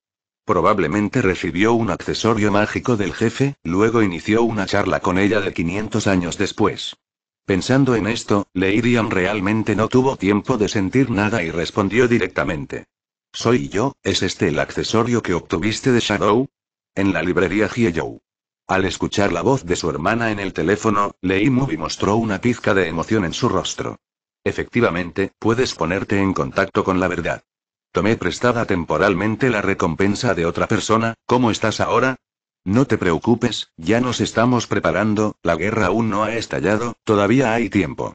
Probablemente recibió un accesorio mágico del jefe, luego inició una charla con ella de 500 años después. Pensando en esto, Leirian realmente no tuvo tiempo de sentir nada y respondió directamente. Soy yo, ¿es este el accesorio que obtuviste de Shadow? En la librería Hieyou. Al escuchar la voz de su hermana en el teléfono, Lei mostró una pizca de emoción en su rostro. Efectivamente, puedes ponerte en contacto con la verdad. Tomé prestada temporalmente la recompensa de otra persona, ¿cómo estás ahora? No te preocupes, ya nos estamos preparando, la guerra aún no ha estallado, todavía hay tiempo.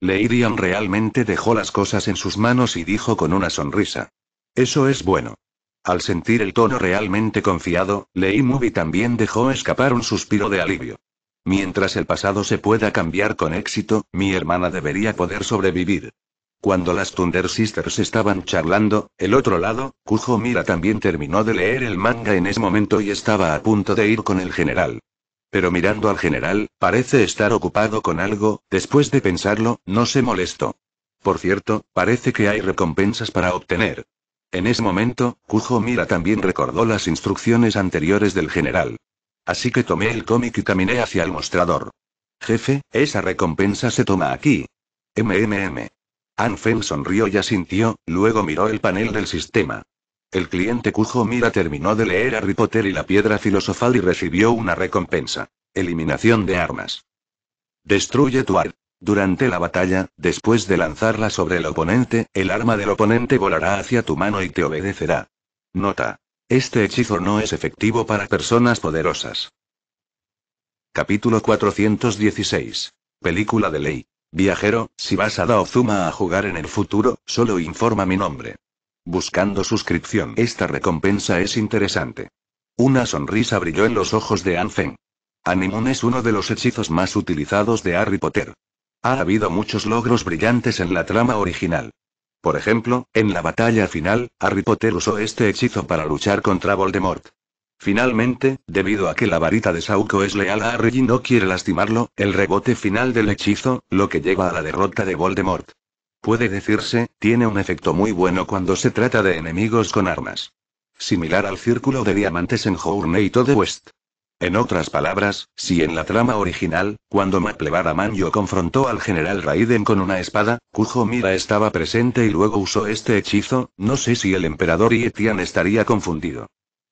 Leirian realmente dejó las cosas en sus manos y dijo con una sonrisa. Eso es bueno. Al sentir el tono realmente confiado, Lei Movie también dejó escapar un suspiro de alivio. Mientras el pasado se pueda cambiar con éxito, mi hermana debería poder sobrevivir. Cuando las Thunder Sisters estaban charlando, el otro lado, Kujo Mira también terminó de leer el manga en ese momento y estaba a punto de ir con el general. Pero mirando al general, parece estar ocupado con algo, después de pensarlo, no se molestó. Por cierto, parece que hay recompensas para obtener. En ese momento, Kujo Mira también recordó las instrucciones anteriores del general. Así que tomé el cómic y caminé hacia el mostrador. Jefe, esa recompensa se toma aquí. MMM. Anfen sonrió y asintió, luego miró el panel del sistema. El cliente Kujo Mira terminó de leer Harry Potter y la piedra filosofal y recibió una recompensa. Eliminación de armas. Destruye tu arte. Durante la batalla, después de lanzarla sobre el oponente, el arma del oponente volará hacia tu mano y te obedecerá. Nota. Este hechizo no es efectivo para personas poderosas. Capítulo 416. Película de ley. Viajero, si vas a Daozuma a jugar en el futuro, solo informa mi nombre. Buscando suscripción. Esta recompensa es interesante. Una sonrisa brilló en los ojos de Anfen. Animun es uno de los hechizos más utilizados de Harry Potter. Ha habido muchos logros brillantes en la trama original. Por ejemplo, en la batalla final, Harry Potter usó este hechizo para luchar contra Voldemort. Finalmente, debido a que la varita de Sauco es leal a Harry y no quiere lastimarlo, el rebote final del hechizo, lo que lleva a la derrota de Voldemort. Puede decirse, tiene un efecto muy bueno cuando se trata de enemigos con armas. Similar al círculo de diamantes en Journey to the West. En otras palabras, si en la trama original, cuando Maplevada yo confrontó al general Raiden con una espada, Kujo Mira estaba presente y luego usó este hechizo, no sé si el emperador Yetian estaría confundido.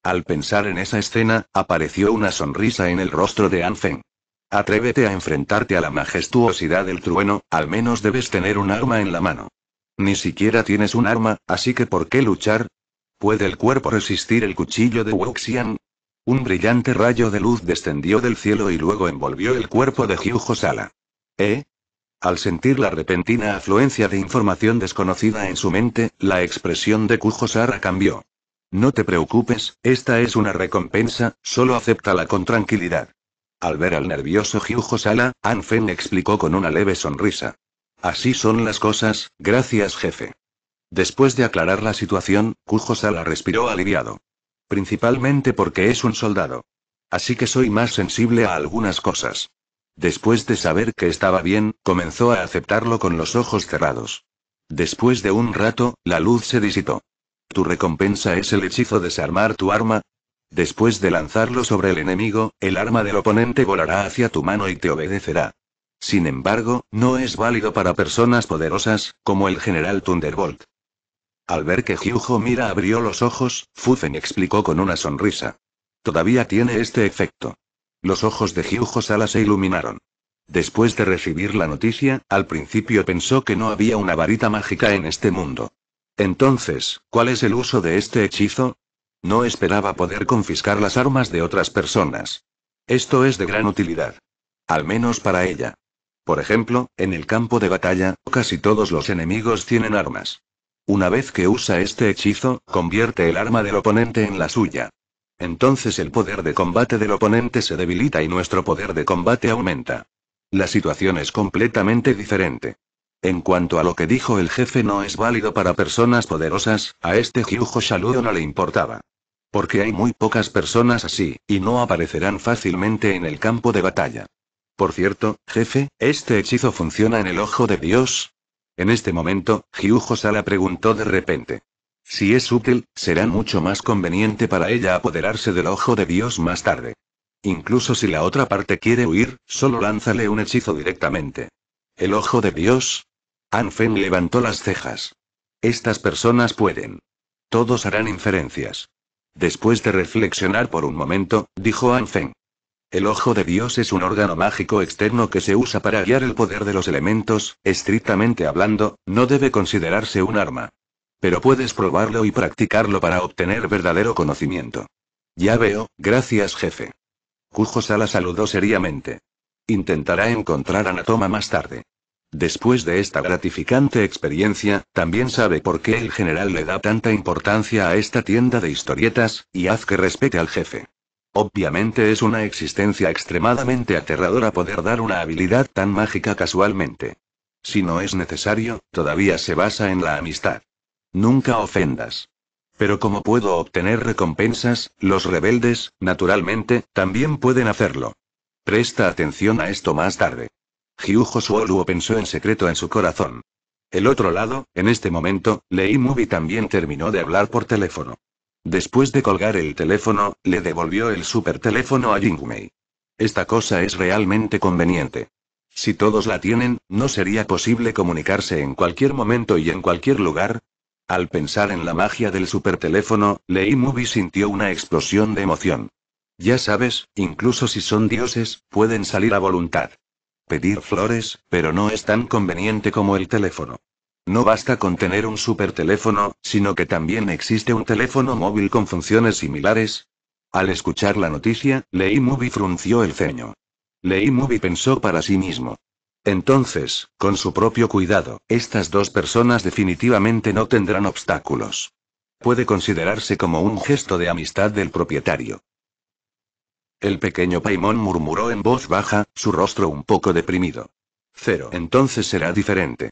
Al pensar en esa escena, apareció una sonrisa en el rostro de Anfen. Atrévete a enfrentarte a la majestuosidad del trueno, al menos debes tener un arma en la mano. Ni siquiera tienes un arma, así que ¿por qué luchar? ¿Puede el cuerpo resistir el cuchillo de Wuxian? Un brillante rayo de luz descendió del cielo y luego envolvió el cuerpo de Hyujo Sala. ¿Eh? Al sentir la repentina afluencia de información desconocida en su mente, la expresión de Kujo Sala cambió. No te preocupes, esta es una recompensa, solo acéptala con tranquilidad. Al ver al nervioso Hyujo Sala, Anfen explicó con una leve sonrisa. Así son las cosas, gracias jefe. Después de aclarar la situación, Kujo Sala respiró aliviado. Principalmente porque es un soldado. Así que soy más sensible a algunas cosas. Después de saber que estaba bien, comenzó a aceptarlo con los ojos cerrados. Después de un rato, la luz se disipó. ¿Tu recompensa es el hechizo desarmar tu arma? Después de lanzarlo sobre el enemigo, el arma del oponente volará hacia tu mano y te obedecerá. Sin embargo, no es válido para personas poderosas, como el general Thunderbolt. Al ver que Hyujo Mira abrió los ojos, Fuzen explicó con una sonrisa. Todavía tiene este efecto. Los ojos de Hyujo Sala se iluminaron. Después de recibir la noticia, al principio pensó que no había una varita mágica en este mundo. Entonces, ¿cuál es el uso de este hechizo? No esperaba poder confiscar las armas de otras personas. Esto es de gran utilidad. Al menos para ella. Por ejemplo, en el campo de batalla, casi todos los enemigos tienen armas. Una vez que usa este hechizo, convierte el arma del oponente en la suya. Entonces el poder de combate del oponente se debilita y nuestro poder de combate aumenta. La situación es completamente diferente. En cuanto a lo que dijo el jefe no es válido para personas poderosas, a este Hyujo Shaludo no le importaba. Porque hay muy pocas personas así, y no aparecerán fácilmente en el campo de batalla. Por cierto, jefe, ¿este hechizo funciona en el ojo de Dios? En este momento, Hyujo Sala preguntó de repente. Si es útil, será mucho más conveniente para ella apoderarse del ojo de Dios más tarde. Incluso si la otra parte quiere huir, solo lánzale un hechizo directamente. ¿El ojo de Dios? Anfen levantó las cejas. Estas personas pueden. Todos harán inferencias. Después de reflexionar por un momento, dijo Anfen. El ojo de Dios es un órgano mágico externo que se usa para guiar el poder de los elementos, estrictamente hablando, no debe considerarse un arma. Pero puedes probarlo y practicarlo para obtener verdadero conocimiento. Ya veo, gracias jefe. Kujosa la saludó seriamente. Intentará encontrar a más tarde. Después de esta gratificante experiencia, también sabe por qué el general le da tanta importancia a esta tienda de historietas, y haz que respete al jefe. Obviamente es una existencia extremadamente aterradora poder dar una habilidad tan mágica casualmente. Si no es necesario, todavía se basa en la amistad. Nunca ofendas. Pero como puedo obtener recompensas, los rebeldes, naturalmente, también pueden hacerlo. Presta atención a esto más tarde. Hyujo Suolu pensó en secreto en su corazón. El otro lado, en este momento, Lei Movie también terminó de hablar por teléfono. Después de colgar el teléfono, le devolvió el superteléfono a Jingmei. Esta cosa es realmente conveniente. Si todos la tienen, ¿no sería posible comunicarse en cualquier momento y en cualquier lugar? Al pensar en la magia del superteléfono, Lei Mubi sintió una explosión de emoción. Ya sabes, incluso si son dioses, pueden salir a voluntad. Pedir flores, pero no es tan conveniente como el teléfono. No basta con tener un teléfono, sino que también existe un teléfono móvil con funciones similares. Al escuchar la noticia, Lei Movie frunció el ceño. Lei Movie pensó para sí mismo. Entonces, con su propio cuidado, estas dos personas definitivamente no tendrán obstáculos. Puede considerarse como un gesto de amistad del propietario. El pequeño Paimon murmuró en voz baja, su rostro un poco deprimido. Cero. Entonces será diferente.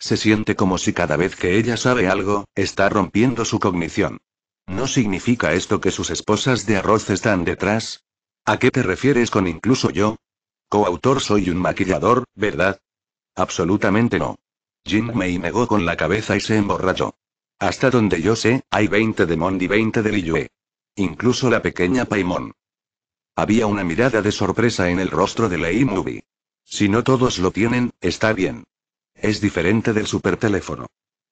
Se siente como si cada vez que ella sabe algo, está rompiendo su cognición. ¿No significa esto que sus esposas de arroz están detrás? ¿A qué te refieres con incluso yo? Coautor soy un maquillador, ¿verdad? Absolutamente no. Jim me negó con la cabeza y se emborrachó. Hasta donde yo sé, hay 20 de Mondi y 20 de Liyue. Incluso la pequeña Paimon. Había una mirada de sorpresa en el rostro de Lei Movie. Si no todos lo tienen, está bien. Es diferente del superteléfono.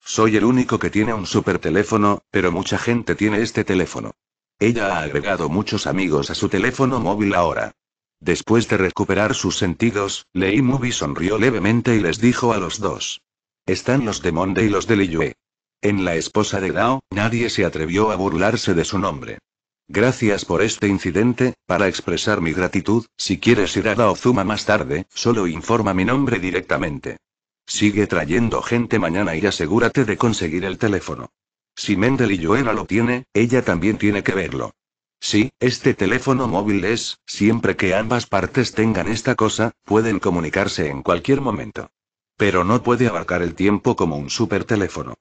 Soy el único que tiene un teléfono, pero mucha gente tiene este teléfono. Ella ha agregado muchos amigos a su teléfono móvil ahora. Después de recuperar sus sentidos, Lei Movie sonrió levemente y les dijo a los dos. Están los de Monde y los de Liyue. En la esposa de Dao, nadie se atrevió a burlarse de su nombre. Gracias por este incidente, para expresar mi gratitud, si quieres ir a Daozuma Zuma más tarde, solo informa mi nombre directamente. Sigue trayendo gente mañana y asegúrate de conseguir el teléfono. Si Mendel y Joena lo tiene, ella también tiene que verlo. Sí, este teléfono móvil es, siempre que ambas partes tengan esta cosa, pueden comunicarse en cualquier momento. Pero no puede abarcar el tiempo como un super teléfono.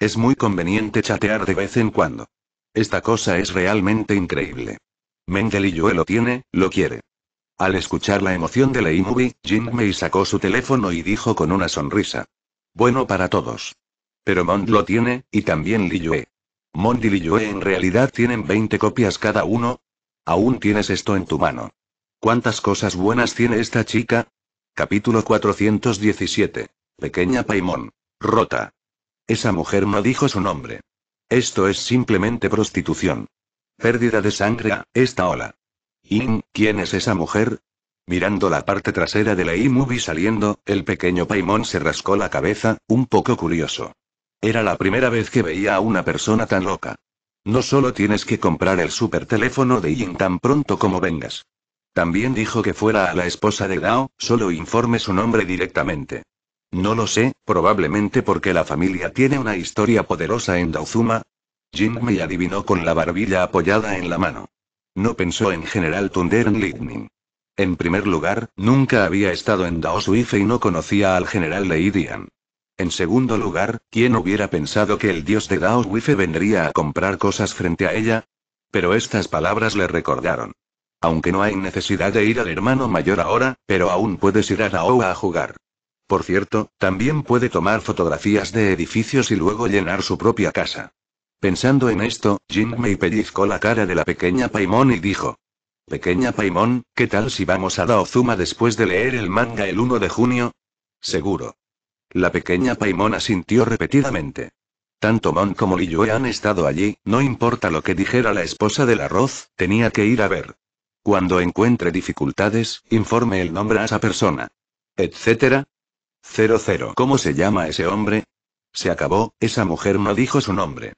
Es muy conveniente chatear de vez en cuando. Esta cosa es realmente increíble. Mendel y Joel lo tiene, lo quiere. Al escuchar la emoción de Lei Movie, Jim sacó su teléfono y dijo con una sonrisa. Bueno para todos. Pero Mond lo tiene, y también Yue. Mond y Yue en realidad tienen 20 copias cada uno. Aún tienes esto en tu mano. ¿Cuántas cosas buenas tiene esta chica? Capítulo 417. Pequeña Paimon. Rota. Esa mujer no dijo su nombre. Esto es simplemente prostitución. Pérdida de sangre a esta ola. Yin, ¿quién es esa mujer? Mirando la parte trasera de la e-movie saliendo, el pequeño Paimon se rascó la cabeza, un poco curioso. Era la primera vez que veía a una persona tan loca. No solo tienes que comprar el super teléfono de Yin tan pronto como vengas. También dijo que fuera a la esposa de Dao, solo informe su nombre directamente. No lo sé, probablemente porque la familia tiene una historia poderosa en Daozuma. Jin me adivinó con la barbilla apoyada en la mano. No pensó en General en Lightning. En primer lugar, nunca había estado en Daoswife y no conocía al general Leidian. En segundo lugar, ¿quién hubiera pensado que el dios de Wife vendría a comprar cosas frente a ella? Pero estas palabras le recordaron. Aunque no hay necesidad de ir al hermano mayor ahora, pero aún puedes ir a Oa a jugar. Por cierto, también puede tomar fotografías de edificios y luego llenar su propia casa. Pensando en esto, Jinmei pellizcó la cara de la pequeña Paimon y dijo. Pequeña Paimon, ¿qué tal si vamos a Daozuma después de leer el manga el 1 de junio? Seguro. La pequeña Paimon asintió repetidamente. Tanto Mon como Liyue han estado allí, no importa lo que dijera la esposa del arroz, tenía que ir a ver. Cuando encuentre dificultades, informe el nombre a esa persona. Etcétera. 00. ¿Cómo se llama ese hombre? Se acabó, esa mujer no dijo su nombre.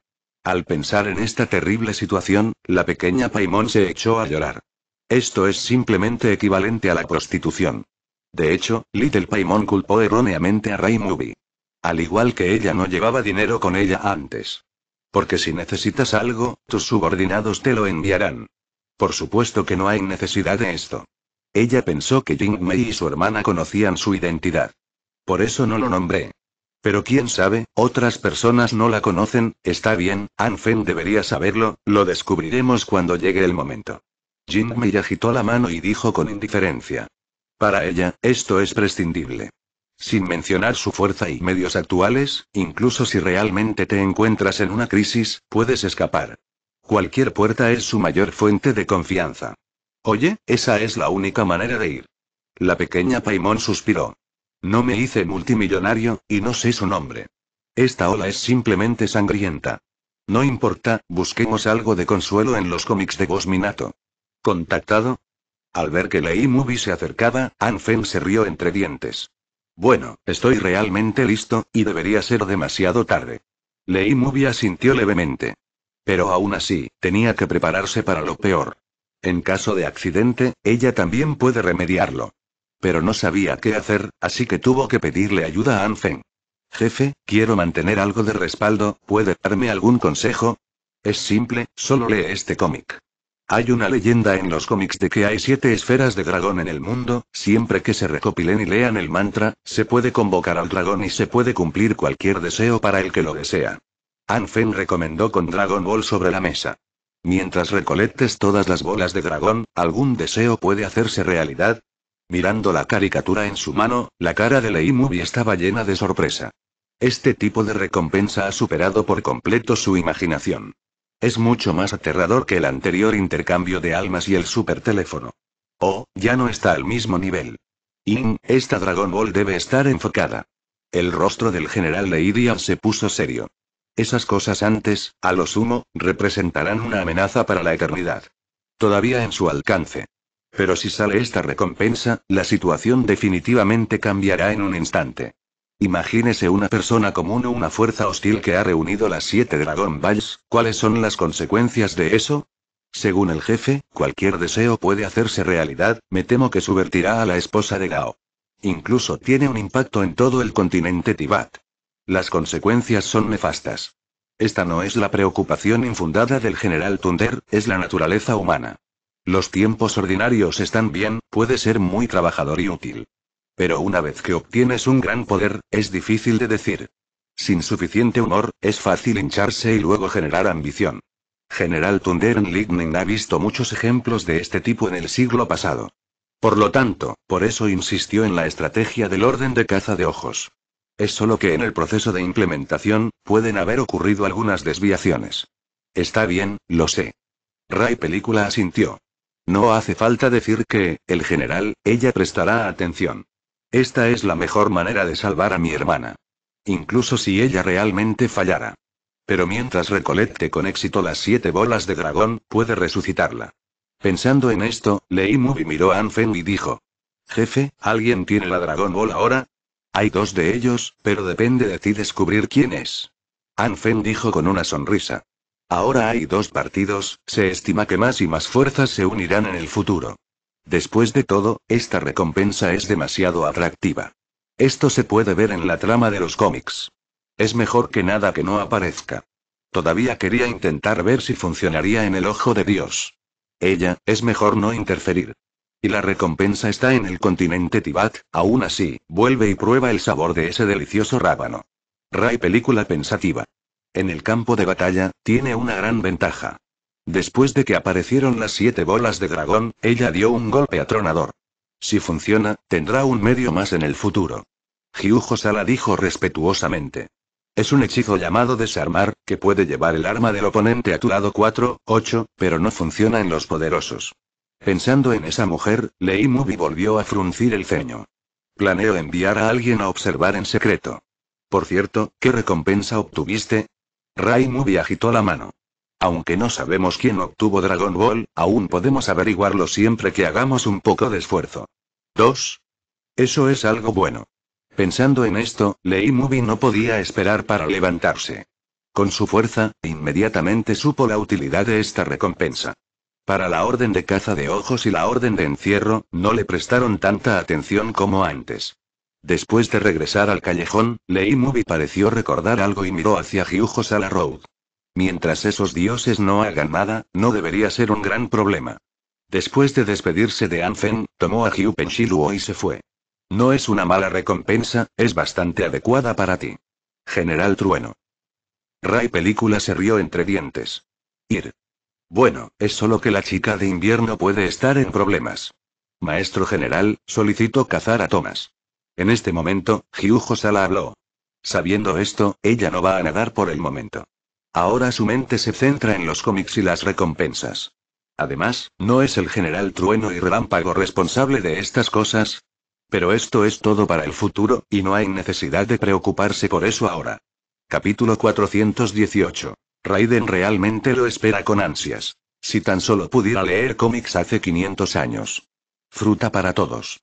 Al pensar en esta terrible situación, la pequeña Paimon se echó a llorar. Esto es simplemente equivalente a la prostitución. De hecho, Little Paimon culpó erróneamente a Ray Movie. Al igual que ella no llevaba dinero con ella antes. Porque si necesitas algo, tus subordinados te lo enviarán. Por supuesto que no hay necesidad de esto. Ella pensó que Jing Mei y su hermana conocían su identidad. Por eso no lo nombré. Pero quién sabe, otras personas no la conocen, está bien, Anfen debería saberlo, lo descubriremos cuando llegue el momento. Jin me agitó la mano y dijo con indiferencia. Para ella, esto es prescindible. Sin mencionar su fuerza y medios actuales, incluso si realmente te encuentras en una crisis, puedes escapar. Cualquier puerta es su mayor fuente de confianza. Oye, esa es la única manera de ir. La pequeña Paimon suspiró. No me hice multimillonario, y no sé su nombre. Esta ola es simplemente sangrienta. No importa, busquemos algo de consuelo en los cómics de Gosminato. ¿Contactado? Al ver que Lei movie se acercaba, Anfen se rió entre dientes. Bueno, estoy realmente listo, y debería ser demasiado tarde. Lei Movie asintió levemente. Pero aún así, tenía que prepararse para lo peor. En caso de accidente, ella también puede remediarlo pero no sabía qué hacer, así que tuvo que pedirle ayuda a Anfen. Jefe, quiero mantener algo de respaldo, ¿puede darme algún consejo? Es simple, solo lee este cómic. Hay una leyenda en los cómics de que hay siete esferas de dragón en el mundo, siempre que se recopilen y lean el mantra, se puede convocar al dragón y se puede cumplir cualquier deseo para el que lo desea. Anfen recomendó con Dragon Ball sobre la mesa. Mientras recolectes todas las bolas de dragón, algún deseo puede hacerse realidad, Mirando la caricatura en su mano, la cara de Lei Movie estaba llena de sorpresa. Este tipo de recompensa ha superado por completo su imaginación. Es mucho más aterrador que el anterior intercambio de almas y el teléfono. Oh, ya no está al mismo nivel. In, esta Dragon Ball debe estar enfocada. El rostro del general Leidia se puso serio. Esas cosas antes, a lo sumo, representarán una amenaza para la eternidad. Todavía en su alcance. Pero si sale esta recompensa, la situación definitivamente cambiará en un instante. Imagínese una persona común o una fuerza hostil que ha reunido las siete Dragon Balls, ¿cuáles son las consecuencias de eso? Según el jefe, cualquier deseo puede hacerse realidad, me temo que subvertirá a la esposa de Gao. Incluso tiene un impacto en todo el continente Tibat. Las consecuencias son nefastas. Esta no es la preocupación infundada del general Tunder, es la naturaleza humana. Los tiempos ordinarios están bien, puede ser muy trabajador y útil. Pero una vez que obtienes un gran poder, es difícil de decir. Sin suficiente humor, es fácil hincharse y luego generar ambición. General Tunderen Lignin ha visto muchos ejemplos de este tipo en el siglo pasado. Por lo tanto, por eso insistió en la estrategia del orden de caza de ojos. Es solo que en el proceso de implementación, pueden haber ocurrido algunas desviaciones. Está bien, lo sé. Ray Película asintió. No hace falta decir que, el general, ella prestará atención. Esta es la mejor manera de salvar a mi hermana. Incluso si ella realmente fallara. Pero mientras recolecte con éxito las siete bolas de dragón, puede resucitarla. Pensando en esto, Lei Mubi miró a Anfen y dijo: Jefe, ¿alguien tiene la dragón bola ahora? Hay dos de ellos, pero depende de ti descubrir quién es. Anfen dijo con una sonrisa. Ahora hay dos partidos, se estima que más y más fuerzas se unirán en el futuro. Después de todo, esta recompensa es demasiado atractiva. Esto se puede ver en la trama de los cómics. Es mejor que nada que no aparezca. Todavía quería intentar ver si funcionaría en el ojo de Dios. Ella, es mejor no interferir. Y la recompensa está en el continente Tibat, aún así, vuelve y prueba el sabor de ese delicioso rábano. Ray película pensativa. En el campo de batalla, tiene una gran ventaja. Después de que aparecieron las siete bolas de dragón, ella dio un golpe atronador. Si funciona, tendrá un medio más en el futuro. Hyujo Sala dijo respetuosamente. Es un hechizo llamado desarmar, que puede llevar el arma del oponente a tu lado 4, 8, pero no funciona en los poderosos. Pensando en esa mujer, Lei Mubi volvió a fruncir el ceño. Planeo enviar a alguien a observar en secreto. Por cierto, ¿qué recompensa obtuviste? Ray agitó la mano. Aunque no sabemos quién obtuvo Dragon Ball, aún podemos averiguarlo siempre que hagamos un poco de esfuerzo. 2. Eso es algo bueno. Pensando en esto, Lei Mubi no podía esperar para levantarse. Con su fuerza, inmediatamente supo la utilidad de esta recompensa. Para la orden de caza de ojos y la orden de encierro, no le prestaron tanta atención como antes. Después de regresar al callejón, Lei Mubi pareció recordar algo y miró hacia Hyujo Sala Road. Mientras esos dioses no hagan nada, no debería ser un gran problema. Después de despedirse de Anfen, tomó a Hyu Penshiluo y se fue. No es una mala recompensa, es bastante adecuada para ti. General Trueno. Ray Película se rió entre dientes. Ir. Bueno, es solo que la chica de invierno puede estar en problemas. Maestro General, solicito cazar a Thomas. En este momento, Hyujo Sala habló. Sabiendo esto, ella no va a nadar por el momento. Ahora su mente se centra en los cómics y las recompensas. Además, ¿no es el general Trueno y Relámpago responsable de estas cosas? Pero esto es todo para el futuro, y no hay necesidad de preocuparse por eso ahora. Capítulo 418. Raiden realmente lo espera con ansias. Si tan solo pudiera leer cómics hace 500 años. Fruta para todos.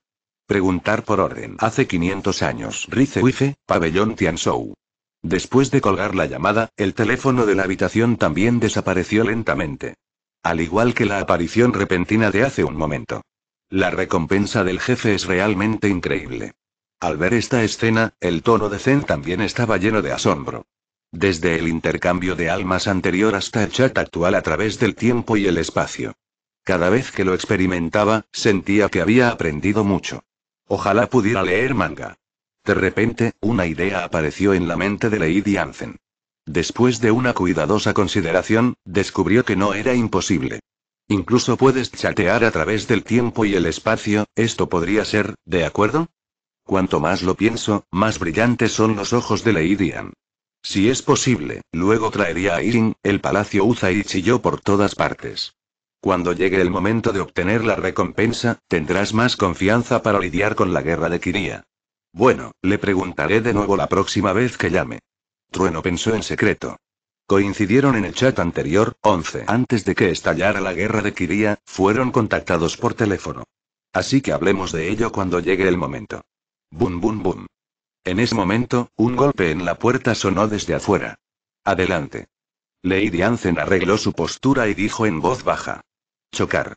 Preguntar por orden. Hace 500 años. Rice Wife, Pabellón Tianzhou. Después de colgar la llamada, el teléfono de la habitación también desapareció lentamente. Al igual que la aparición repentina de hace un momento. La recompensa del jefe es realmente increíble. Al ver esta escena, el tono de Zen también estaba lleno de asombro. Desde el intercambio de almas anterior hasta el chat actual a través del tiempo y el espacio. Cada vez que lo experimentaba, sentía que había aprendido mucho. Ojalá pudiera leer manga. De repente, una idea apareció en la mente de Lady Anzen. Después de una cuidadosa consideración, descubrió que no era imposible. Incluso puedes chatear a través del tiempo y el espacio, esto podría ser, ¿de acuerdo? Cuanto más lo pienso, más brillantes son los ojos de Lady An. Si es posible, luego traería a Irin, el palacio Uza y chilló por todas partes. Cuando llegue el momento de obtener la recompensa, tendrás más confianza para lidiar con la guerra de Kiria. Bueno, le preguntaré de nuevo la próxima vez que llame. Trueno pensó en secreto. Coincidieron en el chat anterior, 11. Antes de que estallara la guerra de Kiria, fueron contactados por teléfono. Así que hablemos de ello cuando llegue el momento. Bum, bum, bum. En ese momento, un golpe en la puerta sonó desde afuera. Adelante. Lady Anzen arregló su postura y dijo en voz baja. Chocar.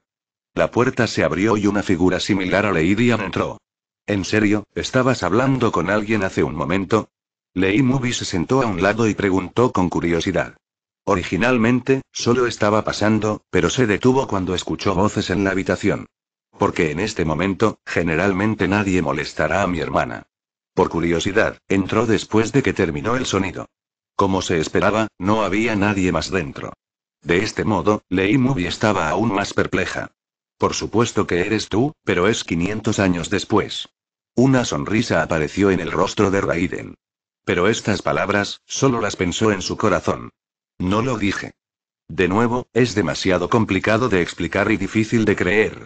La puerta se abrió y una figura similar a Lady entró. ¿En serio, estabas hablando con alguien hace un momento? Lady Movie se sentó a un lado y preguntó con curiosidad. Originalmente, solo estaba pasando, pero se detuvo cuando escuchó voces en la habitación. Porque en este momento, generalmente nadie molestará a mi hermana. Por curiosidad, entró después de que terminó el sonido. Como se esperaba, no había nadie más dentro. De este modo, Lei Movie estaba aún más perpleja. Por supuesto que eres tú, pero es 500 años después. Una sonrisa apareció en el rostro de Raiden. Pero estas palabras, solo las pensó en su corazón. No lo dije. De nuevo, es demasiado complicado de explicar y difícil de creer.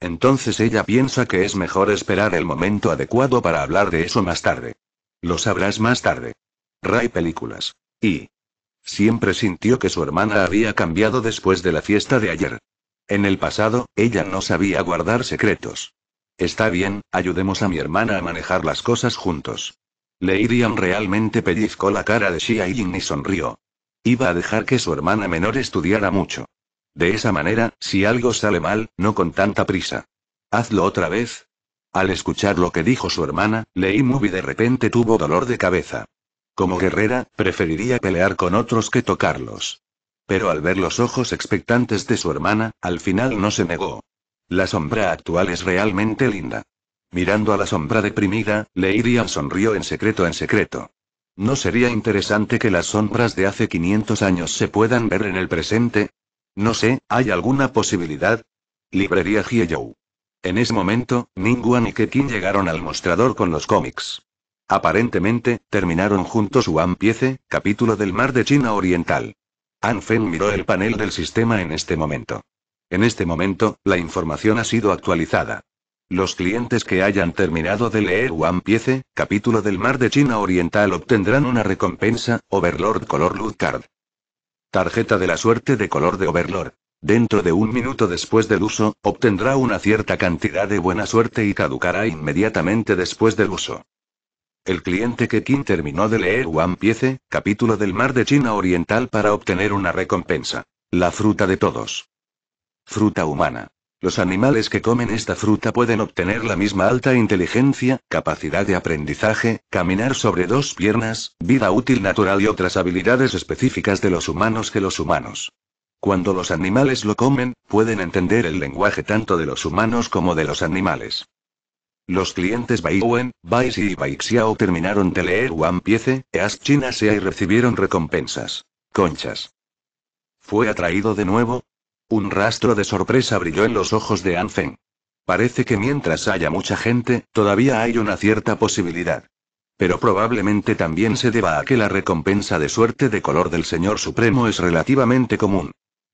Entonces ella piensa que es mejor esperar el momento adecuado para hablar de eso más tarde. Lo sabrás más tarde. Ray Películas. Y. Siempre sintió que su hermana había cambiado después de la fiesta de ayer. En el pasado, ella no sabía guardar secretos. Está bien, ayudemos a mi hermana a manejar las cosas juntos. Leirian realmente pellizcó la cara de Xia Yin y sonrió. Iba a dejar que su hermana menor estudiara mucho. De esa manera, si algo sale mal, no con tanta prisa. Hazlo otra vez. Al escuchar lo que dijo su hermana, Lei Mubi de repente tuvo dolor de cabeza. Como guerrera, preferiría pelear con otros que tocarlos. Pero al ver los ojos expectantes de su hermana, al final no se negó. La sombra actual es realmente linda. Mirando a la sombra deprimida, Lady sonrió en secreto en secreto. ¿No sería interesante que las sombras de hace 500 años se puedan ver en el presente? No sé, ¿hay alguna posibilidad? Librería Hieyou. En ese momento, Ningguan y Keqin llegaron al mostrador con los cómics. Aparentemente, terminaron juntos One Piece, capítulo del Mar de China Oriental. Anfen miró el panel del sistema en este momento. En este momento, la información ha sido actualizada. Los clientes que hayan terminado de leer One Piece, capítulo del Mar de China Oriental obtendrán una recompensa, Overlord Color Loot Card. Tarjeta de la suerte de color de Overlord. Dentro de un minuto después del uso, obtendrá una cierta cantidad de buena suerte y caducará inmediatamente después del uso. El cliente que terminó de leer One Piece, capítulo del mar de China Oriental para obtener una recompensa. La fruta de todos. Fruta humana. Los animales que comen esta fruta pueden obtener la misma alta inteligencia, capacidad de aprendizaje, caminar sobre dos piernas, vida útil natural y otras habilidades específicas de los humanos que los humanos. Cuando los animales lo comen, pueden entender el lenguaje tanto de los humanos como de los animales. Los clientes Baiwen, Bai Xi y Bai Xiao terminaron de leer One Piece, Eas China Sea y recibieron recompensas. Conchas. ¿Fue atraído de nuevo? Un rastro de sorpresa brilló en los ojos de An Feng. Parece que mientras haya mucha gente, todavía hay una cierta posibilidad. Pero probablemente también se deba a que la recompensa de suerte de color del Señor Supremo es relativamente común.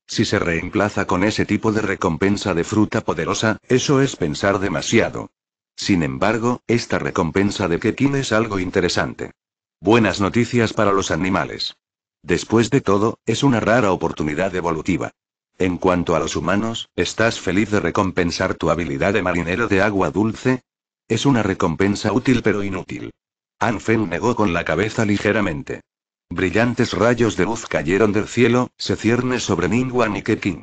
Si se reemplaza con ese tipo de recompensa de fruta poderosa, eso es pensar demasiado. Sin embargo, esta recompensa de Kekin es algo interesante. Buenas noticias para los animales. Después de todo, es una rara oportunidad evolutiva. En cuanto a los humanos, ¿estás feliz de recompensar tu habilidad de marinero de agua dulce? Es una recompensa útil pero inútil. Anfen negó con la cabeza ligeramente. Brillantes rayos de luz cayeron del cielo, se cierne sobre Ningguan y Kekin.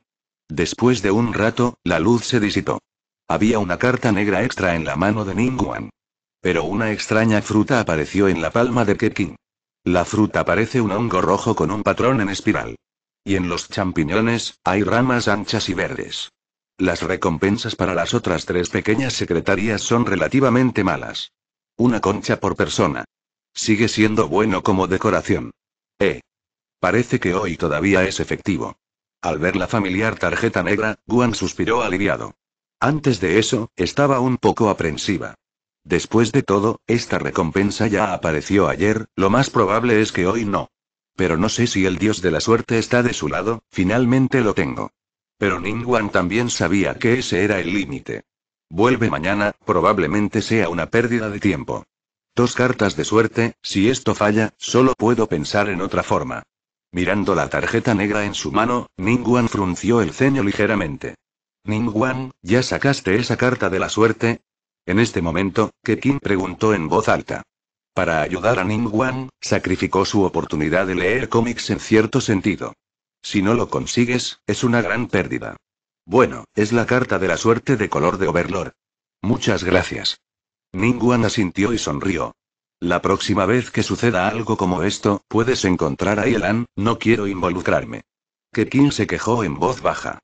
Después de un rato, la luz se disipó. Había una carta negra extra en la mano de Ningguan. Pero una extraña fruta apareció en la palma de Keqing. La fruta parece un hongo rojo con un patrón en espiral. Y en los champiñones, hay ramas anchas y verdes. Las recompensas para las otras tres pequeñas secretarías son relativamente malas. Una concha por persona. Sigue siendo bueno como decoración. Eh. Parece que hoy todavía es efectivo. Al ver la familiar tarjeta negra, Guan suspiró aliviado. Antes de eso, estaba un poco aprensiva. Después de todo, esta recompensa ya apareció ayer, lo más probable es que hoy no. Pero no sé si el dios de la suerte está de su lado, finalmente lo tengo. Pero Ningguan también sabía que ese era el límite. Vuelve mañana, probablemente sea una pérdida de tiempo. Dos cartas de suerte, si esto falla, solo puedo pensar en otra forma. Mirando la tarjeta negra en su mano, Ningguan frunció el ceño ligeramente. Ningguang, ¿ya sacaste esa carta de la suerte? En este momento, Kekin preguntó en voz alta. Para ayudar a Ningguang, sacrificó su oportunidad de leer cómics en cierto sentido. Si no lo consigues, es una gran pérdida. Bueno, es la carta de la suerte de color de Overlord. Muchas gracias. Ningguang asintió y sonrió. La próxima vez que suceda algo como esto, puedes encontrar a Yelan, no quiero involucrarme. Kekin se quejó en voz baja.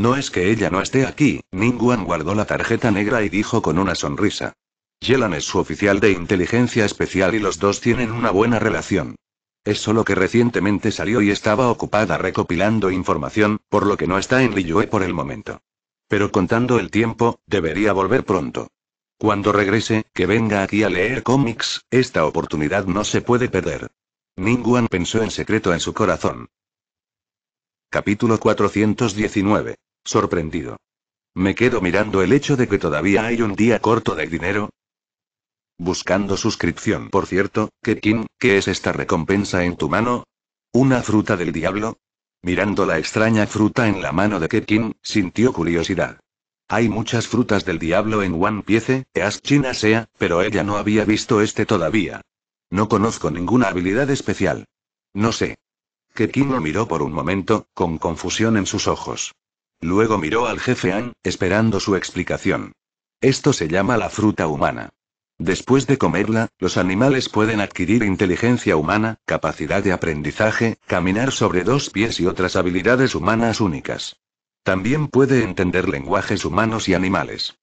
No es que ella no esté aquí, Ningwan guardó la tarjeta negra y dijo con una sonrisa. Yelan es su oficial de inteligencia especial y los dos tienen una buena relación. Es solo que recientemente salió y estaba ocupada recopilando información, por lo que no está en Liyue por el momento. Pero contando el tiempo, debería volver pronto. Cuando regrese, que venga aquí a leer cómics, esta oportunidad no se puede perder. Ningguan pensó en secreto en su corazón. Capítulo 419 sorprendido. Me quedo mirando el hecho de que todavía hay un día corto de dinero. Buscando suscripción, por cierto, Kekin, ¿qué es esta recompensa en tu mano? ¿Una fruta del diablo? Mirando la extraña fruta en la mano de Kekin, sintió curiosidad. Hay muchas frutas del diablo en One Piece, as China sea, pero ella no había visto este todavía. No conozco ninguna habilidad especial. No sé. Kekin lo miró por un momento, con confusión en sus ojos. Luego miró al jefe An, esperando su explicación. Esto se llama la fruta humana. Después de comerla, los animales pueden adquirir inteligencia humana, capacidad de aprendizaje, caminar sobre dos pies y otras habilidades humanas únicas. También puede entender lenguajes humanos y animales.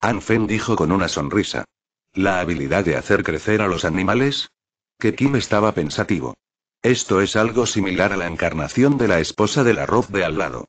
An Fen dijo con una sonrisa. ¿La habilidad de hacer crecer a los animales? Que Kim estaba pensativo. Esto es algo similar a la encarnación de la esposa del arroz de al lado.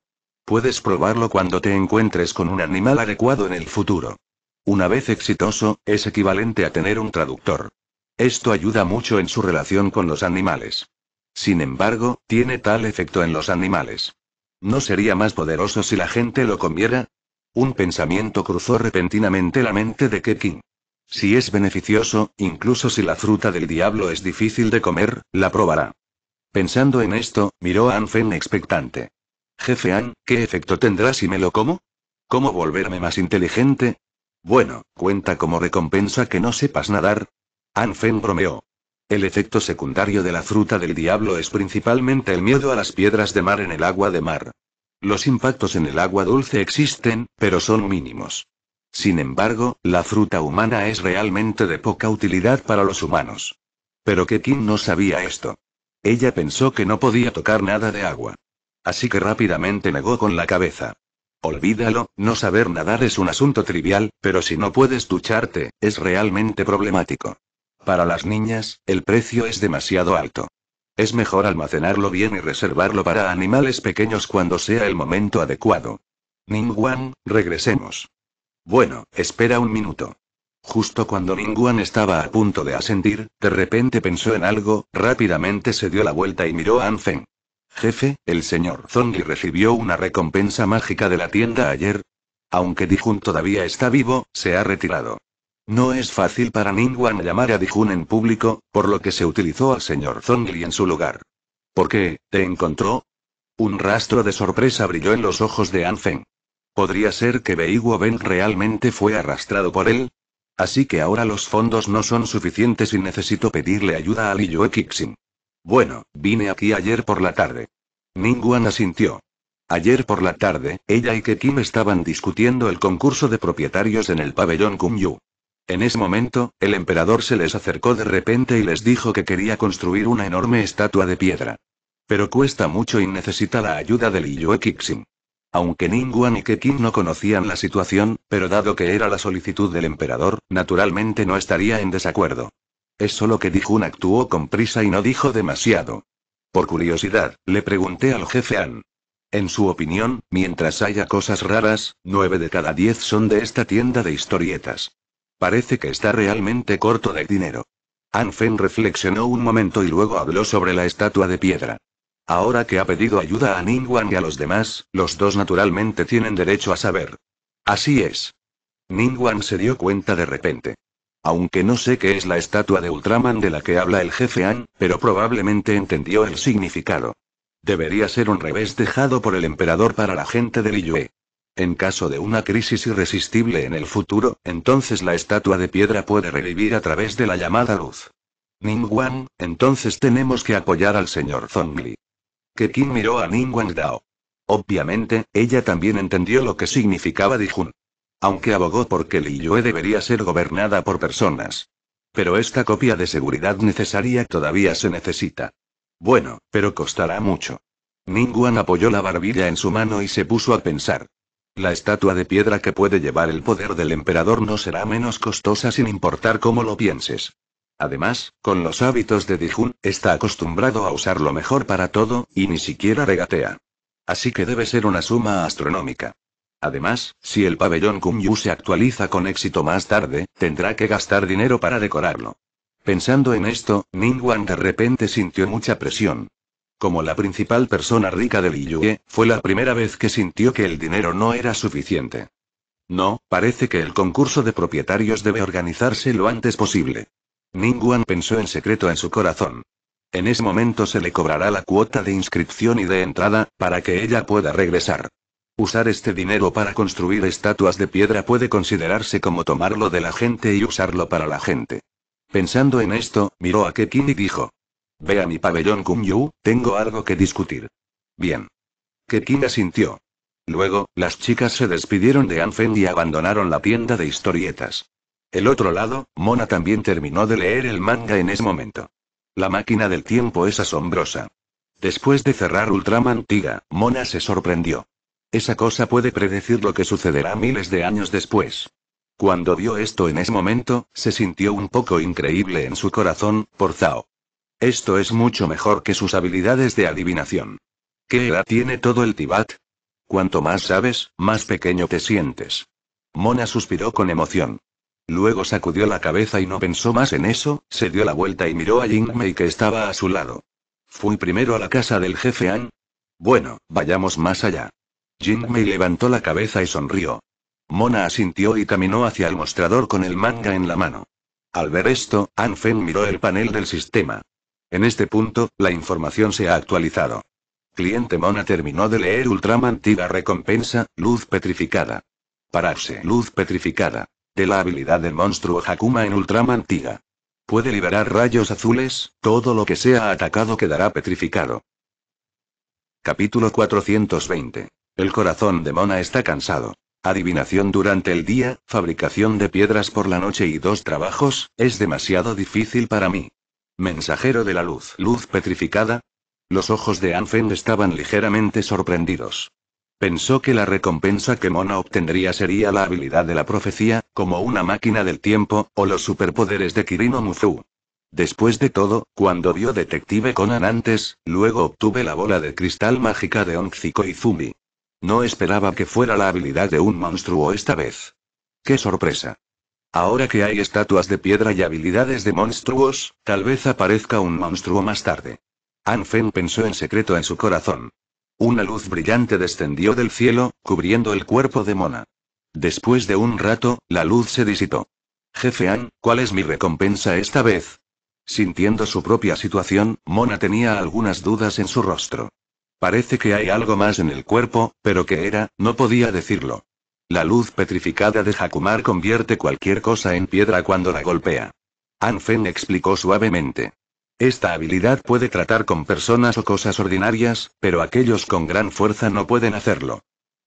Puedes probarlo cuando te encuentres con un animal adecuado en el futuro. Una vez exitoso, es equivalente a tener un traductor. Esto ayuda mucho en su relación con los animales. Sin embargo, tiene tal efecto en los animales. ¿No sería más poderoso si la gente lo comiera? Un pensamiento cruzó repentinamente la mente de Kekin. Si es beneficioso, incluso si la fruta del diablo es difícil de comer, la probará. Pensando en esto, miró a Anfen expectante. Jefe An, ¿qué efecto tendrá si me lo como? ¿Cómo volverme más inteligente? Bueno, cuenta como recompensa que no sepas nadar. An bromeó. El efecto secundario de la fruta del diablo es principalmente el miedo a las piedras de mar en el agua de mar. Los impactos en el agua dulce existen, pero son mínimos. Sin embargo, la fruta humana es realmente de poca utilidad para los humanos. Pero que Kim no sabía esto. Ella pensó que no podía tocar nada de agua así que rápidamente negó con la cabeza. Olvídalo, no saber nadar es un asunto trivial, pero si no puedes ducharte, es realmente problemático. Para las niñas, el precio es demasiado alto. Es mejor almacenarlo bien y reservarlo para animales pequeños cuando sea el momento adecuado. Wan, regresemos. Bueno, espera un minuto. Justo cuando Wan estaba a punto de ascendir, de repente pensó en algo, rápidamente se dio la vuelta y miró a Feng. Jefe, el señor Zongli recibió una recompensa mágica de la tienda ayer. Aunque Dijun todavía está vivo, se ha retirado. No es fácil para Ningwan llamar a Dijun en público, por lo que se utilizó al señor Zongli en su lugar. ¿Por qué? ¿Te encontró? Un rastro de sorpresa brilló en los ojos de Anfen. ¿Podría ser que Beiguo Ben realmente fue arrastrado por él? Así que ahora los fondos no son suficientes y necesito pedirle ayuda a Liyue Kixin. Bueno, vine aquí ayer por la tarde. Ningwan asintió. Ayer por la tarde, ella y Kekim estaban discutiendo el concurso de propietarios en el pabellón Kumyu. En ese momento, el emperador se les acercó de repente y les dijo que quería construir una enorme estatua de piedra. Pero cuesta mucho y necesita la ayuda del Iyue Kixin. Aunque Ningguan y Kekim no conocían la situación, pero dado que era la solicitud del emperador, naturalmente no estaría en desacuerdo. Es solo que Dijun actuó con prisa y no dijo demasiado. Por curiosidad, le pregunté al jefe An. En su opinión, mientras haya cosas raras, nueve de cada diez son de esta tienda de historietas. Parece que está realmente corto de dinero. An Fen reflexionó un momento y luego habló sobre la estatua de piedra. Ahora que ha pedido ayuda a Wan y a los demás, los dos naturalmente tienen derecho a saber. Así es. Ningguang se dio cuenta de repente. Aunque no sé qué es la estatua de Ultraman de la que habla el jefe An, pero probablemente entendió el significado. Debería ser un revés dejado por el emperador para la gente de Liyue. En caso de una crisis irresistible en el futuro, entonces la estatua de piedra puede revivir a través de la llamada luz. Wang, entonces tenemos que apoyar al señor Zongli. kim miró a Wang Dao. Obviamente, ella también entendió lo que significaba Dijun. Aunque abogó porque Liyue debería ser gobernada por personas. Pero esta copia de seguridad necesaria todavía se necesita. Bueno, pero costará mucho. Ningguan apoyó la barbilla en su mano y se puso a pensar. La estatua de piedra que puede llevar el poder del emperador no será menos costosa sin importar cómo lo pienses. Además, con los hábitos de Dijun, está acostumbrado a usar lo mejor para todo, y ni siquiera regatea. Así que debe ser una suma astronómica. Además, si el pabellón Yu se actualiza con éxito más tarde, tendrá que gastar dinero para decorarlo. Pensando en esto, Ning Wan de repente sintió mucha presión. Como la principal persona rica del Liyue, fue la primera vez que sintió que el dinero no era suficiente. No, parece que el concurso de propietarios debe organizarse lo antes posible. Ning Wan pensó en secreto en su corazón. En ese momento se le cobrará la cuota de inscripción y de entrada, para que ella pueda regresar. Usar este dinero para construir estatuas de piedra puede considerarse como tomarlo de la gente y usarlo para la gente. Pensando en esto, miró a Kekin y dijo. Ve a mi pabellón Kunyu, tengo algo que discutir. Bien. Kekin asintió. Luego, las chicas se despidieron de Anfen y abandonaron la tienda de historietas. El otro lado, Mona también terminó de leer el manga en ese momento. La máquina del tiempo es asombrosa. Después de cerrar Ultraman Tiga, Mona se sorprendió. Esa cosa puede predecir lo que sucederá miles de años después. Cuando vio esto en ese momento, se sintió un poco increíble en su corazón, por Zhao. Esto es mucho mejor que sus habilidades de adivinación. ¿Qué edad tiene todo el Tibat? Cuanto más sabes, más pequeño te sientes. Mona suspiró con emoción. Luego sacudió la cabeza y no pensó más en eso, se dio la vuelta y miró a Yingmei que estaba a su lado. Fui primero a la casa del jefe An. Bueno, vayamos más allá. Jingmei levantó la cabeza y sonrió. Mona asintió y caminó hacia el mostrador con el manga en la mano. Al ver esto, Anfen miró el panel del sistema. En este punto, la información se ha actualizado. Cliente Mona terminó de leer Ultraman Recompensa, Luz Petrificada. Pararse. Luz Petrificada. De la habilidad del monstruo Hakuma en Ultraman Tiga. Puede liberar rayos azules, todo lo que sea atacado quedará petrificado. Capítulo 420. El corazón de Mona está cansado. Adivinación durante el día, fabricación de piedras por la noche y dos trabajos, es demasiado difícil para mí. Mensajero de la luz. Luz petrificada. Los ojos de Anfen estaban ligeramente sorprendidos. Pensó que la recompensa que Mona obtendría sería la habilidad de la profecía, como una máquina del tiempo, o los superpoderes de Kirino Muzu. Después de todo, cuando vio Detective Conan antes, luego obtuve la bola de cristal mágica de y Izumi. No esperaba que fuera la habilidad de un monstruo esta vez. ¡Qué sorpresa! Ahora que hay estatuas de piedra y habilidades de monstruos, tal vez aparezca un monstruo más tarde. Anfen pensó en secreto en su corazón. Una luz brillante descendió del cielo, cubriendo el cuerpo de Mona. Después de un rato, la luz se disipó. Jefe An, ¿cuál es mi recompensa esta vez? Sintiendo su propia situación, Mona tenía algunas dudas en su rostro. Parece que hay algo más en el cuerpo, pero que era, no podía decirlo. La luz petrificada de Hakumar convierte cualquier cosa en piedra cuando la golpea. Anfen explicó suavemente. Esta habilidad puede tratar con personas o cosas ordinarias, pero aquellos con gran fuerza no pueden hacerlo.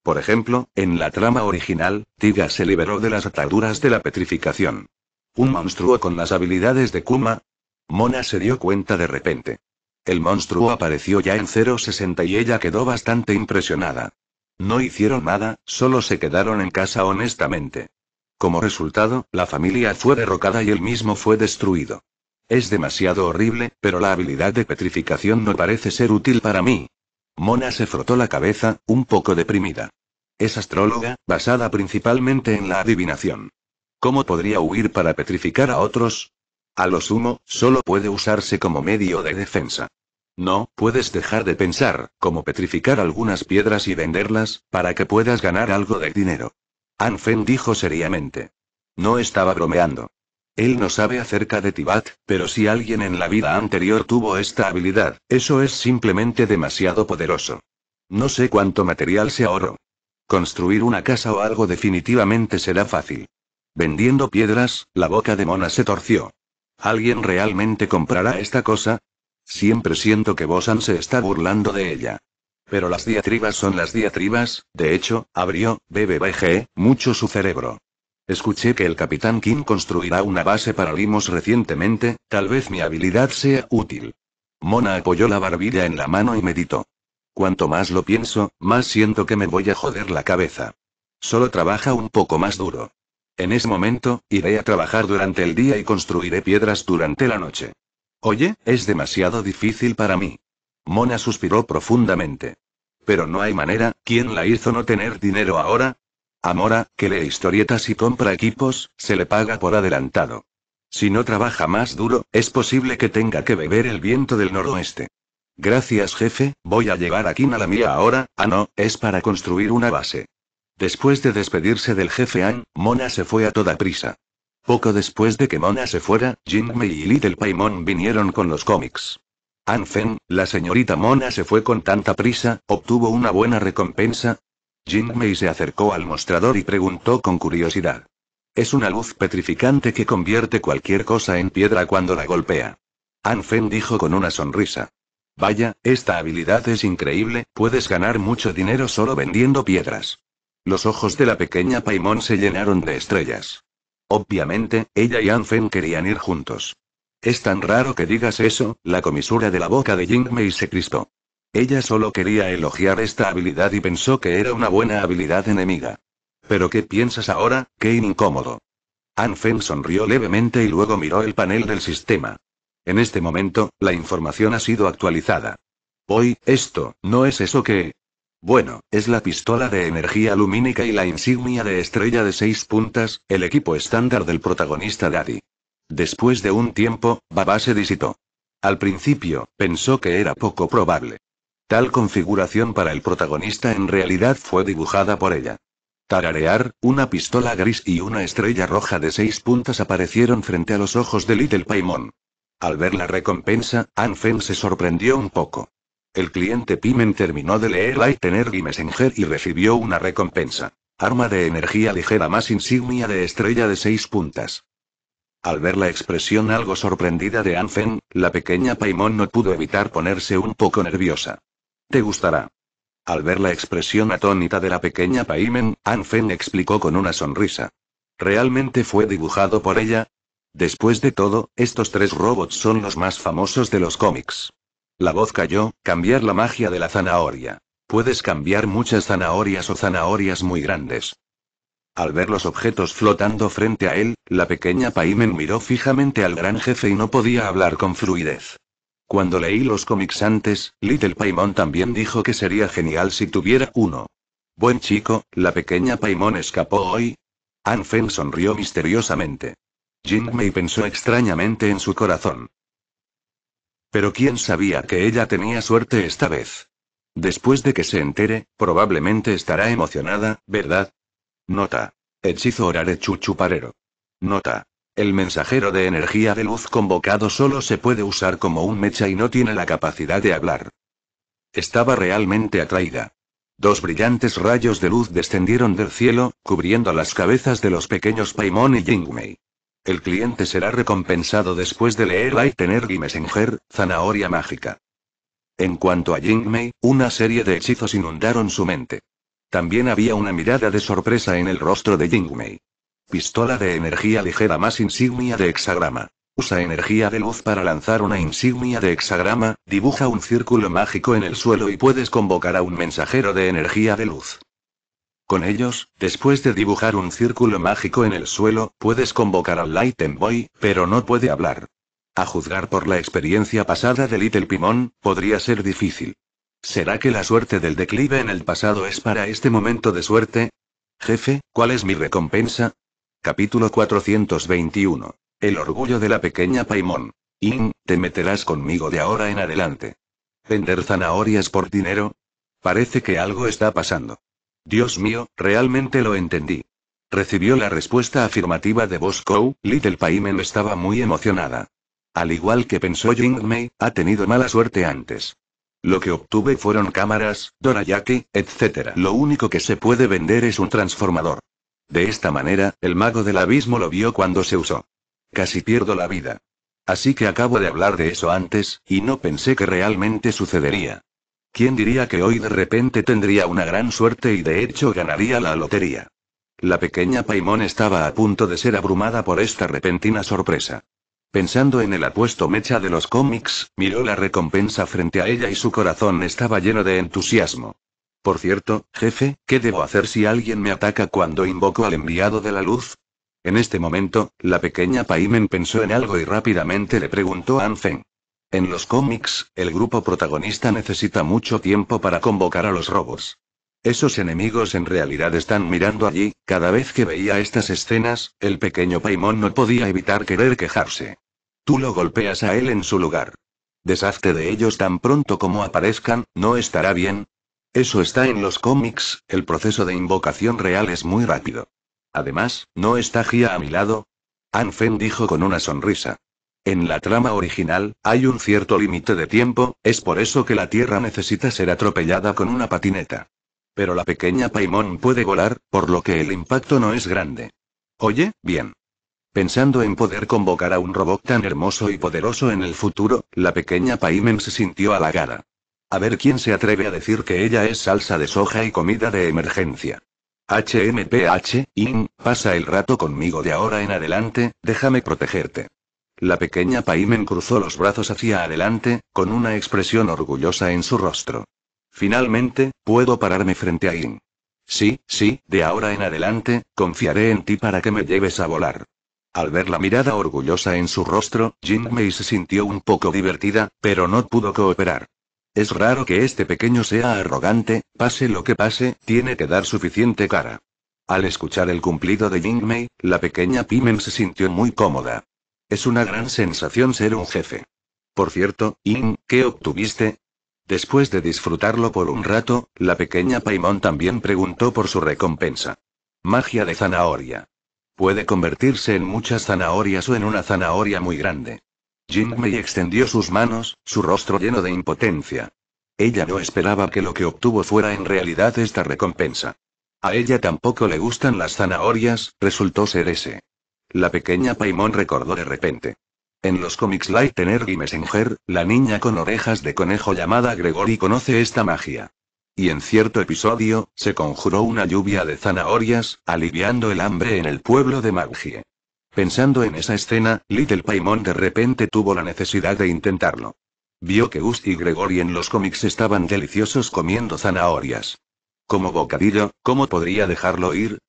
Por ejemplo, en la trama original, Tiga se liberó de las ataduras de la petrificación. ¿Un monstruo con las habilidades de Kuma? Mona se dio cuenta de repente. El monstruo apareció ya en 060 y ella quedó bastante impresionada. No hicieron nada, solo se quedaron en casa honestamente. Como resultado, la familia fue derrocada y el mismo fue destruido. Es demasiado horrible, pero la habilidad de petrificación no parece ser útil para mí. Mona se frotó la cabeza, un poco deprimida. Es astróloga, basada principalmente en la adivinación. ¿Cómo podría huir para petrificar a otros? A lo sumo, solo puede usarse como medio de defensa. No, puedes dejar de pensar, como petrificar algunas piedras y venderlas, para que puedas ganar algo de dinero. Anfen dijo seriamente. No estaba bromeando. Él no sabe acerca de Tibat, pero si alguien en la vida anterior tuvo esta habilidad, eso es simplemente demasiado poderoso. No sé cuánto material se ahorró. Construir una casa o algo definitivamente será fácil. Vendiendo piedras, la boca de Mona se torció. ¿Alguien realmente comprará esta cosa? Siempre siento que Bosan se está burlando de ella. Pero las diatribas son las diatribas, de hecho, abrió, BBBG, mucho su cerebro. Escuché que el capitán King construirá una base para Limos recientemente, tal vez mi habilidad sea útil. Mona apoyó la barbilla en la mano y meditó. Cuanto más lo pienso, más siento que me voy a joder la cabeza. Solo trabaja un poco más duro. En ese momento, iré a trabajar durante el día y construiré piedras durante la noche. Oye, es demasiado difícil para mí. Mona suspiró profundamente. Pero no hay manera, ¿quién la hizo no tener dinero ahora? A Mora, que lee historietas y compra equipos, se le paga por adelantado. Si no trabaja más duro, es posible que tenga que beber el viento del noroeste. Gracias jefe, voy a llevar aquí a la mía ahora, ah no, es para construir una base. Después de despedirse del jefe An, Mona se fue a toda prisa. Poco después de que Mona se fuera, Mei y Little Paimon vinieron con los cómics. An Fen, la señorita Mona se fue con tanta prisa, obtuvo una buena recompensa. Mei se acercó al mostrador y preguntó con curiosidad. Es una luz petrificante que convierte cualquier cosa en piedra cuando la golpea. An Fen dijo con una sonrisa. Vaya, esta habilidad es increíble, puedes ganar mucho dinero solo vendiendo piedras. Los ojos de la pequeña Paimon se llenaron de estrellas. Obviamente, ella y Anfen querían ir juntos. Es tan raro que digas eso, la comisura de la boca de Jingmei se crispó. Ella solo quería elogiar esta habilidad y pensó que era una buena habilidad enemiga. ¿Pero qué piensas ahora, qué incómodo? Anfen sonrió levemente y luego miró el panel del sistema. En este momento, la información ha sido actualizada. Hoy, esto, no es eso que... Bueno, es la pistola de energía lumínica y la insignia de estrella de seis puntas, el equipo estándar del protagonista Daddy. Después de un tiempo, Baba se disitó. Al principio, pensó que era poco probable. Tal configuración para el protagonista en realidad fue dibujada por ella. Tararear, una pistola gris y una estrella roja de seis puntas aparecieron frente a los ojos de Little Paimon. Al ver la recompensa, Anfen se sorprendió un poco. El cliente Pimen terminó de leer Light y Messenger y recibió una recompensa. Arma de energía ligera más insignia de estrella de seis puntas. Al ver la expresión algo sorprendida de Anfen, la pequeña Paimon no pudo evitar ponerse un poco nerviosa. Te gustará. Al ver la expresión atónita de la pequeña Paimen, Anfen explicó con una sonrisa. ¿Realmente fue dibujado por ella? Después de todo, estos tres robots son los más famosos de los cómics. La voz cayó, cambiar la magia de la zanahoria. Puedes cambiar muchas zanahorias o zanahorias muy grandes. Al ver los objetos flotando frente a él, la pequeña Paimon miró fijamente al gran jefe y no podía hablar con fluidez. Cuando leí los cómics antes, Little Paimon también dijo que sería genial si tuviera uno. Buen chico, la pequeña Paimon escapó hoy. Anfen sonrió misteriosamente. Jin Mei pensó extrañamente en su corazón. Pero quién sabía que ella tenía suerte esta vez. Después de que se entere, probablemente estará emocionada, ¿verdad? Nota. Hechizo chuchu chuchuparero. Nota. El mensajero de energía de luz convocado solo se puede usar como un mecha y no tiene la capacidad de hablar. Estaba realmente atraída. Dos brillantes rayos de luz descendieron del cielo, cubriendo las cabezas de los pequeños Paimon y Jingmei. El cliente será recompensado después de leer Light Energy Messenger, Zanahoria Mágica. En cuanto a Jingmei, una serie de hechizos inundaron su mente. También había una mirada de sorpresa en el rostro de Jingmei. Pistola de energía ligera más insignia de hexagrama. Usa energía de luz para lanzar una insignia de hexagrama, dibuja un círculo mágico en el suelo y puedes convocar a un mensajero de energía de luz. Con ellos, después de dibujar un círculo mágico en el suelo, puedes convocar al Light Boy, pero no puede hablar. A juzgar por la experiencia pasada de Little Pimón, podría ser difícil. ¿Será que la suerte del declive en el pasado es para este momento de suerte? Jefe, ¿cuál es mi recompensa? Capítulo 421. El orgullo de la pequeña Paimon. In, te meterás conmigo de ahora en adelante. ¿Vender zanahorias por dinero? Parece que algo está pasando. Dios mío, realmente lo entendí. Recibió la respuesta afirmativa de Bosco, Little Paimen estaba muy emocionada. Al igual que pensó Jing ha tenido mala suerte antes. Lo que obtuve fueron cámaras, Dorayaki, etc. Lo único que se puede vender es un transformador. De esta manera, el mago del abismo lo vio cuando se usó. Casi pierdo la vida. Así que acabo de hablar de eso antes, y no pensé que realmente sucedería. ¿Quién diría que hoy de repente tendría una gran suerte y de hecho ganaría la lotería? La pequeña Paimon estaba a punto de ser abrumada por esta repentina sorpresa. Pensando en el apuesto mecha de los cómics, miró la recompensa frente a ella y su corazón estaba lleno de entusiasmo. Por cierto, jefe, ¿qué debo hacer si alguien me ataca cuando invoco al enviado de la luz? En este momento, la pequeña Paimon pensó en algo y rápidamente le preguntó a Anfeng. En los cómics, el grupo protagonista necesita mucho tiempo para convocar a los robos. Esos enemigos en realidad están mirando allí, cada vez que veía estas escenas, el pequeño Paimon no podía evitar querer quejarse. Tú lo golpeas a él en su lugar. Deshazte de ellos tan pronto como aparezcan, ¿no estará bien? Eso está en los cómics, el proceso de invocación real es muy rápido. Además, ¿no está Gia a mi lado? Anfen dijo con una sonrisa. En la trama original, hay un cierto límite de tiempo, es por eso que la Tierra necesita ser atropellada con una patineta. Pero la pequeña Paimon puede volar, por lo que el impacto no es grande. Oye, bien. Pensando en poder convocar a un robot tan hermoso y poderoso en el futuro, la pequeña Paimon se sintió halagada. A ver quién se atreve a decir que ella es salsa de soja y comida de emergencia. HMPH, In, pasa el rato conmigo de ahora en adelante, déjame protegerte. La pequeña Paimen cruzó los brazos hacia adelante, con una expresión orgullosa en su rostro. Finalmente, puedo pararme frente a In. Sí, sí, de ahora en adelante, confiaré en ti para que me lleves a volar. Al ver la mirada orgullosa en su rostro, Jin Mei se sintió un poco divertida, pero no pudo cooperar. Es raro que este pequeño sea arrogante, pase lo que pase, tiene que dar suficiente cara. Al escuchar el cumplido de Jingmei, la pequeña Pimen se sintió muy cómoda. Es una gran sensación ser un jefe. Por cierto, In, ¿qué obtuviste? Después de disfrutarlo por un rato, la pequeña Paimon también preguntó por su recompensa. Magia de zanahoria. Puede convertirse en muchas zanahorias o en una zanahoria muy grande. Jinmei extendió sus manos, su rostro lleno de impotencia. Ella no esperaba que lo que obtuvo fuera en realidad esta recompensa. A ella tampoco le gustan las zanahorias, resultó ser ese la pequeña Paimon recordó de repente. En los cómics Lightener y Messenger, la niña con orejas de conejo llamada Gregory conoce esta magia. Y en cierto episodio, se conjuró una lluvia de zanahorias, aliviando el hambre en el pueblo de Magie. Pensando en esa escena, Little Paimon de repente tuvo la necesidad de intentarlo. Vio que Gus y Gregory en los cómics estaban deliciosos comiendo zanahorias. Como bocadillo, ¿cómo podría dejarlo ir?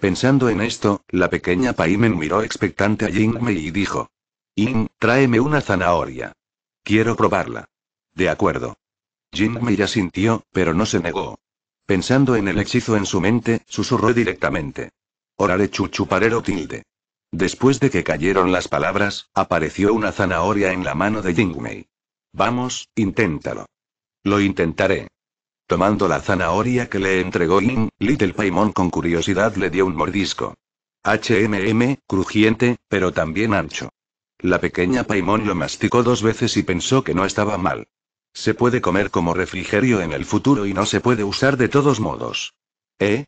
Pensando en esto, la pequeña Paimen miró expectante a Mei y dijo. In, tráeme una zanahoria. Quiero probarla. De acuerdo. Jingmei ya sintió, pero no se negó. Pensando en el hechizo en su mente, susurró directamente. Oraré chuchuparero tilde. Después de que cayeron las palabras, apareció una zanahoria en la mano de Jingmei. Vamos, inténtalo. Lo intentaré. Tomando la zanahoria que le entregó In, Little Paimon con curiosidad le dio un mordisco. HMM, crujiente, pero también ancho. La pequeña Paimon lo masticó dos veces y pensó que no estaba mal. Se puede comer como refrigerio en el futuro y no se puede usar de todos modos. ¿Eh?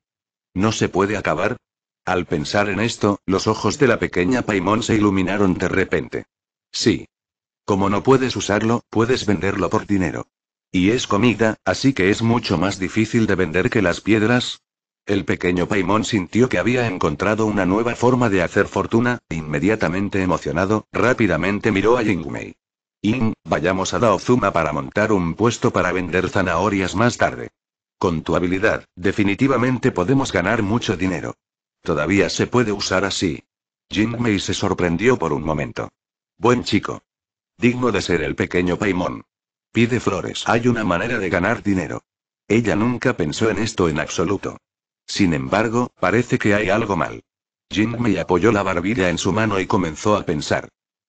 ¿No se puede acabar? Al pensar en esto, los ojos de la pequeña Paimon se iluminaron de repente. Sí. Como no puedes usarlo, puedes venderlo por dinero. Y es comida, así que es mucho más difícil de vender que las piedras. El pequeño Paimon sintió que había encontrado una nueva forma de hacer fortuna, e inmediatamente emocionado, rápidamente miró a Yingmei. In, vayamos a Daozuma para montar un puesto para vender zanahorias más tarde. Con tu habilidad, definitivamente podemos ganar mucho dinero. Todavía se puede usar así. Jingmei se sorprendió por un momento. Buen chico. Digno de ser el pequeño Paimon. Pide flores. Hay una manera de ganar dinero. Ella nunca pensó en esto en absoluto. Sin embargo, parece que hay algo mal. Mei apoyó la barbilla en su mano y comenzó a pensar.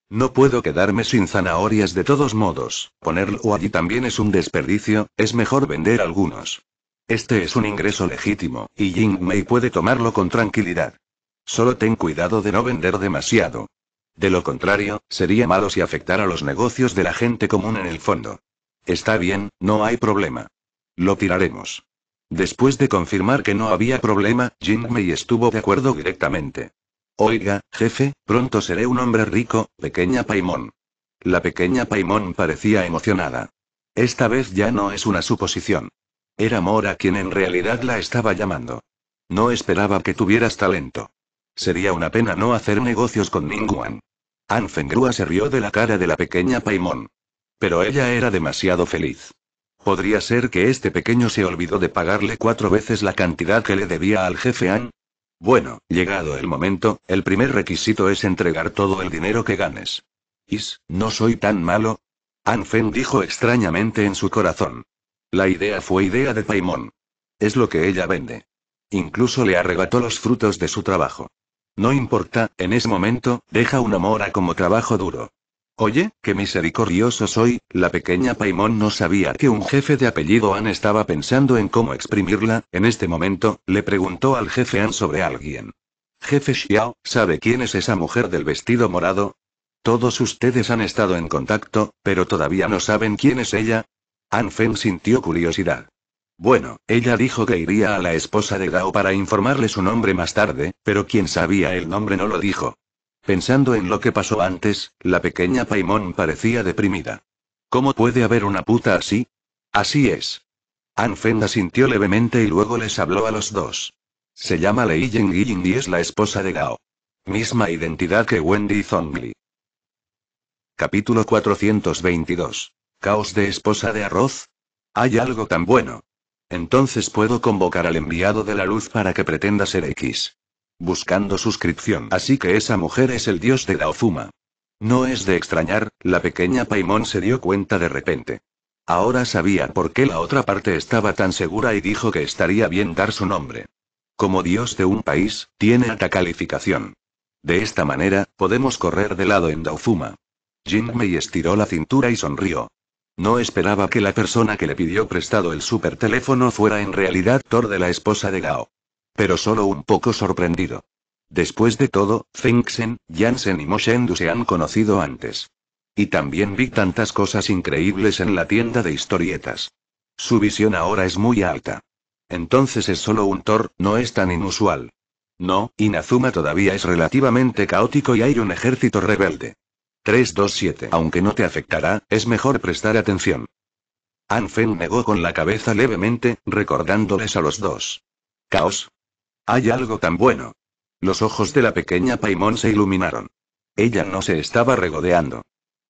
No puedo quedarme sin zanahorias de todos modos, ponerlo allí también es un desperdicio, es mejor vender algunos. Este es un ingreso legítimo, y Jing Mei puede tomarlo con tranquilidad. Solo ten cuidado de no vender demasiado. De lo contrario, sería malo si afectara los negocios de la gente común en el fondo. Está bien, no hay problema. Lo tiraremos. Después de confirmar que no había problema, Jinmei estuvo de acuerdo directamente. Oiga, jefe, pronto seré un hombre rico, pequeña Paimon. La pequeña Paimon parecía emocionada. Esta vez ya no es una suposición. Era Mora quien en realidad la estaba llamando. No esperaba que tuvieras talento. Sería una pena no hacer negocios con Ningguan. Anfengrua se rió de la cara de la pequeña Paimon. Pero ella era demasiado feliz. Podría ser que este pequeño se olvidó de pagarle cuatro veces la cantidad que le debía al jefe Ann. Bueno, llegado el momento, el primer requisito es entregar todo el dinero que ganes. Is, no soy tan malo. Ann Fen dijo extrañamente en su corazón. La idea fue idea de Paimon. Es lo que ella vende. Incluso le arrebató los frutos de su trabajo. No importa, en ese momento, deja una mora como trabajo duro. Oye, qué misericordioso soy, la pequeña Paimon no sabía que un jefe de apellido An estaba pensando en cómo exprimirla, en este momento, le preguntó al jefe An sobre alguien. Jefe Xiao, ¿sabe quién es esa mujer del vestido morado? Todos ustedes han estado en contacto, pero todavía no saben quién es ella. An Feng sintió curiosidad. Bueno, ella dijo que iría a la esposa de Gao para informarle su nombre más tarde, pero quien sabía el nombre no lo dijo. Pensando en lo que pasó antes, la pequeña Paimon parecía deprimida. ¿Cómo puede haber una puta así? Así es. Anfen sintió levemente y luego les habló a los dos. Se llama Lei Ying y es la esposa de Gao. Misma identidad que Wendy Zongli. Capítulo 422. Caos de esposa de arroz. Hay algo tan bueno. Entonces puedo convocar al enviado de la luz para que pretenda ser X buscando suscripción. Así que esa mujer es el dios de Daofuma. No es de extrañar, la pequeña Paimon se dio cuenta de repente. Ahora sabía por qué la otra parte estaba tan segura y dijo que estaría bien dar su nombre. Como dios de un país, tiene alta calificación. De esta manera, podemos correr de lado en Daofuma. Jinmei estiró la cintura y sonrió. No esperaba que la persona que le pidió prestado el super teléfono fuera en realidad Thor de la esposa de Gao. Pero solo un poco sorprendido. Después de todo, Finksen, Jansen y Moshendu se han conocido antes. Y también vi tantas cosas increíbles en la tienda de historietas. Su visión ahora es muy alta. Entonces es solo un Thor, no es tan inusual. No, Inazuma todavía es relativamente caótico y hay un ejército rebelde. 327. Aunque no te afectará, es mejor prestar atención. Anfen negó con la cabeza levemente, recordándoles a los dos. Caos, hay algo tan bueno. Los ojos de la pequeña Paimon se iluminaron. Ella no se estaba regodeando.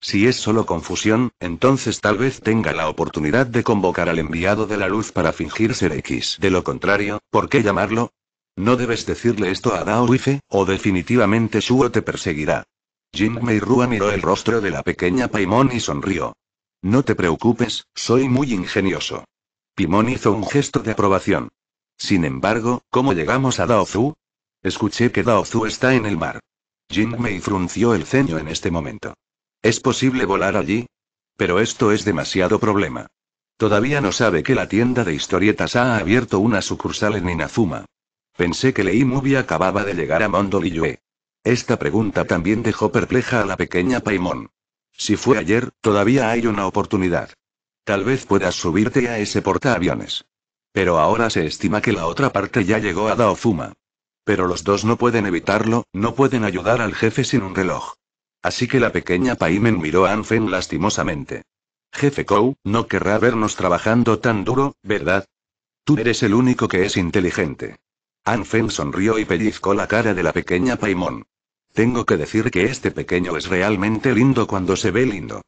Si es solo confusión, entonces tal vez tenga la oportunidad de convocar al enviado de la luz para fingir ser X. De lo contrario, ¿por qué llamarlo? No debes decirle esto a Dao Wife, o definitivamente Shuo te perseguirá. Jim Rua miró el rostro de la pequeña Paimon y sonrió. No te preocupes, soy muy ingenioso. Paimon hizo un gesto de aprobación. Sin embargo, ¿cómo llegamos a Daozu? Escuché que Daozu está en el mar. Jingmei frunció el ceño en este momento. ¿Es posible volar allí? Pero esto es demasiado problema. Todavía no sabe que la tienda de historietas ha abierto una sucursal en Inazuma. Pensé que Lei Mubi acababa de llegar a Mondoliyue. Esta pregunta también dejó perpleja a la pequeña Paimon. Si fue ayer, todavía hay una oportunidad. Tal vez puedas subirte a ese portaaviones. Pero ahora se estima que la otra parte ya llegó a Daofuma. Pero los dos no pueden evitarlo, no pueden ayudar al jefe sin un reloj. Así que la pequeña Paimen miró a Anfen lastimosamente. Jefe Kou, no querrá vernos trabajando tan duro, ¿verdad? Tú eres el único que es inteligente. Anfen sonrió y pellizcó la cara de la pequeña Paimon. Tengo que decir que este pequeño es realmente lindo cuando se ve lindo.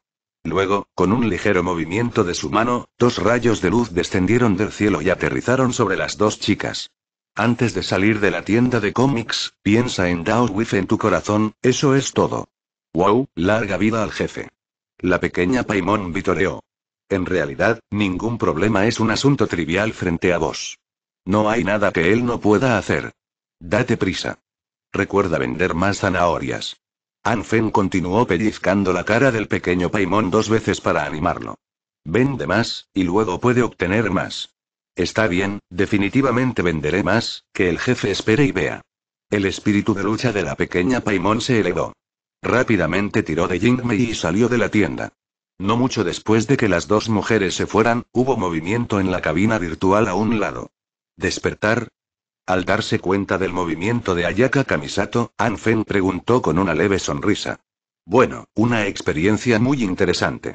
Luego, con un ligero movimiento de su mano, dos rayos de luz descendieron del cielo y aterrizaron sobre las dos chicas. Antes de salir de la tienda de cómics, piensa en Dao en tu corazón, eso es todo. ¡Wow! Larga vida al jefe. La pequeña Paimon vitoreó. En realidad, ningún problema es un asunto trivial frente a vos. No hay nada que él no pueda hacer. Date prisa. Recuerda vender más zanahorias. Feng continuó pellizcando la cara del pequeño Paimon dos veces para animarlo. Vende más, y luego puede obtener más. Está bien, definitivamente venderé más, que el jefe espere y vea. El espíritu de lucha de la pequeña Paimon se elevó. Rápidamente tiró de Jingmei y salió de la tienda. No mucho después de que las dos mujeres se fueran, hubo movimiento en la cabina virtual a un lado. Despertar, al darse cuenta del movimiento de Ayaka Kamisato, Anfen preguntó con una leve sonrisa. Bueno, una experiencia muy interesante.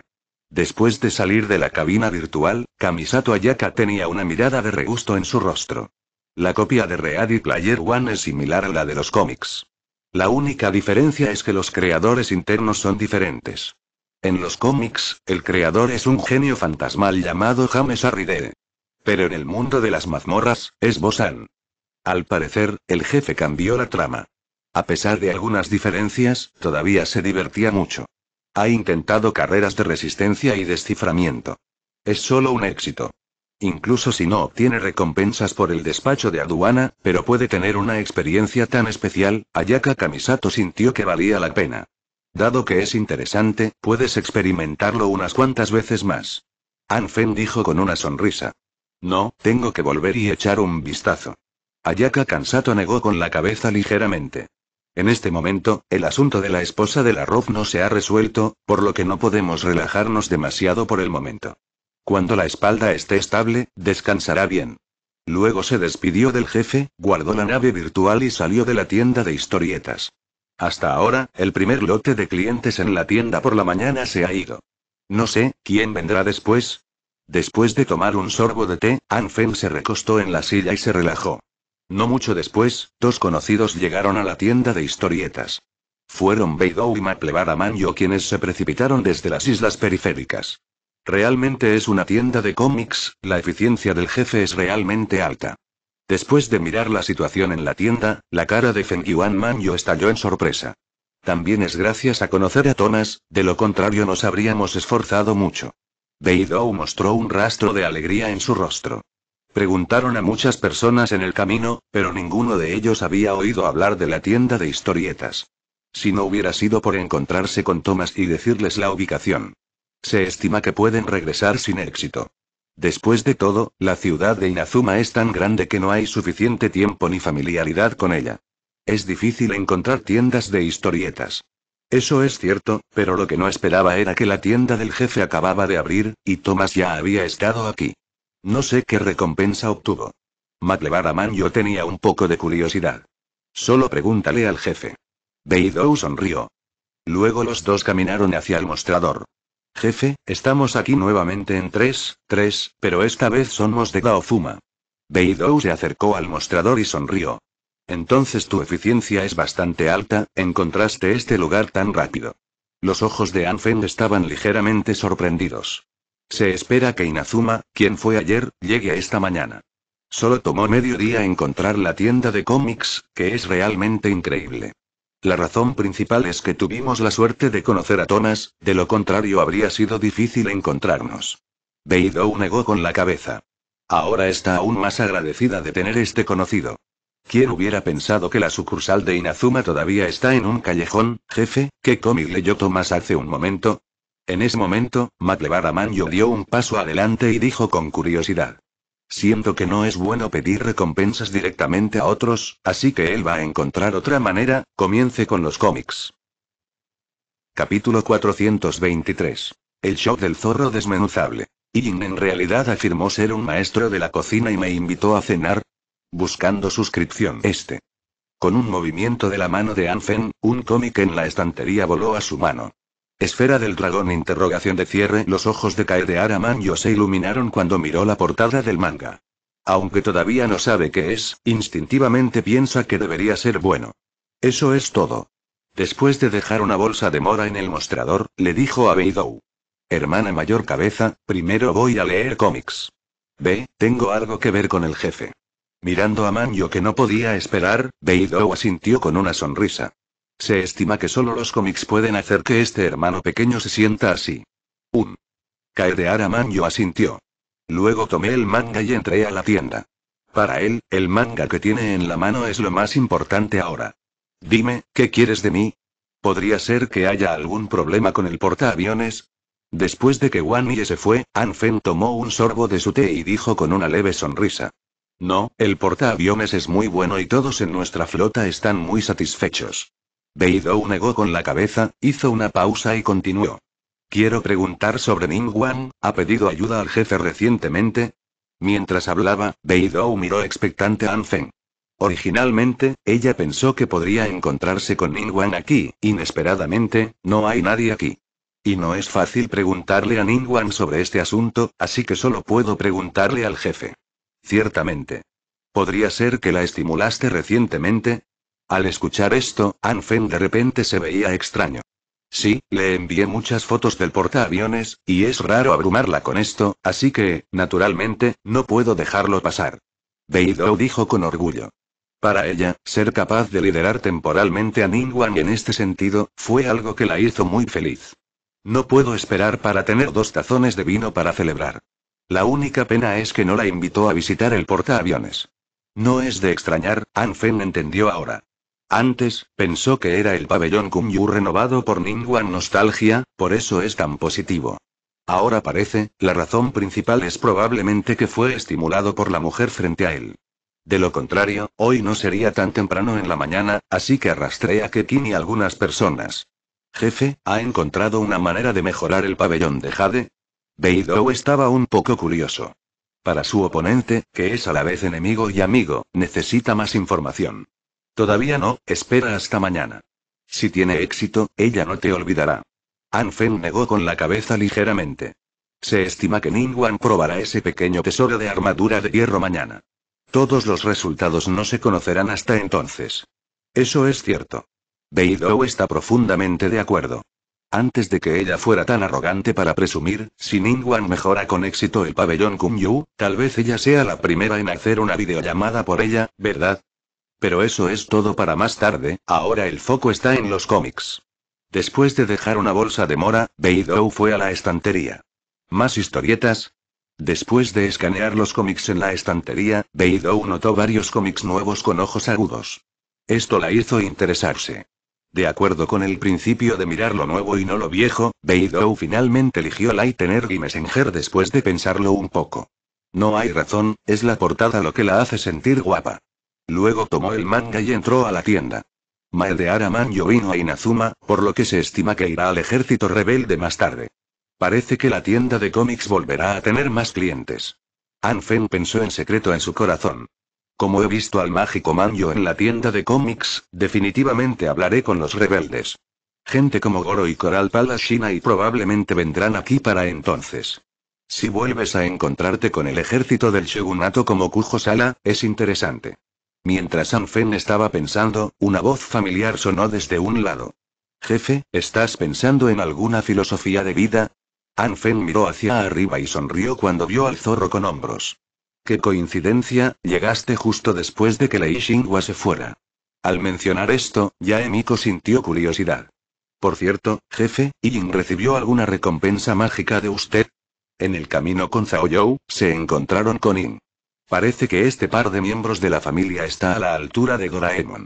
Después de salir de la cabina virtual, Kamisato Ayaka tenía una mirada de regusto en su rostro. La copia de Ready Player One es similar a la de los cómics. La única diferencia es que los creadores internos son diferentes. En los cómics, el creador es un genio fantasmal llamado James Arride. Pero en el mundo de las mazmorras, es Bosan. Al parecer, el jefe cambió la trama. A pesar de algunas diferencias, todavía se divertía mucho. Ha intentado carreras de resistencia y desciframiento. Es solo un éxito. Incluso si no obtiene recompensas por el despacho de aduana, pero puede tener una experiencia tan especial, Ayaka Kamisato sintió que valía la pena. Dado que es interesante, puedes experimentarlo unas cuantas veces más. Anfen dijo con una sonrisa. No, tengo que volver y echar un vistazo. Ayaka Kansato negó con la cabeza ligeramente. En este momento, el asunto de la esposa del arroz no se ha resuelto, por lo que no podemos relajarnos demasiado por el momento. Cuando la espalda esté estable, descansará bien. Luego se despidió del jefe, guardó la nave virtual y salió de la tienda de historietas. Hasta ahora, el primer lote de clientes en la tienda por la mañana se ha ido. No sé, ¿quién vendrá después? Después de tomar un sorbo de té, Anfen se recostó en la silla y se relajó. No mucho después, dos conocidos llegaron a la tienda de historietas. Fueron Beidou y Maplebara Manjo quienes se precipitaron desde las islas periféricas. Realmente es una tienda de cómics, la eficiencia del jefe es realmente alta. Después de mirar la situación en la tienda, la cara de Feng Yuan Manjo estalló en sorpresa. También es gracias a conocer a Thomas, de lo contrario nos habríamos esforzado mucho. Beidou mostró un rastro de alegría en su rostro. Preguntaron a muchas personas en el camino, pero ninguno de ellos había oído hablar de la tienda de historietas. Si no hubiera sido por encontrarse con Thomas y decirles la ubicación. Se estima que pueden regresar sin éxito. Después de todo, la ciudad de Inazuma es tan grande que no hay suficiente tiempo ni familiaridad con ella. Es difícil encontrar tiendas de historietas. Eso es cierto, pero lo que no esperaba era que la tienda del jefe acababa de abrir, y Thomas ya había estado aquí. No sé qué recompensa obtuvo. Matlevaraman yo tenía un poco de curiosidad. Solo pregúntale al jefe. Beidou sonrió. Luego los dos caminaron hacia el mostrador. Jefe, estamos aquí nuevamente en tres, 3, pero esta vez somos de Daofuma. Beidou se acercó al mostrador y sonrió. Entonces tu eficiencia es bastante alta, encontraste este lugar tan rápido. Los ojos de Anfen estaban ligeramente sorprendidos. Se espera que Inazuma, quien fue ayer, llegue esta mañana. Solo tomó medio día encontrar la tienda de cómics, que es realmente increíble. La razón principal es que tuvimos la suerte de conocer a Thomas, de lo contrario habría sido difícil encontrarnos. Beidou negó con la cabeza. Ahora está aún más agradecida de tener este conocido. ¿Quién hubiera pensado que la sucursal de Inazuma todavía está en un callejón, jefe? ¿Qué cómic leyó Tomás hace un momento? En ese momento, McLevara yo dio un paso adelante y dijo con curiosidad. Siento que no es bueno pedir recompensas directamente a otros, así que él va a encontrar otra manera, comience con los cómics. Capítulo 423. El shock del zorro desmenuzable. Yin en realidad afirmó ser un maestro de la cocina y me invitó a cenar, buscando suscripción este. Con un movimiento de la mano de Anfen, un cómic en la estantería voló a su mano. Esfera del dragón interrogación de cierre Los ojos de Kaede Aramanyo se iluminaron cuando miró la portada del manga. Aunque todavía no sabe qué es, instintivamente piensa que debería ser bueno. Eso es todo. Después de dejar una bolsa de mora en el mostrador, le dijo a Beidou. Hermana mayor cabeza, primero voy a leer cómics. Ve, tengo algo que ver con el jefe. Mirando a Manjo que no podía esperar, Beidou asintió con una sonrisa. Se estima que solo los cómics pueden hacer que este hermano pequeño se sienta así. Un. Araman yo asintió. Luego tomé el manga y entré a la tienda. Para él, el manga que tiene en la mano es lo más importante ahora. Dime, ¿qué quieres de mí? ¿Podría ser que haya algún problema con el portaaviones? Después de que Wan Ye se fue, Anfen tomó un sorbo de su té y dijo con una leve sonrisa. No, el portaaviones es muy bueno y todos en nuestra flota están muy satisfechos. Beidou negó con la cabeza, hizo una pausa y continuó. Quiero preguntar sobre Wan. ¿ha pedido ayuda al jefe recientemente? Mientras hablaba, Beidou miró expectante a Feng. Originalmente, ella pensó que podría encontrarse con Wan aquí, inesperadamente, no hay nadie aquí. Y no es fácil preguntarle a Wan sobre este asunto, así que solo puedo preguntarle al jefe. Ciertamente. Podría ser que la estimulaste recientemente, al escuchar esto, Anfen de repente se veía extraño. Sí, le envié muchas fotos del portaaviones, y es raro abrumarla con esto, así que, naturalmente, no puedo dejarlo pasar. Beidou dijo con orgullo. Para ella, ser capaz de liderar temporalmente a Ningguang en este sentido, fue algo que la hizo muy feliz. No puedo esperar para tener dos tazones de vino para celebrar. La única pena es que no la invitó a visitar el portaaviones. No es de extrañar, Anfen entendió ahora. Antes, pensó que era el pabellón Yu renovado por Ningguan Nostalgia, por eso es tan positivo. Ahora parece, la razón principal es probablemente que fue estimulado por la mujer frente a él. De lo contrario, hoy no sería tan temprano en la mañana, así que arrastré a Kekin y algunas personas. Jefe, ¿ha encontrado una manera de mejorar el pabellón de Jade? Beidou estaba un poco curioso. Para su oponente, que es a la vez enemigo y amigo, necesita más información. Todavía no, espera hasta mañana. Si tiene éxito, ella no te olvidará. Feng negó con la cabeza ligeramente. Se estima que Wan probará ese pequeño tesoro de armadura de hierro mañana. Todos los resultados no se conocerán hasta entonces. Eso es cierto. Beidou está profundamente de acuerdo. Antes de que ella fuera tan arrogante para presumir, si Wan mejora con éxito el pabellón Yu, tal vez ella sea la primera en hacer una videollamada por ella, ¿verdad? Pero eso es todo para más tarde, ahora el foco está en los cómics. Después de dejar una bolsa de mora, Beidou fue a la estantería. ¿Más historietas? Después de escanear los cómics en la estantería, Beidou notó varios cómics nuevos con ojos agudos. Esto la hizo interesarse. De acuerdo con el principio de mirar lo nuevo y no lo viejo, Beidou finalmente eligió Light y Messenger después de pensarlo un poco. No hay razón, es la portada lo que la hace sentir guapa. Luego tomó el manga y entró a la tienda. Maede Manjo vino a e Inazuma, por lo que se estima que irá al ejército rebelde más tarde. Parece que la tienda de cómics volverá a tener más clientes. Anfen pensó en secreto en su corazón. Como he visto al mágico Manjo en la tienda de cómics, definitivamente hablaré con los rebeldes. Gente como Goro y Coral Palashina y probablemente vendrán aquí para entonces. Si vuelves a encontrarte con el ejército del shogunato como Kujo Sala, es interesante. Mientras Anfen estaba pensando, una voz familiar sonó desde un lado. Jefe, ¿estás pensando en alguna filosofía de vida? Anfen miró hacia arriba y sonrió cuando vio al zorro con hombros. Qué coincidencia, llegaste justo después de que Lei Xinghua se fuera. Al mencionar esto, Yaemiko sintió curiosidad. Por cierto, jefe, ¿Yin recibió alguna recompensa mágica de usted? En el camino con Zhao se encontraron con Yin. Parece que este par de miembros de la familia está a la altura de Doraemon.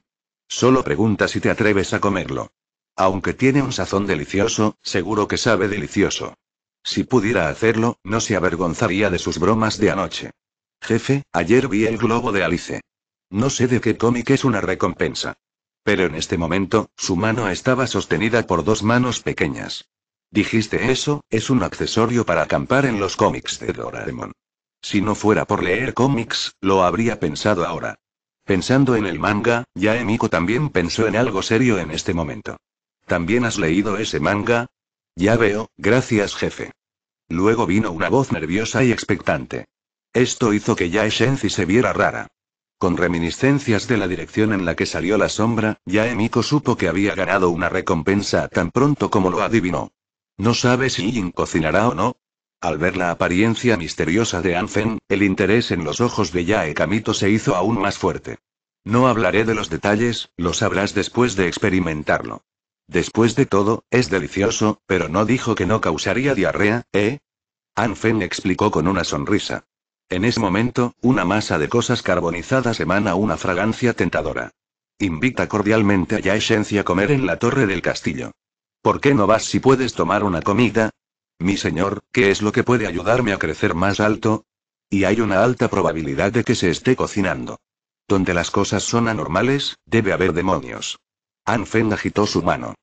Solo pregunta si te atreves a comerlo. Aunque tiene un sazón delicioso, seguro que sabe delicioso. Si pudiera hacerlo, no se avergonzaría de sus bromas de anoche. Jefe, ayer vi el globo de Alice. No sé de qué cómic es una recompensa. Pero en este momento, su mano estaba sostenida por dos manos pequeñas. Dijiste eso, es un accesorio para acampar en los cómics de Doraemon. Si no fuera por leer cómics, lo habría pensado ahora. Pensando en el manga, Yaemiko también pensó en algo serio en este momento. ¿También has leído ese manga? Ya veo, gracias jefe. Luego vino una voz nerviosa y expectante. Esto hizo que Yaeshenzi Shenzi se viera rara. Con reminiscencias de la dirección en la que salió la sombra, Yaemiko supo que había ganado una recompensa tan pronto como lo adivinó. No sabe si Yin cocinará o no, al ver la apariencia misteriosa de Anfen, el interés en los ojos de Yae Kamito se hizo aún más fuerte. No hablaré de los detalles, lo sabrás después de experimentarlo. Después de todo, es delicioso, pero no dijo que no causaría diarrea, ¿eh? Anfen explicó con una sonrisa. En ese momento, una masa de cosas carbonizadas emana una fragancia tentadora. Invita cordialmente a Yae Shenzi a comer en la torre del castillo. ¿Por qué no vas si puedes tomar una comida? Mi señor, ¿qué es lo que puede ayudarme a crecer más alto? Y hay una alta probabilidad de que se esté cocinando. Donde las cosas son anormales, debe haber demonios. Anfen agitó su mano.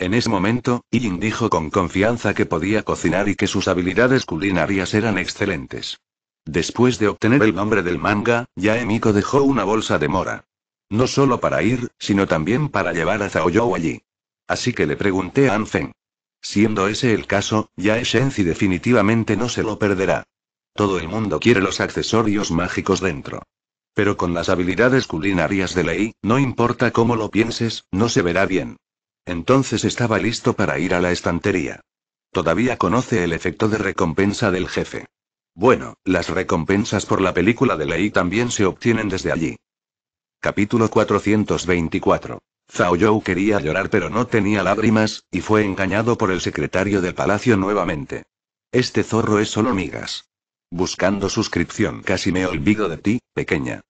En ese momento, Yin dijo con confianza que podía cocinar y que sus habilidades culinarias eran excelentes. Después de obtener el nombre del manga, Yaemiko dejó una bolsa de mora. No solo para ir, sino también para llevar a Zhao allí. Así que le pregunté a Anfen. Siendo ese el caso, ya Shenzi definitivamente no se lo perderá. Todo el mundo quiere los accesorios mágicos dentro. Pero con las habilidades culinarias de Lei, no importa cómo lo pienses, no se verá bien. Entonces estaba listo para ir a la estantería. Todavía conoce el efecto de recompensa del jefe. Bueno, las recompensas por la película de Lei también se obtienen desde allí. Capítulo 424. Zhao quería llorar pero no tenía lágrimas, y fue engañado por el secretario del palacio nuevamente. Este zorro es solo migas. Buscando suscripción casi me olvido de ti, pequeña.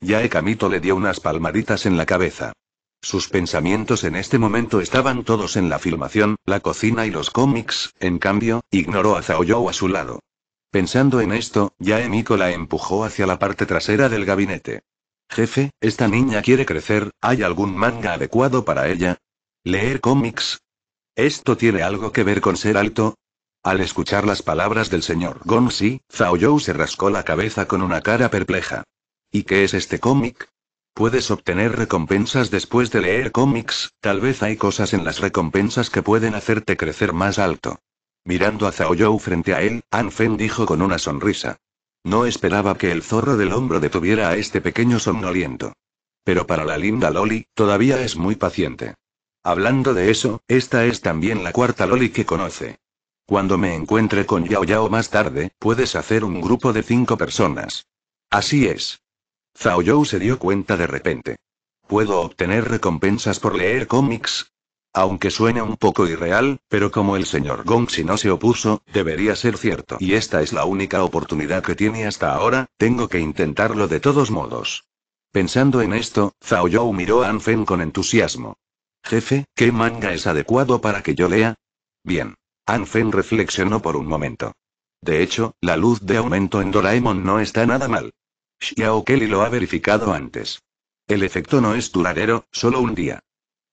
Yae Kamito le dio unas palmaditas en la cabeza. Sus pensamientos en este momento estaban todos en la filmación, la cocina y los cómics, en cambio, ignoró a Zhao a su lado. Pensando en esto, Yae Miko la empujó hacia la parte trasera del gabinete. Jefe, esta niña quiere crecer, ¿hay algún manga adecuado para ella? ¿Leer cómics? ¿Esto tiene algo que ver con ser alto? Al escuchar las palabras del señor Gongsi, Zhao se rascó la cabeza con una cara perpleja. ¿Y qué es este cómic? Puedes obtener recompensas después de leer cómics, tal vez hay cosas en las recompensas que pueden hacerte crecer más alto. Mirando a Zhao frente a él, Anfen dijo con una sonrisa. No esperaba que el zorro del hombro detuviera a este pequeño somnoliento. Pero para la linda Loli, todavía es muy paciente. Hablando de eso, esta es también la cuarta Loli que conoce. Cuando me encuentre con Yao Yao más tarde, puedes hacer un grupo de cinco personas. Así es. Zhao Yao se dio cuenta de repente. Puedo obtener recompensas por leer cómics, aunque suene un poco irreal, pero como el señor Gongxi no se opuso, debería ser cierto. Y esta es la única oportunidad que tiene hasta ahora, tengo que intentarlo de todos modos. Pensando en esto, Zhao Yao miró a Anfen con entusiasmo. Jefe, ¿qué manga es adecuado para que yo lea? Bien. Anfen reflexionó por un momento. De hecho, la luz de aumento en Doraemon no está nada mal. Xiao Kelly lo ha verificado antes. El efecto no es duradero, solo un día.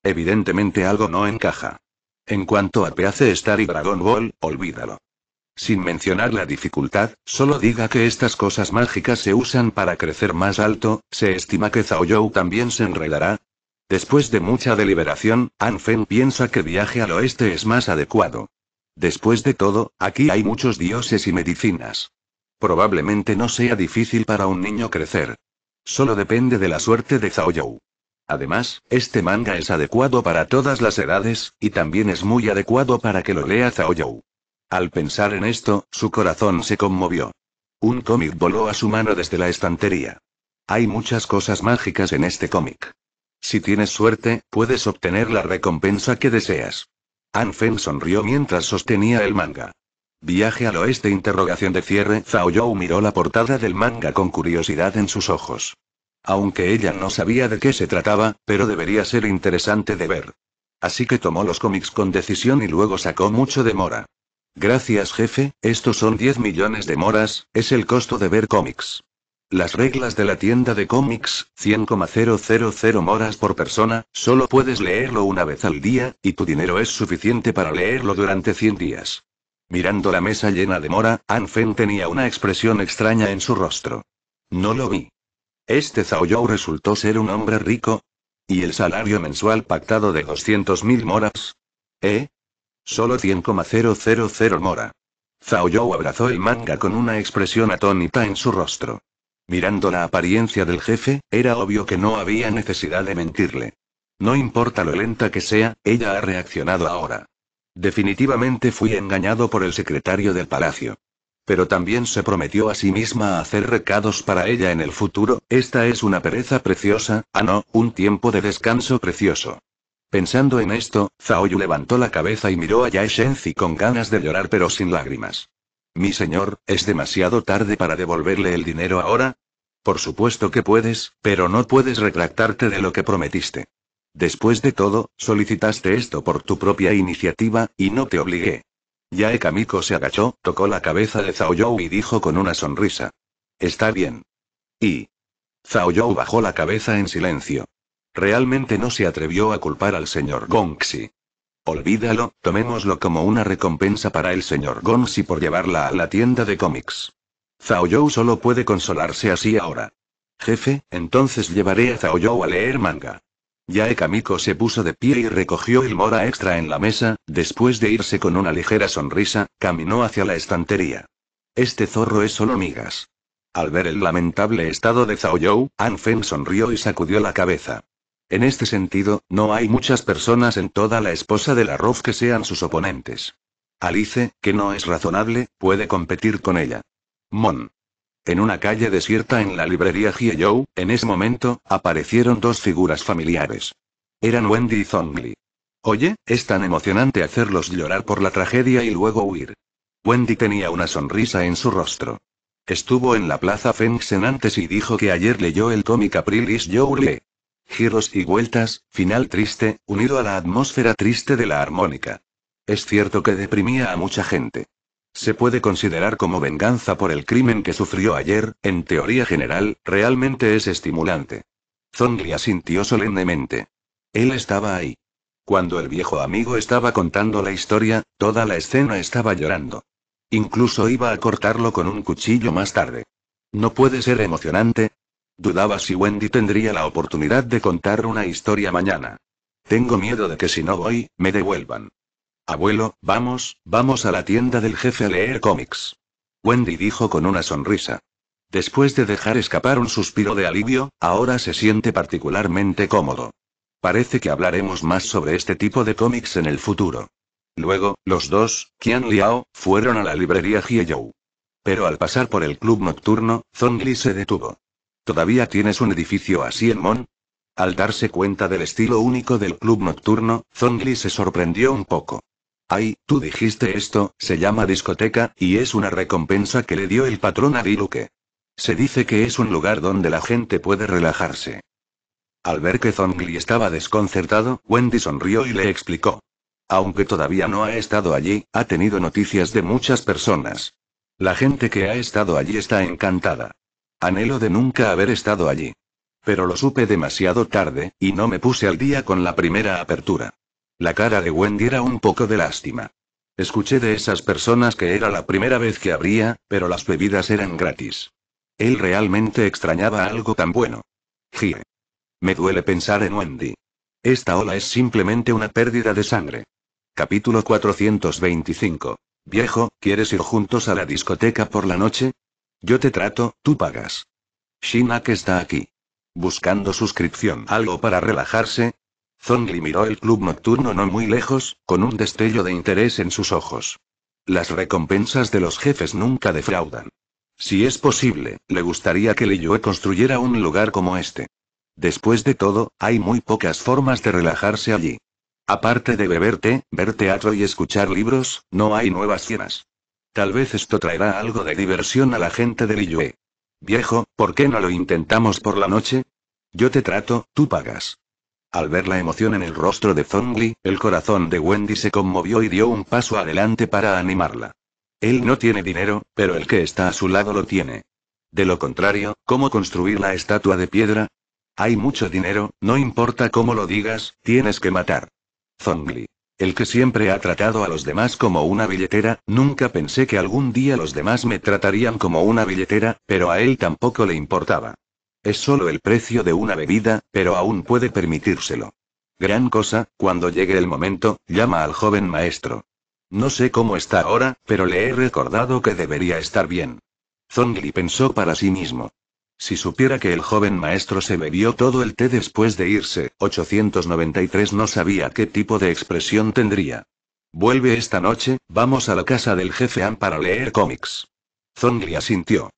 Evidentemente algo no encaja. En cuanto a Peace Star y Dragon Ball, olvídalo. Sin mencionar la dificultad, solo diga que estas cosas mágicas se usan para crecer más alto, se estima que Zhao también se enredará. Después de mucha deliberación, Anfen piensa que viaje al oeste es más adecuado. Después de todo, aquí hay muchos dioses y medicinas. Probablemente no sea difícil para un niño crecer. Solo depende de la suerte de Zhao Además, este manga es adecuado para todas las edades, y también es muy adecuado para que lo lea Zhao Al pensar en esto, su corazón se conmovió. Un cómic voló a su mano desde la estantería. Hay muchas cosas mágicas en este cómic. Si tienes suerte, puedes obtener la recompensa que deseas. Feng sonrió mientras sostenía el manga. Viaje al oeste interrogación de cierre. Zhao miró la portada del manga con curiosidad en sus ojos. Aunque ella no sabía de qué se trataba, pero debería ser interesante de ver. Así que tomó los cómics con decisión y luego sacó mucho de mora. Gracias jefe, estos son 10 millones de moras, es el costo de ver cómics. Las reglas de la tienda de cómics, 100,000 moras por persona, solo puedes leerlo una vez al día, y tu dinero es suficiente para leerlo durante 100 días. Mirando la mesa llena de mora, Anfen tenía una expresión extraña en su rostro. No lo vi. Este Zhao resultó ser un hombre rico. ¿Y el salario mensual pactado de 200.000 moras? ¿Eh? Solo 100,000 mora. Zhao abrazó el manga con una expresión atónita en su rostro. Mirando la apariencia del jefe, era obvio que no había necesidad de mentirle. No importa lo lenta que sea, ella ha reaccionado ahora. Definitivamente fui engañado por el secretario del palacio pero también se prometió a sí misma hacer recados para ella en el futuro, esta es una pereza preciosa, ah no, un tiempo de descanso precioso. Pensando en esto, Zhaoyu levantó la cabeza y miró a Yae con ganas de llorar pero sin lágrimas. Mi señor, ¿es demasiado tarde para devolverle el dinero ahora? Por supuesto que puedes, pero no puedes retractarte de lo que prometiste. Después de todo, solicitaste esto por tu propia iniciativa, y no te obligué. Yae Kamiko se agachó, tocó la cabeza de Zhao y dijo con una sonrisa. Está bien. Y. Zhao bajó la cabeza en silencio. Realmente no se atrevió a culpar al señor Gongxi. Olvídalo, tomémoslo como una recompensa para el señor Gongxi por llevarla a la tienda de cómics. Zhao Yao solo puede consolarse así ahora. Jefe, entonces llevaré a Zhao a leer manga. Yae Kamiko se puso de pie y recogió el mora extra en la mesa, después de irse con una ligera sonrisa, caminó hacia la estantería. Este zorro es solo migas. Al ver el lamentable estado de Zhao Feng sonrió y sacudió la cabeza. En este sentido, no hay muchas personas en toda la esposa del arroz que sean sus oponentes. Alice, que no es razonable, puede competir con ella. Mon. En una calle desierta en la librería Joe, en ese momento, aparecieron dos figuras familiares. Eran Wendy y Zongli. Oye, es tan emocionante hacerlos llorar por la tragedia y luego huir. Wendy tenía una sonrisa en su rostro. Estuvo en la plaza Fengsen antes y dijo que ayer leyó el cómic Aprilis Joule. Giros y vueltas, final triste, unido a la atmósfera triste de la armónica. Es cierto que deprimía a mucha gente. Se puede considerar como venganza por el crimen que sufrió ayer, en teoría general, realmente es estimulante. Zongli asintió solemnemente. Él estaba ahí. Cuando el viejo amigo estaba contando la historia, toda la escena estaba llorando. Incluso iba a cortarlo con un cuchillo más tarde. ¿No puede ser emocionante? Dudaba si Wendy tendría la oportunidad de contar una historia mañana. Tengo miedo de que si no voy, me devuelvan. Abuelo, vamos, vamos a la tienda del jefe a leer cómics. Wendy dijo con una sonrisa. Después de dejar escapar un suspiro de alivio, ahora se siente particularmente cómodo. Parece que hablaremos más sobre este tipo de cómics en el futuro. Luego, los dos, Qian Liao, fueron a la librería Jiayou. Pero al pasar por el club nocturno, Zongli se detuvo. ¿Todavía tienes un edificio así en Mon? Al darse cuenta del estilo único del club nocturno, Zongli se sorprendió un poco. Ay, tú dijiste esto, se llama discoteca, y es una recompensa que le dio el patrón a Diluque. Se dice que es un lugar donde la gente puede relajarse. Al ver que Zongli estaba desconcertado, Wendy sonrió y le explicó. Aunque todavía no ha estado allí, ha tenido noticias de muchas personas. La gente que ha estado allí está encantada. Anhelo de nunca haber estado allí. Pero lo supe demasiado tarde, y no me puse al día con la primera apertura. La cara de Wendy era un poco de lástima. Escuché de esas personas que era la primera vez que abría, pero las bebidas eran gratis. Él realmente extrañaba algo tan bueno. Gie. Me duele pensar en Wendy. Esta ola es simplemente una pérdida de sangre. Capítulo 425. Viejo, ¿quieres ir juntos a la discoteca por la noche? Yo te trato, tú pagas. Shinak está aquí. Buscando suscripción. Algo para relajarse, Zongli miró el club nocturno no muy lejos, con un destello de interés en sus ojos. Las recompensas de los jefes nunca defraudan. Si es posible, le gustaría que Liyue construyera un lugar como este. Después de todo, hay muy pocas formas de relajarse allí. Aparte de beber té, ver teatro y escuchar libros, no hay nuevas cenas. Tal vez esto traerá algo de diversión a la gente de Liyue. Viejo, ¿por qué no lo intentamos por la noche? Yo te trato, tú pagas. Al ver la emoción en el rostro de Zongli, el corazón de Wendy se conmovió y dio un paso adelante para animarla. Él no tiene dinero, pero el que está a su lado lo tiene. De lo contrario, ¿cómo construir la estatua de piedra? Hay mucho dinero, no importa cómo lo digas, tienes que matar. Zongli. El que siempre ha tratado a los demás como una billetera, nunca pensé que algún día los demás me tratarían como una billetera, pero a él tampoco le importaba. Es solo el precio de una bebida, pero aún puede permitírselo. Gran cosa, cuando llegue el momento, llama al joven maestro. No sé cómo está ahora, pero le he recordado que debería estar bien. Zongli pensó para sí mismo. Si supiera que el joven maestro se bebió todo el té después de irse, 893 no sabía qué tipo de expresión tendría. Vuelve esta noche, vamos a la casa del jefe An para leer cómics. Zongli asintió.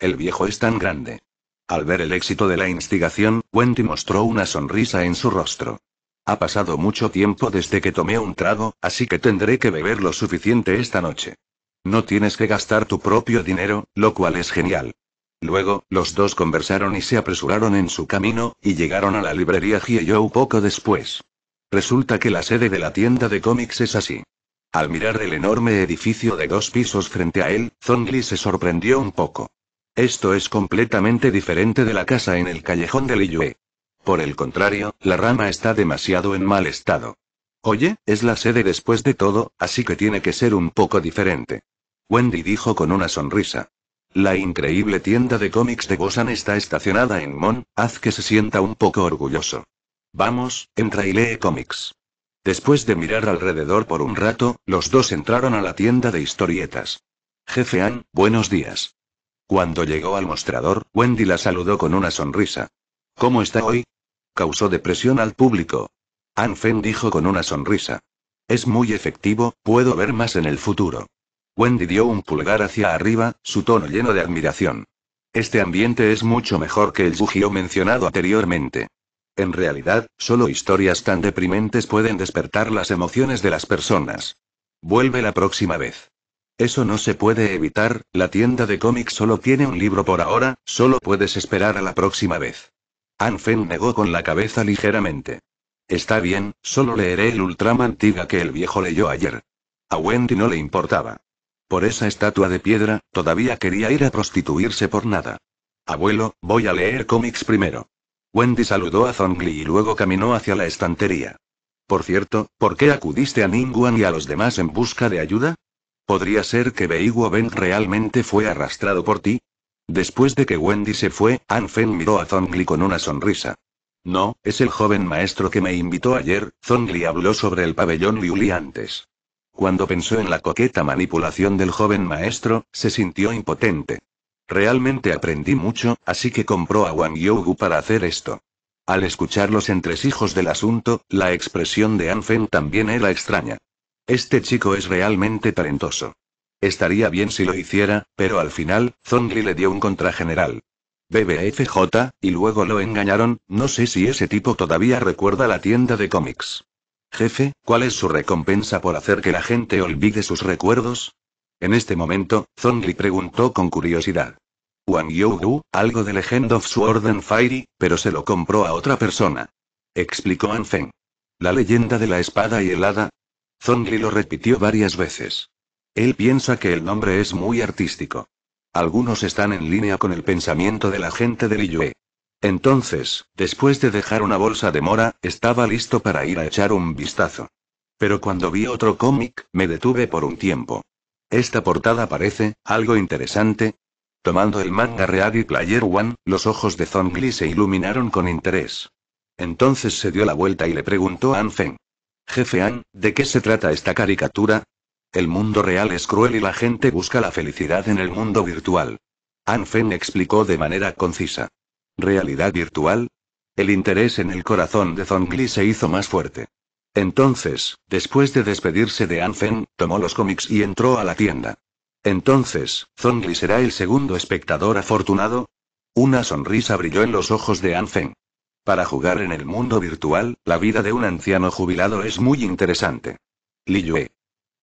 El viejo es tan grande. Al ver el éxito de la instigación, Wendy mostró una sonrisa en su rostro. Ha pasado mucho tiempo desde que tomé un trago, así que tendré que beber lo suficiente esta noche. No tienes que gastar tu propio dinero, lo cual es genial. Luego, los dos conversaron y se apresuraron en su camino, y llegaron a la librería Joe poco después. Resulta que la sede de la tienda de cómics es así. Al mirar el enorme edificio de dos pisos frente a él, Zongli se sorprendió un poco. Esto es completamente diferente de la casa en el callejón de Liyue. Por el contrario, la rama está demasiado en mal estado. Oye, es la sede después de todo, así que tiene que ser un poco diferente. Wendy dijo con una sonrisa. La increíble tienda de cómics de Bosan está estacionada en Mon, haz que se sienta un poco orgulloso. Vamos, entra y lee cómics. Después de mirar alrededor por un rato, los dos entraron a la tienda de historietas. Jefe Ann, buenos días. Cuando llegó al mostrador, Wendy la saludó con una sonrisa. ¿Cómo está hoy? Causó depresión al público. Anfen dijo con una sonrisa. Es muy efectivo, puedo ver más en el futuro. Wendy dio un pulgar hacia arriba, su tono lleno de admiración. Este ambiente es mucho mejor que el Yuji mencionado anteriormente. En realidad, solo historias tan deprimentes pueden despertar las emociones de las personas. Vuelve la próxima vez. Eso no se puede evitar, la tienda de cómics solo tiene un libro por ahora, solo puedes esperar a la próxima vez. Anfen negó con la cabeza ligeramente. Está bien, solo leeré el Ultraman Tiga que el viejo leyó ayer. A Wendy no le importaba. Por esa estatua de piedra, todavía quería ir a prostituirse por nada. Abuelo, voy a leer cómics primero. Wendy saludó a Zongli y luego caminó hacia la estantería. Por cierto, ¿por qué acudiste a Ningwan y a los demás en busca de ayuda? ¿Podría ser que Beiguo Ben realmente fue arrastrado por ti? Después de que Wendy se fue, Fen miró a Zongli con una sonrisa. No, es el joven maestro que me invitó ayer, Zongli habló sobre el pabellón Liuli antes. Cuando pensó en la coqueta manipulación del joven maestro, se sintió impotente. Realmente aprendí mucho, así que compró a Wang Yougu para hacer esto. Al escuchar los entresijos del asunto, la expresión de Anfen también era extraña. Este chico es realmente talentoso. Estaría bien si lo hiciera, pero al final, Zongli le dio un contrageneral. BBFJ, y luego lo engañaron, no sé si ese tipo todavía recuerda la tienda de cómics. Jefe, ¿cuál es su recompensa por hacer que la gente olvide sus recuerdos? En este momento, Zongli preguntó con curiosidad. Wang Yu, algo de Legend of Sword and Fairy, pero se lo compró a otra persona. Explicó Anfeng. La leyenda de la espada y el hada, Zongli lo repitió varias veces. Él piensa que el nombre es muy artístico. Algunos están en línea con el pensamiento de la gente de Liyue. Entonces, después de dejar una bolsa de mora, estaba listo para ir a echar un vistazo. Pero cuando vi otro cómic, me detuve por un tiempo. Esta portada parece algo interesante. Tomando el manga Ready Player One, los ojos de Zongli se iluminaron con interés. Entonces se dio la vuelta y le preguntó a Anfeng. Jefe An, ¿de qué se trata esta caricatura? El mundo real es cruel y la gente busca la felicidad en el mundo virtual. An Fen explicó de manera concisa. ¿Realidad virtual? El interés en el corazón de Zongli se hizo más fuerte. Entonces, después de despedirse de An Fen, tomó los cómics y entró a la tienda. Entonces, ¿Zongli será el segundo espectador afortunado? Una sonrisa brilló en los ojos de An Feng. Para jugar en el mundo virtual, la vida de un anciano jubilado es muy interesante. Li Yue.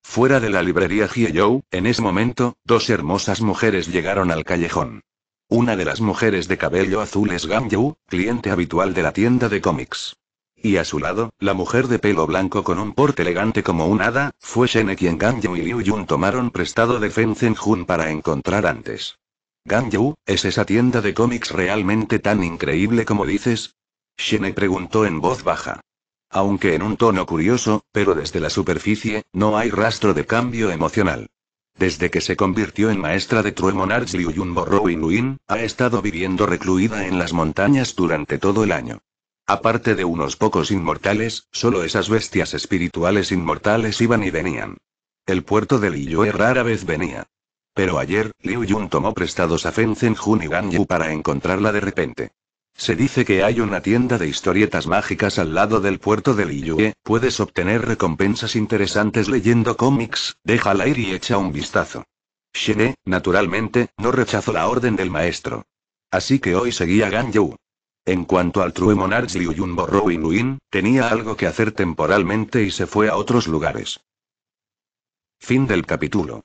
Fuera de la librería Hye-You, en ese momento, dos hermosas mujeres llegaron al callejón. Una de las mujeres de cabello azul es Gan You, cliente habitual de la tienda de cómics. Y a su lado, la mujer de pelo blanco con un porte elegante como un hada, fue Shene quien Gan You y Liu Yun tomaron prestado de Fen Zhen Jun para encontrar antes. Gan You, ¿es esa tienda de cómics realmente tan increíble como dices? Shene preguntó en voz baja. Aunque en un tono curioso, pero desde la superficie, no hay rastro de cambio emocional. Desde que se convirtió en maestra de y y Borrowing ha estado viviendo recluida en las montañas durante todo el año. Aparte de unos pocos inmortales, solo esas bestias espirituales inmortales iban y venían. El puerto de Liyue rara vez venía. Pero ayer, Liu Yun tomó prestados a Fen Zhen y Gan Yu para encontrarla de repente. Se dice que hay una tienda de historietas mágicas al lado del puerto de Liyue, puedes obtener recompensas interesantes leyendo cómics, déjala ir y echa un vistazo. Shene, naturalmente, no rechazó la orden del maestro. Así que hoy seguía Gan Yu. En cuanto al True Monarch Liu y tenía algo que hacer temporalmente y se fue a otros lugares. Fin del capítulo.